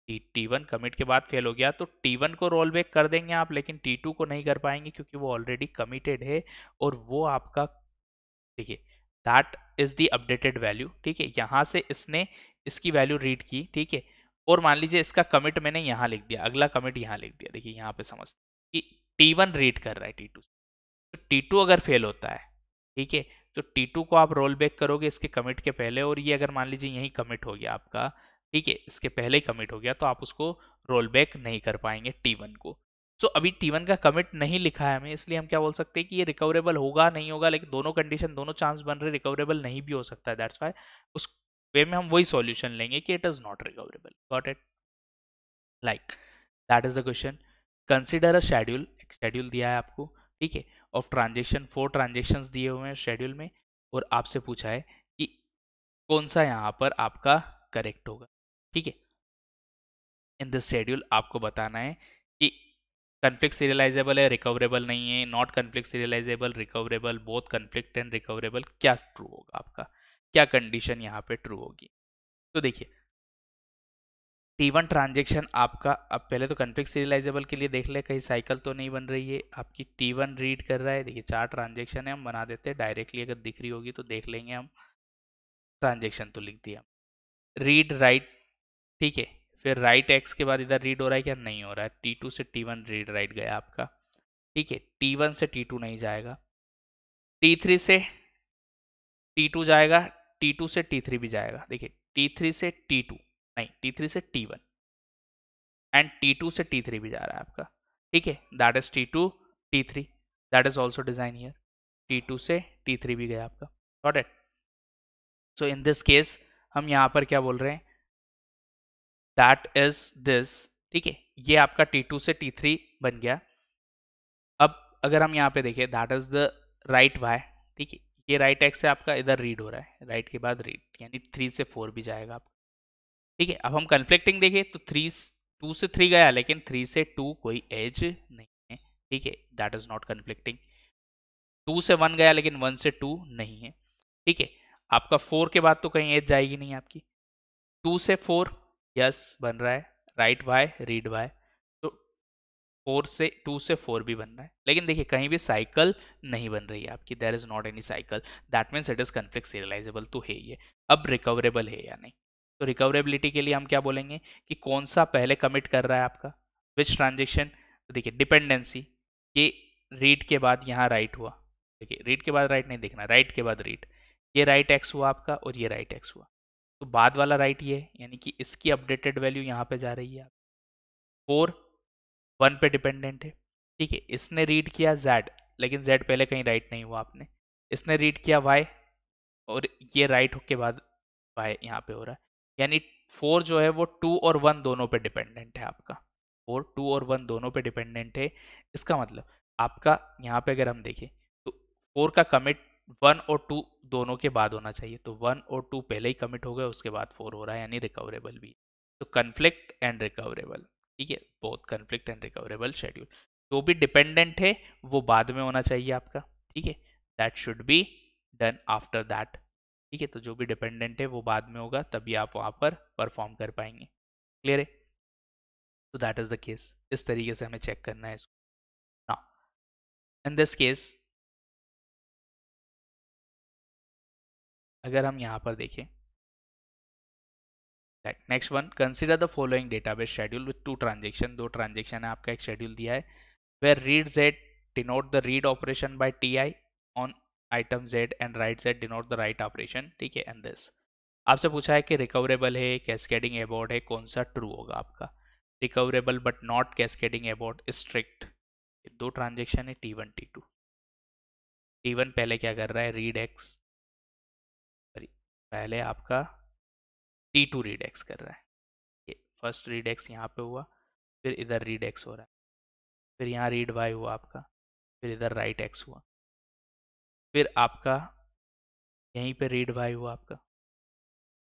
टी वन कमिट के बाद फेल हो गया तो टी वन को रोल बैक कर देंगे आप लेकिन टी टू को नहीं कर पाएंगे क्योंकि वो ऑलरेडी कमिटेड है और वो आपका देखिए that is the updated value ठीक है यहाँ से इसने इसकी वैल्यू रीड की ठीक है और मान लीजिए इसका कमिट मैंने यहाँ लिख दिया अगला कमिट यहाँ लिख दिया देखिए यहाँ पे समझते कि टी वन रीड कर रहा है टी टू तो टी टू अगर फेल होता है ठीक है तो टी टू को आप रोल बैक करोगे इसके कमिट के पहले और ये अगर मान लीजिए यहीं कमिट हो गया आपका ठीक है इसके पहले ही कमिट हो गया तो आप उसको रोल बैक नहीं कर पाएंगे टी वन को सो so, अभी T1 का कमिट नहीं लिखा है हमें इसलिए हम क्या बोल सकते हैं कि ये रिकवरेबल होगा नहीं होगा लेकिन दोनों कंडीशन दोनों चांस बन रहे रिकवरेबल नहीं भी हो सकता है दैट्स वाई उस वे में हम वही सॉल्यूशन लेंगे कि it is not recoverable got it like that is the question consider a schedule एक शेड्यूल दिया है आपको ठीक है ऑफ ट्रांजेक्शन फोर ट्रांजेक्शन दिए हुए हैं शेड्यूल में और आपसे पूछा है कि कौन सा यहाँ पर आपका करेक्ट होगा ठीक है इन दिस शेड्यूल आपको बताना है कि कन्फ्लिक्ट सीरियलाइजेबल है रिकवरेबल नहीं है not conflict serializable recoverable both conflict and recoverable क्या ट्रू होगा आपका क्या कंडीशन यहाँ पे ट्रू होगी तो देखिए टी वन ट्रांजेक्शन आपका अब पहले तो कन्फ्लिक्ट सीरियलाइजेबल के लिए देख ले कहीं साइकिल तो नहीं बन रही है आपकी टी वन रीड कर रहा है देखिए चार ट्रांजेक्शन है हम बना देते हैं डायरेक्टली अगर दिख रही होगी तो देख लेंगे हम ट्रांजेक्शन तो लिख दिया रीड राइट ठीक है फिर राइट एक्स के बाद इधर रीड हो रहा है क्या नहीं हो रहा है टी टू से टी वन रीड राइट गया आपका ठीक है टी वन से टी टू नहीं जाएगा टी थ्री से टी टू जाएगा टी टू से टी थ्री भी जाएगा देखिए टी थ्री से टी टू नहीं टी थ्री से T one and T two से टी थ्री भी जा रहा है आपका ठीक है that is T two T three that is also design here T two से टी थ्री भी गया आपका got it so in this case हम यहाँ पर क्या बोल रहे हैं दैट इज दिस ठीक है ये आपका टी टू से टी थ्री बन गया अब अगर हम यहाँ पे देखें that is the write Y ठीक है ये राइट एक्स से आपका इधर रीड हो रहा है राइट के बाद रीड यानी थ्री से फोर भी जाएगा आपका ठीक है अब हम कन्फ्लिक्टिंग देखें तो थ्री टू से थ्री गया लेकिन थ्री से टू कोई एज नहीं है ठीक है that is not conflicting two से वन गया लेकिन वन से टू नहीं है ठीक है आपका फोर के बाद तो कहीं एज जाएगी नहीं आपकी टू से फोर यस बन रहा है राइट बाय रीड बाय तो फोर से टू से फोर भी बन रहा है लेकिन देखिए कहीं भी साइकिल नहीं बन रही है आपकी there is not any cycle that means it is conflict serializable तो है ये अब रिकवरेबल है या नहीं तो रिकवरेबिलिटी के लिए हम क्या बोलेंगे कि कौन सा पहले कमिट कर रहा है आपका विच ट्रांजेक्शन तो देखिए डिपेंडेंसी ये रीड के बाद यहाँ राइट हुआ देखिए रीड के बाद राइट नहीं देखना राइट के बाद रीड ये राइट एक्स हुआ आपका और ये राइट एक्स हुआ तो बाद वाला राइट ये यानी कि इसकी अपडेटेड वैल्यू यहाँ पे जा रही है फोर वन पे डिपेंडेंट है ठीक है इसने रीड किया जेड लेकिन जेड पहले कहीं राइट नहीं हुआ आपने इसने रीड किया वाई और ये राइट के बाद वाई यहाँ पे हो रहा है यानी फोर जो है वो टू और वन दोनों पे डिपेंडेंट है आपका फोर टू और वन दोनों पे डिपेंडेंट है इसका मतलब आपका यहाँ पे अगर हम देखें तो फोर का कमिट वन और टू दोनों के बाद होना चाहिए तो वन और टू पहले ही कमिट हो गए उसके बाद फोर हो रहा है यानी रिकवरेबल भी तो कन्फ्लिक्ट एंड रिकवरेबल ठीक है बहुत कन्फ्लिक्ट एंड रिकवरेबल शेड्यूल जो भी डिपेंडेंट है वो बाद में होना चाहिए आपका ठीक है that should be done after that ठीक है तो जो भी डिपेंडेंट है वो बाद में होगा तभी आप वहाँ पर परफॉर्म कर पाएंगे क्लियर है तो दैट इज़ द केस इस तरीके से हमें चेक करना है इसको ना इन दिस केस अगर हम यहाँ पर देखें next one consider the following database schedule with two transaction दो ट्रांजेक्शन है आपका एक शेड्यूल दिया है where read Z denote the read operation by T I on item Z and write Z denote the write operation ठीक है and this आपसे पूछा है कि रिकवरेबल है कैसकेडिंग अबाउट है कौन सा ट्रू होगा आपका recoverable but not cascading about strict दो ट्रांजेक्शन है T one T two T one पहले क्या कर रहा है रीड एक्स पहले आपका टी टू रीडेक्स कर रहा है ये फर्स्ट रीडेक्स यहाँ पे हुआ फिर इधर रीडेक्स हो रहा है फिर यहाँ रीड बाय हुआ आपका फिर इधर राइट एक्स हुआ फिर आपका यहीं पे रीड बाय हुआ आपका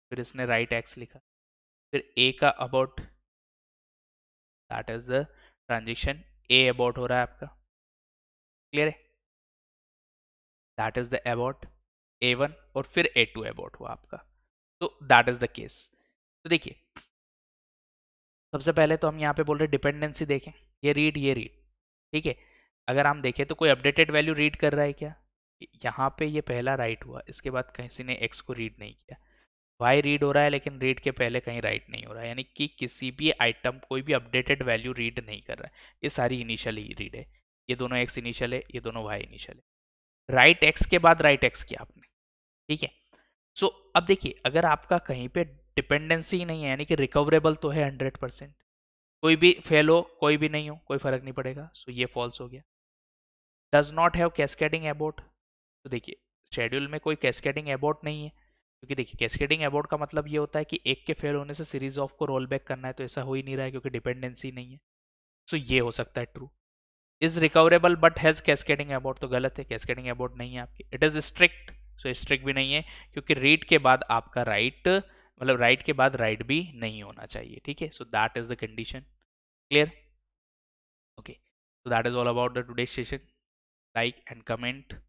फिर इसने राइट एक्स लिखा फिर ए का about that is the transaction A about हो रहा है आपका क्लियर है that is the about A one और फिर ए टू एबॉट हुआ आपका तो दैट इज द केस तो देखिए सबसे पहले तो हम यहाँ पे बोल रहे डिपेंडेंसी देखें ये रीड ये रीड ठीक है अगर हम देखें तो कोई अपडेटेड वैल्यू रीड कर रहा है क्या यहाँ पे ये पहला राइट हुआ इसके बाद किसी ने एक्स को रीड नहीं किया वाई रीड हो रहा है लेकिन रीड के पहले कहीं राइट नहीं हो रहा है यानी कि किसी भी आइटम कोई भी अपडेटेड वैल्यू रीड नहीं कर रहा है ये सारी इनिशियल ही रीड है ये दोनों एक्स इनिशियल है ये दोनों वाई इनिशियल है राइट एक्स के बाद राइट एक्स किया आपने ठीक है सो so, अब देखिए अगर आपका कहीं पे डिपेंडेंसी नहीं है यानी कि रिकवरेबल तो है हंड्रेड परसेंट कोई भी फेल हो कोई भी नहीं हो कोई फर्क नहीं पड़ेगा सो so, ये फॉल्स हो गया does not have cascading abort तो देखिए शेड्यूल में कोई कैस्केडिंग एबोट नहीं है क्योंकि देखिए कैस्केडिंग एबोट का मतलब ये होता है कि एक के फेल होने से सीरीज ऑफ को रोल बैक करना है तो ऐसा हो ही नहीं रहा है क्योंकि डिपेंडेंसी नहीं है सो so, ये हो सकता है true is recoverable but has cascading abort तो गलत है कैस्केडिंग एबोट नहीं है आपकी it is strict so strict भी नहीं है क्योंकि रीड के बाद आपका राइट मतलब राइट के बाद राइट भी नहीं होना चाहिए ठीक है so that is the condition clear okay so that is all about the today session like and comment